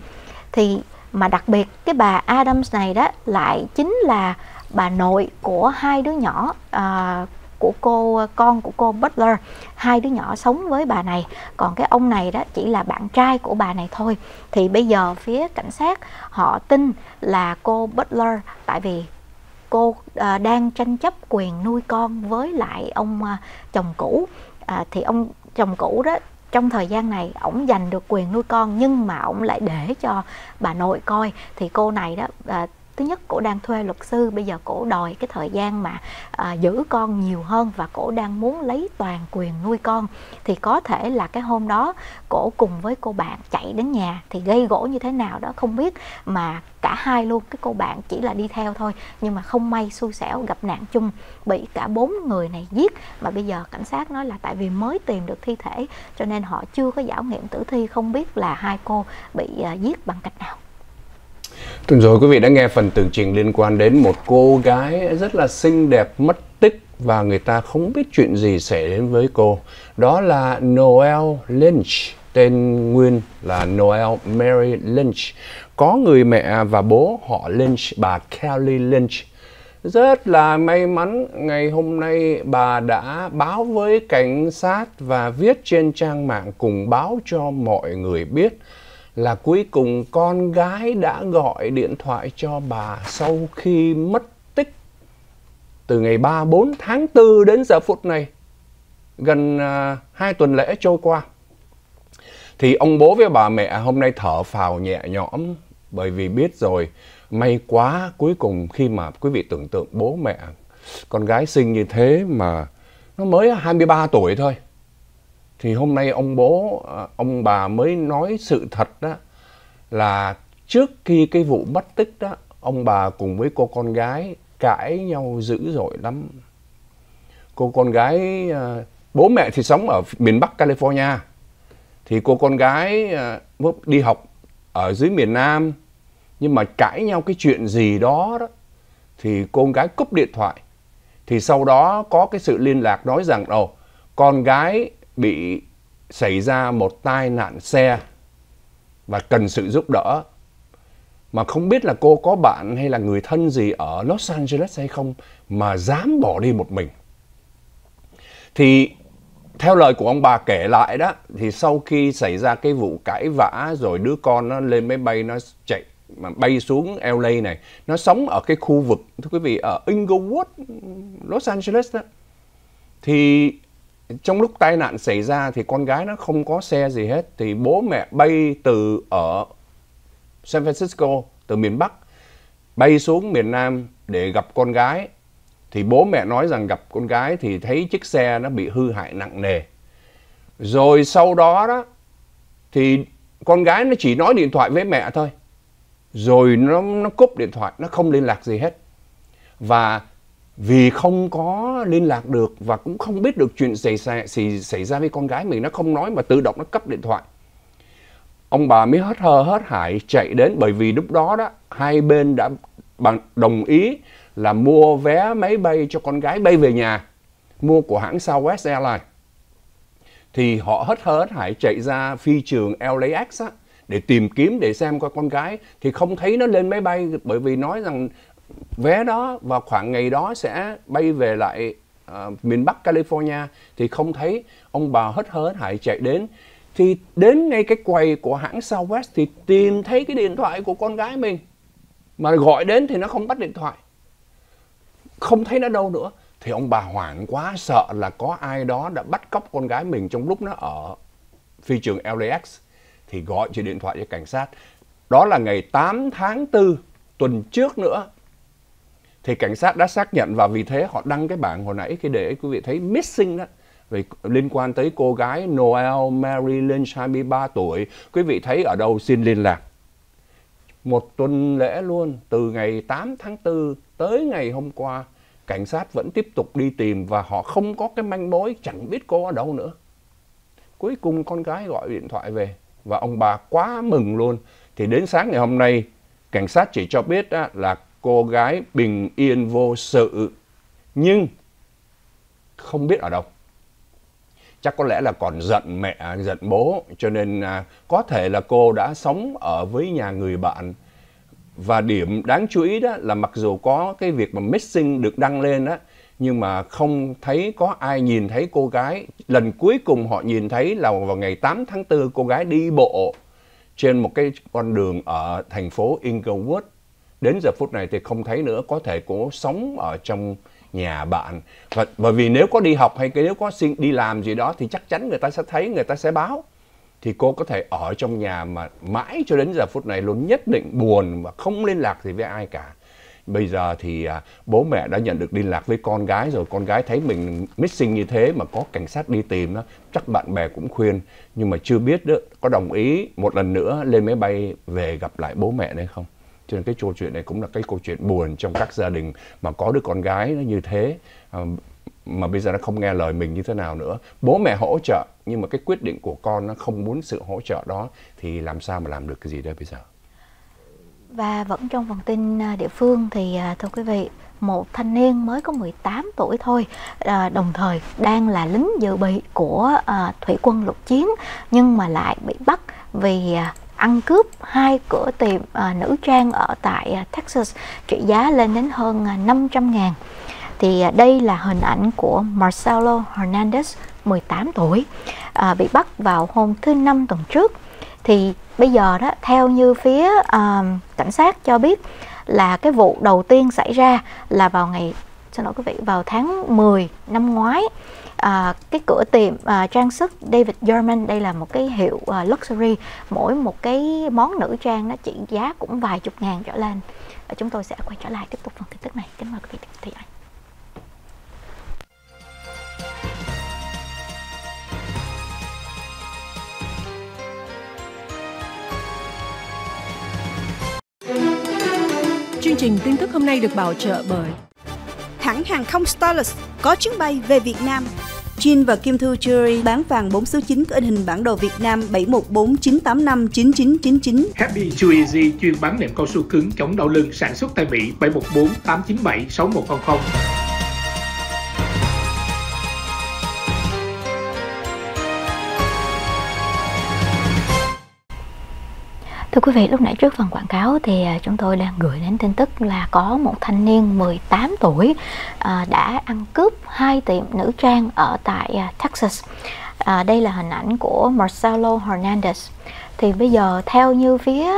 thì mà đặc biệt cái bà Adams này đó lại chính là bà nội của hai đứa nhỏ à, của cô con của cô Butler hai đứa nhỏ sống với bà này còn cái ông này đó chỉ là bạn trai của bà này thôi thì bây giờ phía cảnh sát họ tin là cô Butler tại vì cô à, đang tranh chấp quyền nuôi con với lại ông à, chồng cũ à, thì ông chồng cũ đó trong thời gian này ổng giành được quyền nuôi con nhưng mà ổng lại để cho bà nội coi thì cô này đó à, thứ nhất cổ đang thuê luật sư bây giờ cổ đòi cái thời gian mà à, giữ con nhiều hơn và cổ đang muốn lấy toàn quyền nuôi con thì có thể là cái hôm đó cổ cùng với cô bạn chạy đến nhà thì gây gỗ như thế nào đó không biết mà cả hai luôn cái cô bạn chỉ là đi theo thôi nhưng mà không may xui xẻo gặp nạn chung bị cả bốn người này giết mà bây giờ cảnh sát nói là tại vì mới tìm được thi thể cho nên họ chưa có giảo nghiệm tử thi không biết là hai cô bị à, giết bằng cách nào
Tuần rồi quý vị đã nghe phần tường trình liên quan đến một cô gái rất là xinh đẹp mất tích và người ta không biết chuyện gì xảy đến với cô. Đó là Noel Lynch, tên nguyên là Noel Mary Lynch. Có người mẹ và bố họ Lynch, bà Kelly Lynch. Rất là may mắn, ngày hôm nay bà đã báo với cảnh sát và viết trên trang mạng cùng báo cho mọi người biết là cuối cùng con gái đã gọi điện thoại cho bà sau khi mất tích từ ngày 34 tháng 4 đến giờ phút này gần uh, hai tuần lễ trôi qua thì ông bố với bà mẹ hôm nay thở phào nhẹ nhõm bởi vì biết rồi may quá cuối cùng khi mà quý vị tưởng tượng bố mẹ con gái sinh như thế mà nó mới 23 tuổi thôi thì hôm nay ông bố à, ông bà mới nói sự thật đó là trước khi cái vụ mất tích đó ông bà cùng với cô con gái cãi nhau dữ dội lắm cô con gái à, bố mẹ thì sống ở miền bắc california thì cô con gái à, đi học ở dưới miền nam nhưng mà cãi nhau cái chuyện gì đó đó thì cô con gái cúp điện thoại thì sau đó có cái sự liên lạc nói rằng ồ con gái bị xảy ra một tai nạn xe và cần sự giúp đỡ mà không biết là cô có bạn hay là người thân gì ở Los Angeles hay không mà dám bỏ đi một mình. Thì theo lời của ông bà kể lại đó thì sau khi xảy ra cái vụ cãi vã rồi đứa con nó lên máy bay nó chạy mà bay xuống LA này, nó sống ở cái khu vực thưa quý vị ở Inglewood, Los Angeles đó. Thì trong lúc tai nạn xảy ra thì con gái nó không có xe gì hết thì bố mẹ bay từ ở San Francisco từ miền Bắc bay xuống miền Nam để gặp con gái thì bố mẹ nói rằng gặp con gái thì thấy chiếc xe nó bị hư hại nặng nề rồi sau đó đó thì con gái nó chỉ nói điện thoại với mẹ thôi rồi nó nó cúp điện thoại nó không liên lạc gì hết và vì không có liên lạc được và cũng không biết được chuyện xảy, xảy, xảy ra với con gái mình nó không nói mà tự động nó cấp điện thoại ông bà mới hết hờ hết hại chạy đến bởi vì lúc đó đó hai bên đã bằng đồng ý là mua vé máy bay cho con gái bay về nhà mua của hãng Southwest Airlines thì họ hết hờ hết hại chạy ra phi trường LAX á, để tìm kiếm để xem coi con gái thì không thấy nó lên máy bay bởi vì nói rằng vé đó vào khoảng ngày đó sẽ bay về lại uh, miền Bắc California thì không thấy ông bà hết hớn hại chạy đến thì đến ngay cái quầy của hãng Southwest thì tìm thấy cái điện thoại của con gái mình mà gọi đến thì nó không bắt điện thoại không thấy nó đâu nữa thì ông bà hoảng quá sợ là có ai đó đã bắt cóc con gái mình trong lúc nó ở phi trường LAX thì gọi chỉ điện thoại cho cảnh sát đó là ngày 8 tháng 4 tuần trước nữa thì cảnh sát đã xác nhận và vì thế họ đăng cái bảng hồi nãy khi để quý vị thấy missing đó về liên quan tới cô gái Noel Mary Lynch 23 tuổi quý vị thấy ở đâu xin liên lạc một tuần lễ luôn từ ngày 8 tháng 4 tới ngày hôm qua cảnh sát vẫn tiếp tục đi tìm và họ không có cái manh mối chẳng biết cô ở đâu nữa cuối cùng con gái gọi điện thoại về và ông bà quá mừng luôn thì đến sáng ngày hôm nay cảnh sát chỉ cho biết là cô gái bình yên vô sự nhưng không biết ở đâu chắc có lẽ là còn giận mẹ giận bố cho nên à, có thể là cô đã sống ở với nhà người bạn và điểm đáng chú ý đó là mặc dù có cái việc mà missing được đăng lên đó nhưng mà không thấy có ai nhìn thấy cô gái lần cuối cùng họ nhìn thấy là vào ngày 8 tháng 4 cô gái đi bộ trên một cái con đường ở thành phố Inglewood đến giờ phút này thì không thấy nữa có thể cố sống ở trong nhà bạn và bởi vì nếu có đi học hay nếu có đi làm gì đó thì chắc chắn người ta sẽ thấy người ta sẽ báo thì cô có thể ở trong nhà mà mãi cho đến giờ phút này luôn nhất định buồn và không liên lạc gì với ai cả bây giờ thì à, bố mẹ đã nhận được liên lạc với con gái rồi con gái thấy mình missing như thế mà có cảnh sát đi tìm đó chắc bạn bè cũng khuyên nhưng mà chưa biết đó, có đồng ý một lần nữa lên máy bay về gặp lại bố mẹ đấy không cho nên cái câu chuyện này cũng là cái câu chuyện buồn trong các gia đình mà có đứa con gái nó như thế à, mà bây giờ nó không nghe lời mình như thế nào nữa bố mẹ hỗ trợ nhưng mà cái quyết định của con nó không muốn sự hỗ trợ đó thì làm sao mà làm được cái gì đây bây giờ
và vẫn trong phần tin à, địa phương thì à, thưa quý vị một thanh niên mới có 18 tuổi thôi đồng thời đang là lính dự bị của thủy quân lục chiến nhưng mà lại bị bắt vì ăn cướp hai cửa tiệm à, nữ trang ở tại à, Texas trị giá lên đến hơn à, 500 ngàn thì à, đây là hình ảnh của Marcelo Hernandez 18 tuổi à, bị bắt vào hôm thứ năm tuần trước thì bây giờ đó theo như phía à, cảnh sát cho biết là cái vụ đầu tiên xảy ra là vào ngày xin lỗi quý vị vào tháng 10 năm ngoái à, cái cửa tiệm à, trang sức David German đây là một cái hiệu à, luxury mỗi một cái món nữ trang nó trị giá cũng vài chục ngàn trở lên và chúng tôi sẽ quay trở lại tiếp tục phần tin tức này kính mời quý vị theo dõi
Chương trình tin tức hôm nay được bảo trợ bởi hãng hàng không Starlux có chuyến bay về Việt Nam. Jin và Kim thư Jewelry bán vàng 4 số 9 có in hình bản đồ Việt Nam 7149859999. Happy
Jewelry chuyên bán nệm cao su cứng chống đau lưng sản xuất tại Mỹ 7148976100.
Thưa quý vị, lúc nãy trước phần quảng cáo thì à, chúng tôi đang gửi đến tin tức là có một thanh niên 18 tuổi à, đã ăn cướp hai tiệm nữ trang ở tại à, Texas. Đây là hình ảnh của Marcelo Hernandez. Thì bây giờ theo như phía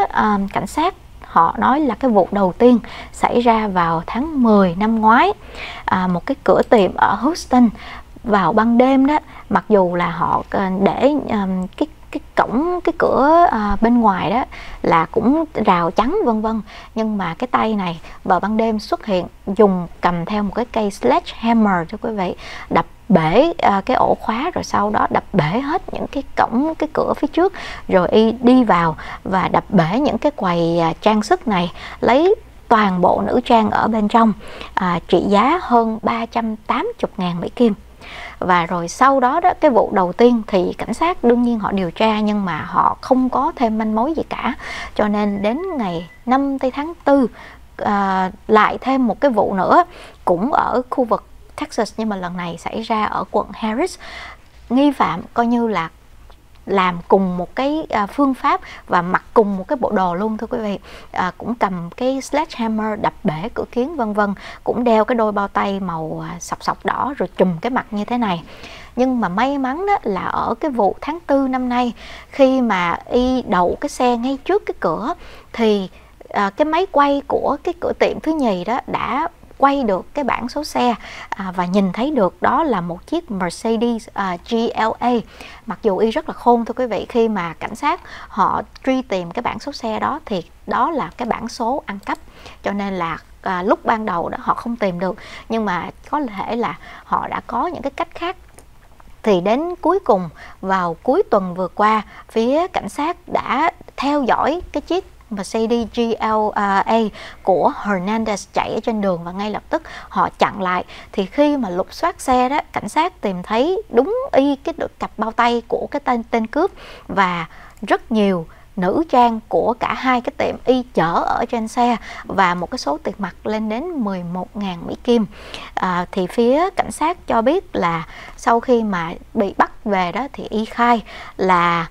cảnh sát họ nói là cái vụ đầu tiên xảy ra vào tháng 10 năm ngoái à, một cái cửa tiệm ở Houston vào ban đêm đó mặc dù là họ để um, cái cái cổng cái cửa à, bên ngoài đó là cũng rào trắng vân vân nhưng mà cái tay này vào ban đêm xuất hiện dùng cầm theo một cái cây sledgehammer cho quý vị đập bể à, cái ổ khóa rồi sau đó đập bể hết những cái cổng cái cửa phía trước rồi y đi vào và đập bể những cái quầy à, trang sức này lấy toàn bộ nữ trang ở bên trong à, trị giá hơn 380.000 Mỹ Kim và rồi sau đó đó cái vụ đầu tiên thì cảnh sát đương nhiên họ điều tra nhưng mà họ không có thêm manh mối gì cả cho nên đến ngày 5 tháng 4 à, lại thêm một cái vụ nữa cũng ở khu vực Texas nhưng mà lần này xảy ra ở quận Harris nghi phạm coi như là làm cùng một cái à, phương pháp và mặc cùng một cái bộ đồ luôn thưa quý vị à, cũng cầm cái sledgehammer đập bể cửa kiến vân vân cũng đeo cái đôi bao tay màu à, sọc sọc đỏ rồi chùm cái mặt như thế này nhưng mà may mắn đó là ở cái vụ tháng 4 năm nay khi mà y đậu cái xe ngay trước cái cửa thì à, cái máy quay của cái cửa tiệm thứ nhì đó đã quay được cái bảng số xe à, và nhìn thấy được đó là một chiếc Mercedes à, GLA mặc dù y rất là khôn thưa quý vị khi mà cảnh sát họ truy tìm cái bảng số xe đó thì đó là cái bảng số ăn cắp cho nên là à, lúc ban đầu đó họ không tìm được nhưng mà có thể là họ đã có những cái cách khác thì đến cuối cùng vào cuối tuần vừa qua phía cảnh sát đã theo dõi cái chiếc mà CDGLA của Hernandez chạy ở trên đường và ngay lập tức họ chặn lại thì khi mà lục soát xe đó cảnh sát tìm thấy đúng y cái cặp bao tay của cái tên tên cướp và rất nhiều nữ trang của cả hai cái tiệm y chở ở trên xe và một cái số tiền mặt lên đến 11.000 Mỹ Kim à, thì phía cảnh sát cho biết là sau khi mà bị bắt về đó thì y khai là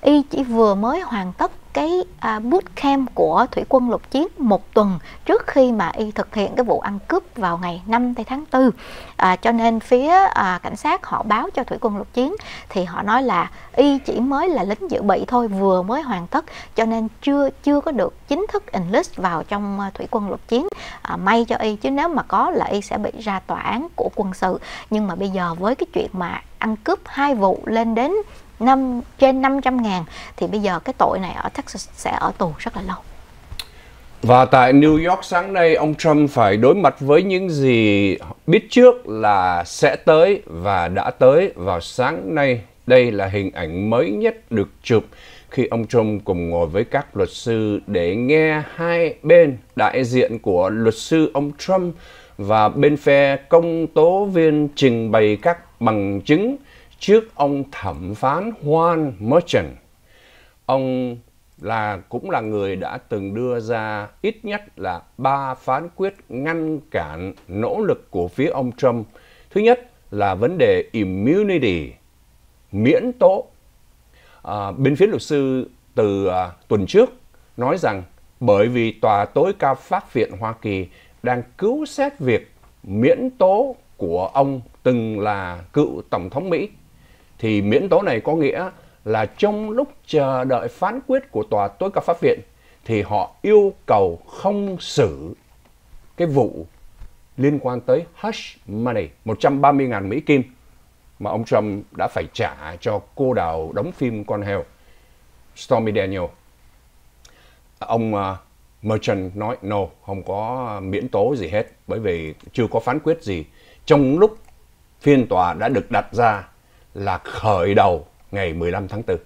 y chỉ vừa mới hoàn tất cái à, bootcamp của thủy quân lục chiến một tuần trước khi mà y thực hiện cái vụ ăn cướp vào ngày 5 tây tháng 4 à, cho nên phía à, cảnh sát họ báo cho thủy quân lục chiến thì họ nói là y chỉ mới là lính dự bị thôi vừa mới hoàn tất cho nên chưa chưa có được chính thức enlist vào trong à, thủy quân lục chiến à, may cho y chứ nếu mà có là y sẽ bị ra tòa án của quân sự nhưng mà bây giờ với cái chuyện mà ăn cướp hai vụ lên đến năm trên 500 ngàn thì bây giờ cái tội này ở Texas sẽ ở tù rất
là lâu.
Và tại New York sáng nay, ông Trump phải đối mặt với những gì biết trước là sẽ tới và đã tới vào sáng nay. Đây là hình ảnh mới nhất được chụp khi ông Trump cùng ngồi với các luật sư để nghe hai bên đại diện của luật sư ông Trump và bên phe công tố viên trình bày các bằng chứng trước ông thẩm phán Juan Merchant. Ông là cũng là người đã từng đưa ra ít nhất là ba phán quyết ngăn cản nỗ lực của phía ông Trump. Thứ nhất là vấn đề immunity, miễn tố. À, bên phía luật sư từ à, tuần trước nói rằng bởi vì tòa tối cao pháp viện Hoa Kỳ đang cứu xét việc miễn tố của ông từng là cựu tổng thống Mỹ thì miễn tố này có nghĩa là trong lúc chờ đợi phán quyết của tòa tối cao pháp viện thì họ yêu cầu không xử cái vụ liên quan tới hush money 130.000 Mỹ Kim mà ông Trump đã phải trả cho cô đào đóng phim con heo Stormy Daniel. Ông à, Merchant nói no, không có miễn tố gì hết bởi vì chưa có phán quyết gì. Trong lúc phiên tòa đã được đặt ra là khởi đầu ngày 15 tháng 4.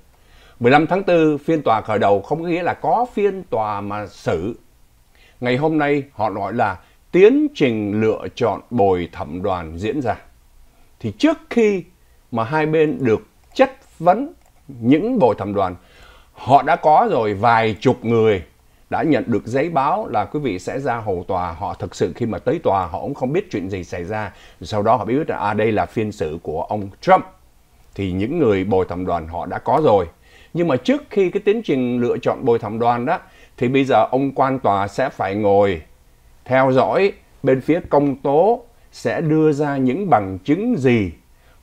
15 tháng 4 phiên tòa khởi đầu không có nghĩa là có phiên tòa mà xử. Ngày hôm nay họ nói là tiến trình lựa chọn bồi thẩm đoàn diễn ra. Thì trước khi mà hai bên được chất vấn những bồi thẩm đoàn, họ đã có rồi vài chục người đã nhận được giấy báo là quý vị sẽ ra hầu tòa họ thực sự khi mà tới tòa họ cũng không biết chuyện gì xảy ra sau đó họ biết là à đây là phiên xử của ông Trump thì những người bồi thẩm đoàn họ đã có rồi nhưng mà trước khi cái tiến trình lựa chọn bồi thẩm đoàn đó thì bây giờ ông quan tòa sẽ phải ngồi theo dõi bên phía công tố sẽ đưa ra những bằng chứng gì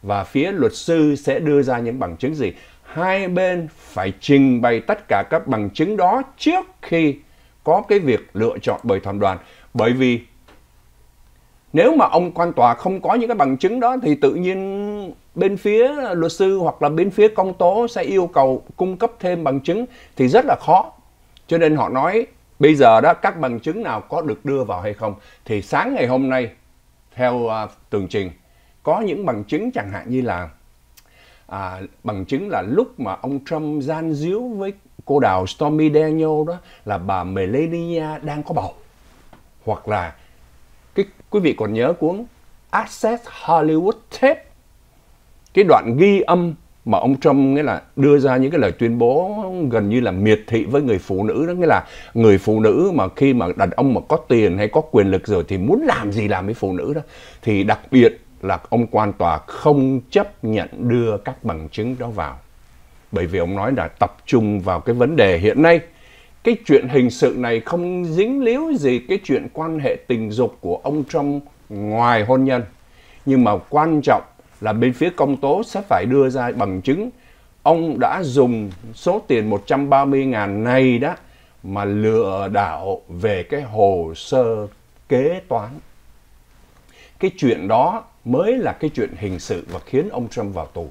và phía luật sư sẽ đưa ra những bằng chứng gì hai bên phải trình bày tất cả các bằng chứng đó trước khi có cái việc lựa chọn bồi thẩm đoàn bởi vì nếu mà ông quan tòa không có những cái bằng chứng đó thì tự nhiên bên phía luật sư hoặc là bên phía công tố sẽ yêu cầu cung cấp thêm bằng chứng thì rất là khó cho nên họ nói bây giờ đó các bằng chứng nào có được đưa vào hay không thì sáng ngày hôm nay theo uh, tường trình có những bằng chứng chẳng hạn như là à, bằng chứng là lúc mà ông Trump gian díu với cô đào Stormy Daniel đó là bà Melania đang có bầu hoặc là cái quý vị còn nhớ cuốn Access Hollywood Tape cái đoạn ghi âm mà ông Trump nghĩa là đưa ra những cái lời tuyên bố gần như là miệt thị với người phụ nữ đó nghĩa là người phụ nữ mà khi mà đàn ông mà có tiền hay có quyền lực rồi thì muốn làm gì làm với phụ nữ đó thì đặc biệt là ông quan tòa không chấp nhận đưa các bằng chứng đó vào bởi vì ông nói là tập trung vào cái vấn đề hiện nay cái chuyện hình sự này không dính líu gì cái chuyện quan hệ tình dục của ông Trump ngoài hôn nhân. Nhưng mà quan trọng là bên phía công tố sẽ phải đưa ra bằng chứng ông đã dùng số tiền 130 ngàn này đó mà lừa đảo về cái hồ sơ kế toán. Cái chuyện đó mới là cái chuyện hình sự và khiến ông Trump vào tù.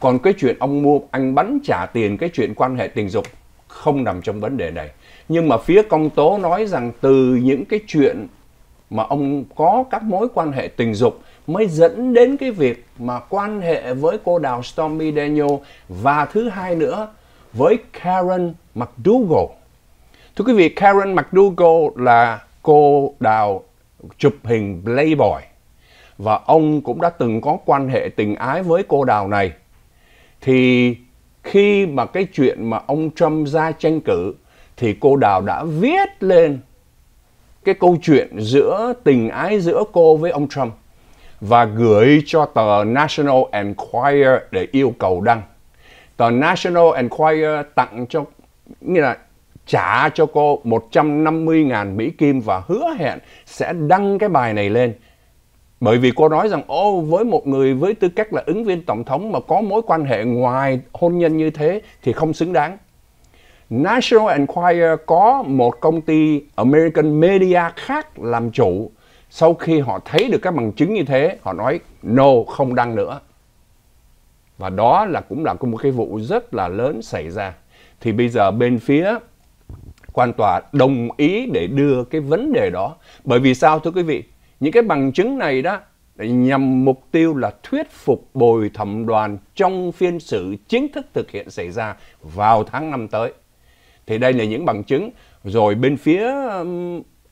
Còn cái chuyện ông mua anh bắn trả tiền cái chuyện quan hệ tình dục không nằm trong vấn đề này nhưng mà phía công tố nói rằng từ những cái chuyện mà ông có các mối quan hệ tình dục mới dẫn đến cái việc mà quan hệ với cô đào Stormy Daniel và thứ hai nữa với Karen McDougal. Thưa quý vị, Karen McDougal là cô đào chụp hình Playboy và ông cũng đã từng có quan hệ tình ái với cô đào này. Thì khi mà cái chuyện mà ông Trump ra tranh cử thì cô Đào đã viết lên cái câu chuyện giữa tình ái giữa cô với ông Trump và gửi cho tờ National Enquirer để yêu cầu đăng. Tờ National Enquirer tặng cho như là trả cho cô 150.000 Mỹ Kim và hứa hẹn sẽ đăng cái bài này lên bởi vì cô nói rằng ô với một người với tư cách là ứng viên tổng thống mà có mối quan hệ ngoài hôn nhân như thế thì không xứng đáng National Enquirer có một công ty American Media khác làm chủ sau khi họ thấy được các bằng chứng như thế họ nói no không đăng nữa và đó là cũng là một cái vụ rất là lớn xảy ra thì bây giờ bên phía quan tòa đồng ý để đưa cái vấn đề đó bởi vì sao thưa quý vị những cái bằng chứng này đó nhằm mục tiêu là thuyết phục bồi thẩm đoàn trong phiên xử chính thức thực hiện xảy ra vào tháng năm tới. Thì đây là những bằng chứng. Rồi bên phía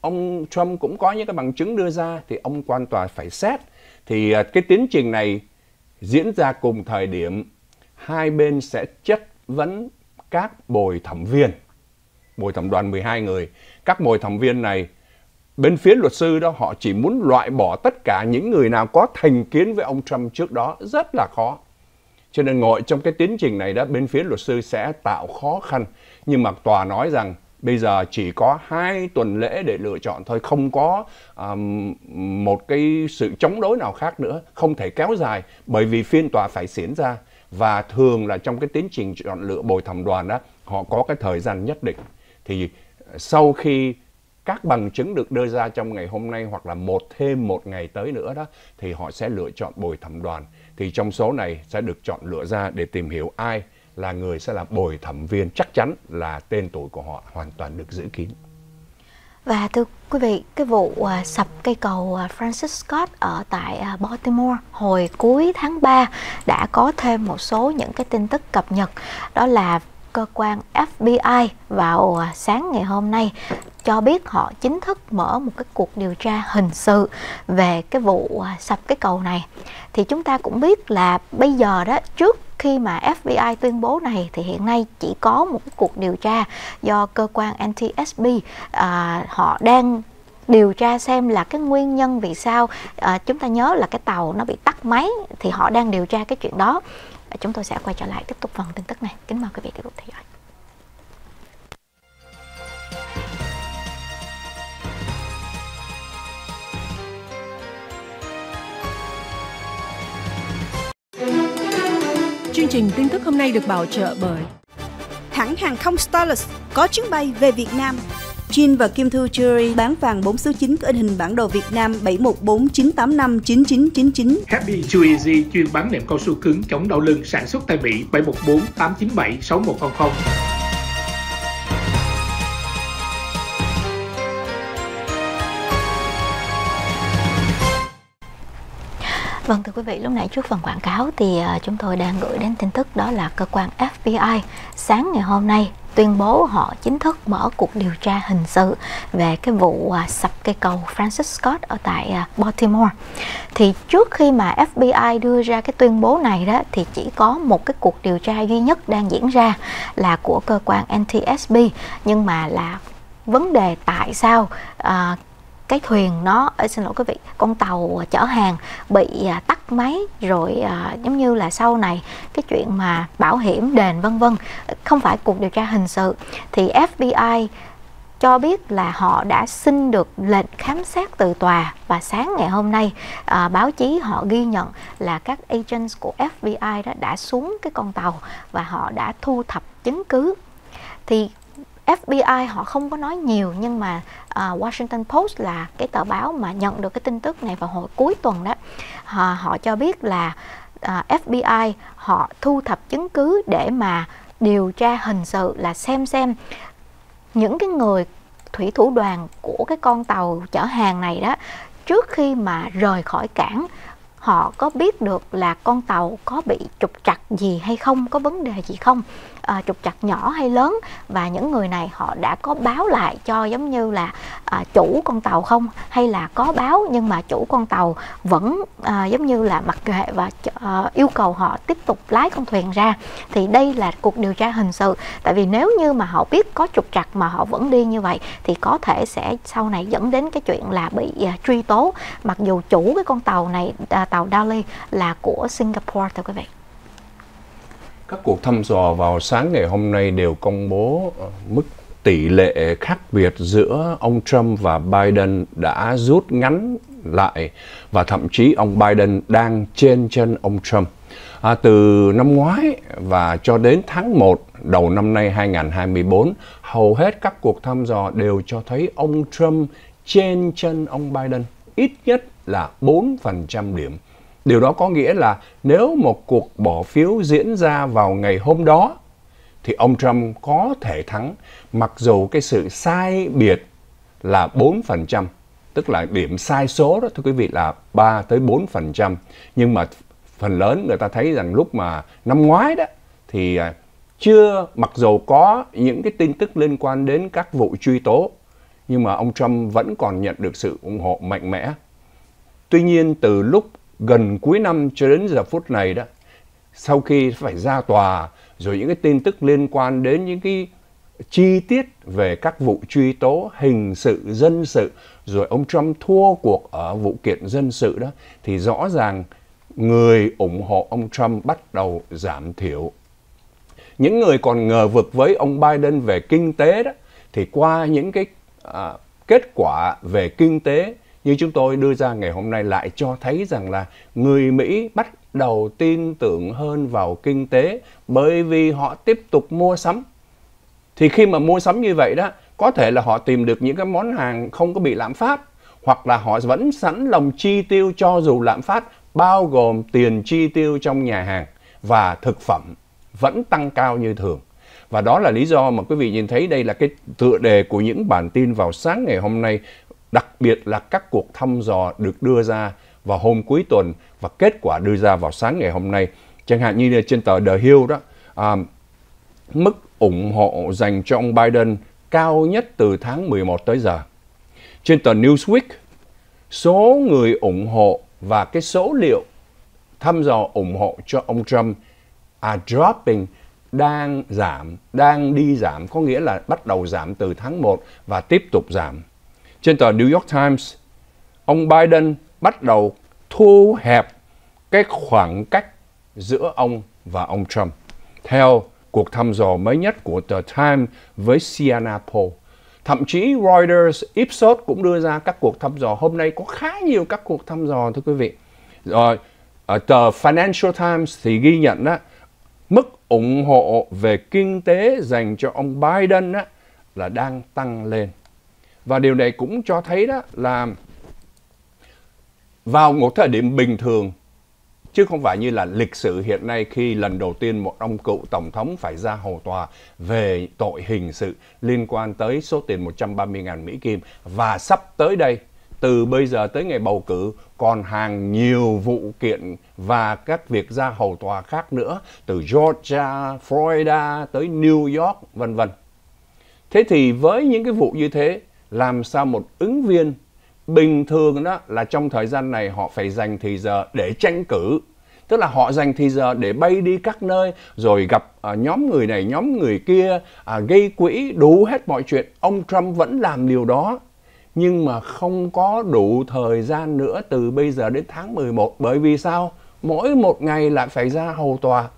ông Trump cũng có những cái bằng chứng đưa ra thì ông quan tòa phải xét. Thì à, cái tiến trình này diễn ra cùng thời điểm hai bên sẽ chất vấn các bồi thẩm viên. Bồi thẩm đoàn 12 người. Các bồi thẩm viên này bên phía luật sư đó họ chỉ muốn loại bỏ tất cả những người nào có thành kiến với ông Trump trước đó rất là khó. Cho nên ngồi trong cái tiến trình này đó bên phía luật sư sẽ tạo khó khăn. Nhưng mà tòa nói rằng bây giờ chỉ có hai tuần lễ để lựa chọn thôi, không có um, một cái sự chống đối nào khác nữa, không thể kéo dài bởi vì phiên tòa phải diễn ra và thường là trong cái tiến trình chọn lựa bồi thẩm đoàn đó họ có cái thời gian nhất định. Thì sau khi các bằng chứng được đưa ra trong ngày hôm nay hoặc là một thêm một ngày tới nữa đó thì họ sẽ lựa chọn bồi thẩm đoàn thì trong số này sẽ được chọn lựa ra để tìm hiểu ai là người sẽ là bồi thẩm viên chắc chắn là tên tuổi của họ hoàn toàn được giữ kín
và thưa quý vị, cái vụ à, sập cây cầu à, Francis Scott ở tại à, Baltimore hồi cuối tháng 3 đã có thêm một số những cái tin tức cập nhật đó là cơ quan FBI vào sáng ngày hôm nay cho biết họ chính thức mở một cái cuộc điều tra hình sự về cái vụ à, sập cái cầu này thì chúng ta cũng biết là bây giờ đó trước khi mà FBI tuyên bố này thì hiện nay chỉ có một cuộc điều tra do cơ quan NTSB à, họ đang điều tra xem là cái nguyên nhân vì sao à, chúng ta nhớ là cái tàu nó bị tắt máy thì họ đang điều tra cái chuyện đó chúng tôi sẽ quay trở lại tiếp tục phần tin tức này kính mời quý vị tiếp tục theo dõi
Chương trình tin tức hôm nay được bảo trợ bởi Hãng hàng không Starlux có chuyến bay về Việt Nam Jin và Kim Thư Jewelry bán vàng 4 số 9 có in hình bản đồ Việt Nam 7149859999.
Happy Jewelry chuyên bán nệm cao su cứng chống đau lưng sản xuất tại Mỹ 7148976100.
Vâng thưa quý vị, lúc nãy trước phần quảng cáo thì à, chúng tôi đang gửi đến tin tức đó là cơ quan FBI sáng ngày hôm nay tuyên bố họ chính thức mở cuộc điều tra hình sự về cái vụ à, sập cây cầu Francis Scott ở tại à, Baltimore. Thì trước khi mà FBI đưa ra cái tuyên bố này đó thì chỉ có một cái cuộc điều tra duy nhất đang diễn ra là của cơ quan NTSB nhưng mà là vấn đề tại sao à, cái thuyền nó xin lỗi quý vị con tàu chở hàng bị à, tắt máy rồi à, giống như là sau này cái chuyện mà bảo hiểm đền vân vân không phải cuộc điều tra hình sự thì FBI cho biết là họ đã xin được lệnh khám xét từ tòa và sáng ngày hôm nay à, báo chí họ ghi nhận là các agents của FBI đó đã xuống cái con tàu và họ đã thu thập chứng cứ thì FBI họ không có nói nhiều nhưng mà uh, Washington Post là cái tờ báo mà nhận được cái tin tức này vào hồi cuối tuần đó họ, họ cho biết là uh, à, FBI họ thu thập chứng cứ để mà điều tra hình sự là xem xem những cái người thủy thủ đoàn của cái con tàu chở hàng này đó trước khi mà rời khỏi cảng họ có biết được là con tàu có bị trục trặc gì hay không có vấn đề gì không à, trục trặc nhỏ hay lớn và những người này họ đã có báo lại cho giống như là à, chủ con tàu không hay là có báo nhưng mà chủ con tàu vẫn à, giống như là mặc kệ và à, yêu cầu họ tiếp tục lái con thuyền ra thì đây là cuộc điều tra hình sự tại vì nếu như mà họ biết có trục trặc mà họ vẫn đi như vậy thì có thể sẽ sau này dẫn đến cái chuyện là bị à, truy tố mặc dù chủ cái con tàu này à, tàu Dali là của Singapore thưa quý vị
các cuộc thăm dò vào sáng ngày hôm nay đều công bố ờ, mức tỷ lệ khác biệt giữa ông Trump và Biden đã rút ngắn lại và thậm chí ông Biden đang trên chân ông Trump. À, từ năm ngoái và cho đến tháng 1 đầu năm nay 2024, hầu hết các cuộc thăm dò đều cho thấy ông Trump trên chân ông Biden ít nhất là 4% điểm. Điều đó có nghĩa là nếu một cuộc bỏ phiếu diễn ra vào ngày hôm đó thì ông Trump có thể thắng mặc dù cái sự sai biệt là 4%, tức là điểm sai số đó thưa quý vị là 3 tới 4%, nhưng mà phần lớn người ta thấy rằng lúc mà năm ngoái đó thì à, chưa mặc dù có những cái tin tức liên quan đến các vụ truy tố nhưng mà ông Trump vẫn còn nhận được sự ủng hộ mạnh mẽ. Tuy nhiên từ lúc gần cuối năm cho đến giờ phút này đó sau khi phải ra tòa rồi những cái tin tức liên quan đến những cái chi tiết về các vụ truy tố hình sự dân sự rồi ông Trump thua cuộc ở vụ kiện dân sự đó thì rõ ràng người ủng hộ ông Trump bắt đầu giảm thiểu. Những người còn ngờ vực với ông Biden về kinh tế đó thì qua những cái à, kết quả về kinh tế như chúng tôi đưa ra ngày hôm nay lại cho thấy rằng là người Mỹ bắt đầu tin tưởng hơn vào kinh tế bởi vì họ tiếp tục mua sắm. Thì khi mà mua sắm như vậy đó, có thể là họ tìm được những cái món hàng không có bị lạm phát hoặc là họ vẫn sẵn lòng chi tiêu cho dù lạm phát bao gồm tiền chi tiêu trong nhà hàng và thực phẩm vẫn tăng cao như thường. Và đó là lý do mà quý vị nhìn thấy đây là cái tựa đề của những bản tin vào sáng ngày hôm nay đặc biệt là các cuộc thăm dò được đưa ra vào hôm cuối tuần và kết quả đưa ra vào sáng ngày hôm nay. Chẳng hạn như trên tờ The Hill đó, à, mức ủng hộ dành cho ông Biden cao nhất từ tháng 11 tới giờ. Trên tờ Newsweek, số người ủng hộ và cái số liệu thăm dò ủng hộ cho ông Trump are dropping đang giảm, đang đi giảm, có nghĩa là bắt đầu giảm từ tháng 1 và tiếp tục giảm trên tờ New York Times, ông Biden bắt đầu thu hẹp cái khoảng cách giữa ông và ông Trump. Theo cuộc thăm dò mới nhất của tờ Times với Siena Poll, thậm chí Reuters, Ipsos cũng đưa ra các cuộc thăm dò. Hôm nay có khá nhiều các cuộc thăm dò thưa quý vị. Rồi ở tờ Financial Times thì ghi nhận đó mức ủng hộ về kinh tế dành cho ông Biden đó, là đang tăng lên và điều này cũng cho thấy đó là vào một thời điểm bình thường chứ không phải như là lịch sử hiện nay khi lần đầu tiên một ông cựu tổng thống phải ra hầu tòa về tội hình sự liên quan tới số tiền 130.000 Mỹ Kim và sắp tới đây từ bây giờ tới ngày bầu cử còn hàng nhiều vụ kiện và các việc ra hầu tòa khác nữa từ Georgia, Florida tới New York vân vân. Thế thì với những cái vụ như thế làm sao một ứng viên bình thường đó là trong thời gian này họ phải dành thì giờ để tranh cử tức là họ dành thì giờ để bay đi các nơi rồi gặp à, nhóm người này nhóm người kia à, gây quỹ đủ hết mọi chuyện ông trump vẫn làm điều đó nhưng mà không có đủ thời gian nữa từ bây giờ đến tháng 11 bởi vì sao mỗi một ngày lại phải ra hầu tòa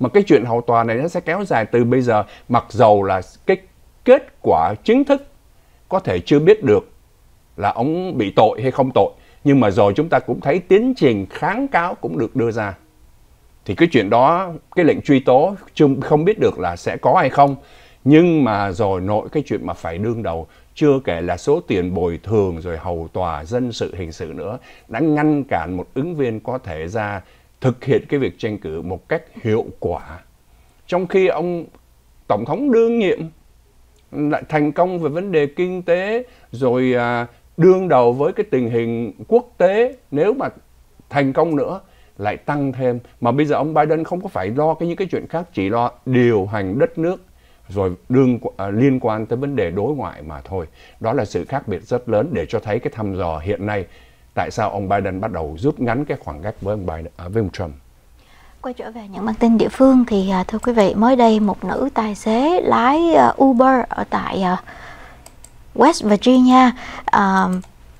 mà cái chuyện hầu tòa này nó sẽ kéo dài từ bây giờ mặc dầu là cái kết quả chính thức có thể chưa biết được là ông bị tội hay không tội nhưng mà rồi chúng ta cũng thấy tiến trình kháng cáo cũng được đưa ra thì cái chuyện đó cái lệnh truy tố chung không biết được là sẽ có hay không nhưng mà rồi nội cái chuyện mà phải đương đầu chưa kể là số tiền bồi thường rồi hầu tòa dân sự hình sự nữa đã ngăn cản một ứng viên có thể ra thực hiện cái việc tranh cử một cách hiệu quả trong khi ông tổng thống đương nhiệm lại thành công về vấn đề kinh tế rồi à, đương đầu với cái tình hình quốc tế nếu mà thành công nữa lại tăng thêm mà bây giờ ông Biden không có phải lo cái những cái chuyện khác chỉ lo điều hành đất nước rồi đương à, liên quan tới vấn đề đối ngoại mà thôi đó là sự khác biệt rất lớn để cho thấy cái thăm dò hiện nay tại sao ông Biden bắt đầu rút ngắn cái khoảng cách với ông Biden à, với ông Trump
quay trở về những bản tin địa phương thì à, thưa quý vị mới đây một nữ tài xế lái à, Uber ở tại à, West Virginia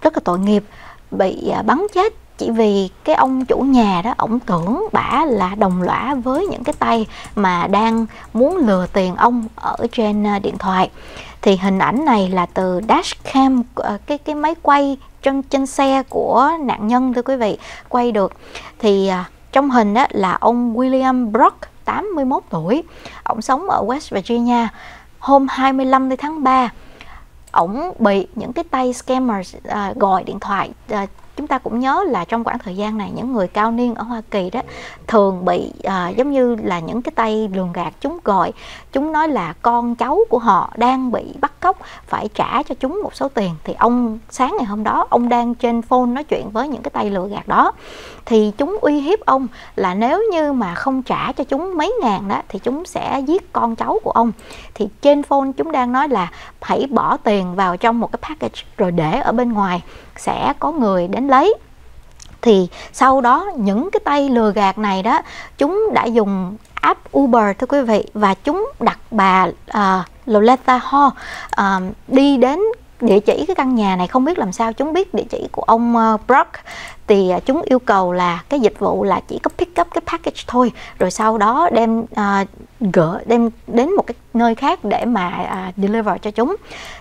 rất là tội nghiệp bị bắn chết chỉ vì cái ông chủ nhà đó ổng tưởng bả là đồng lõa với những cái tay mà đang muốn lừa tiền ông ở trên điện thoại thì hình ảnh này là từ dashcam cái cái máy quay trên trên xe của nạn nhân thưa quý vị quay được thì trong hình đó là ông William Brock 81 tuổi ông sống ở West Virginia hôm 25 tháng 3 ông bị những cái tay scammers uh, gọi điện thoại uh, chúng ta cũng nhớ là trong khoảng thời gian này những người cao niên ở Hoa Kỳ đó thường bị à, giống như là những cái tay lường gạt chúng gọi chúng nói là con cháu của họ đang bị bắt cóc phải trả cho chúng một số tiền thì ông sáng ngày hôm đó ông đang trên phone nói chuyện với những cái tay lừa gạt đó thì chúng uy hiếp ông là nếu như mà không trả cho chúng mấy ngàn đó thì chúng sẽ giết con cháu của ông thì trên phone chúng đang nói là hãy bỏ tiền vào trong một cái package rồi để ở bên ngoài sẽ có người đến lấy thì sau đó những cái tay lừa gạt này đó chúng đã dùng app Uber thưa quý vị và chúng đặt bà uh, Loletta Ho uh, à, đi đến địa chỉ cái căn nhà này không biết làm sao chúng biết địa chỉ của ông uh, Brock thì à, chúng yêu cầu là cái dịch vụ là chỉ có pick up cái package thôi rồi sau đó đem uh, gỡ đem đến một cái nơi khác để mà uh, deliver cho chúng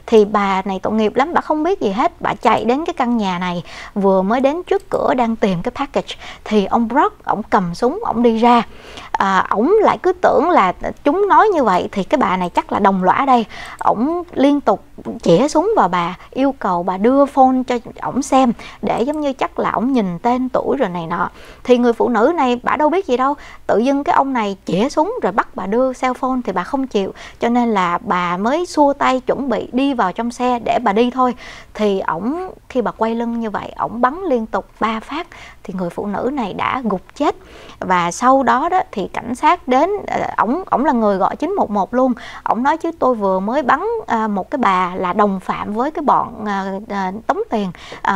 thì bà này tội nghiệp lắm bà không biết gì hết bà chạy đến cái căn nhà này vừa mới đến trước cửa đang tìm cái package thì ông Brock ổng cầm súng ổng đi ra à, ổng lại cứ tưởng là chúng nói như vậy thì cái bà này chắc là đồng lõa đây ổng liên tục chĩa súng vào bà yêu cầu bà đưa phone cho ổng xem để giống như chắc là ổng nhìn tên tuổi rồi này nọ thì người phụ nữ này bà đâu biết gì đâu tự dưng cái ông này chĩa súng rồi bắt bà đưa cell phone thì bà không chịu cho nên là bà mới xua tay chuẩn bị đi vào trong xe để bà đi thôi thì ổng khi bà quay lưng như vậy ổng bắn liên tục ba phát thì người phụ nữ này đã gục chết và sau đó đó thì cảnh sát đến ờ, ổng ổng là người gọi 911 luôn ổng nói chứ tôi vừa mới bắn ờ, một cái bà là đồng phạm với cái bọn ờ, tống tiền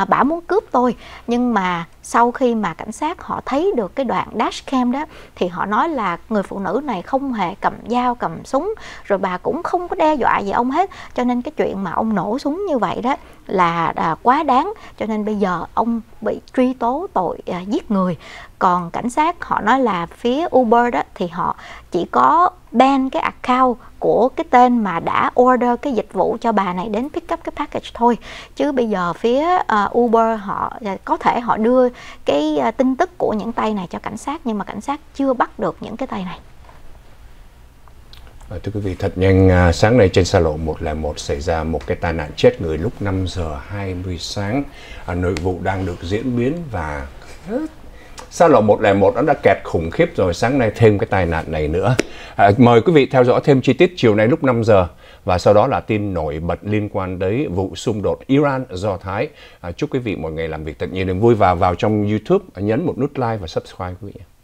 bà muốn cướp tôi nhưng mà sau khi mà cảnh sát họ thấy được cái đoạn dashcam đó thì họ nói là người phụ nữ này không hề cầm dao cầm súng rồi bà cũng không có đe dọa gì ông hết cho nên cái chuyện mà ông nổ súng như vậy đó là à, quá đáng cho nên bây giờ ông bị truy tố tội à, giết người còn cảnh sát họ nói là phía Uber đó thì họ chỉ có ban cái account của cái tên mà đã order cái dịch vụ cho bà này đến pick up cái package thôi chứ bây giờ phía uh, Uber họ ờ, có thể họ đưa cái uh, tin tức của những tay này cho cảnh sát nhưng mà cảnh sát chưa bắt được những cái tay này
Thưa quý vị, thật nhanh, à, sáng nay trên xa lộ 101 xảy ra một cái tai nạn chết người lúc 5 giờ 20 sáng. À, nội vụ đang được diễn biến và xa lộ 101 nó đã kẹt khủng khiếp rồi sáng nay thêm cái tai nạn này nữa à, mời quý vị theo dõi thêm chi tiết chiều nay lúc 5 giờ và sau đó là tin nổi bật liên quan đến vụ xung đột Iran do Thái à, chúc quý vị mọi ngày làm việc thật nhiều niềm vui và vào trong YouTube nhấn một nút like và subscribe quý vị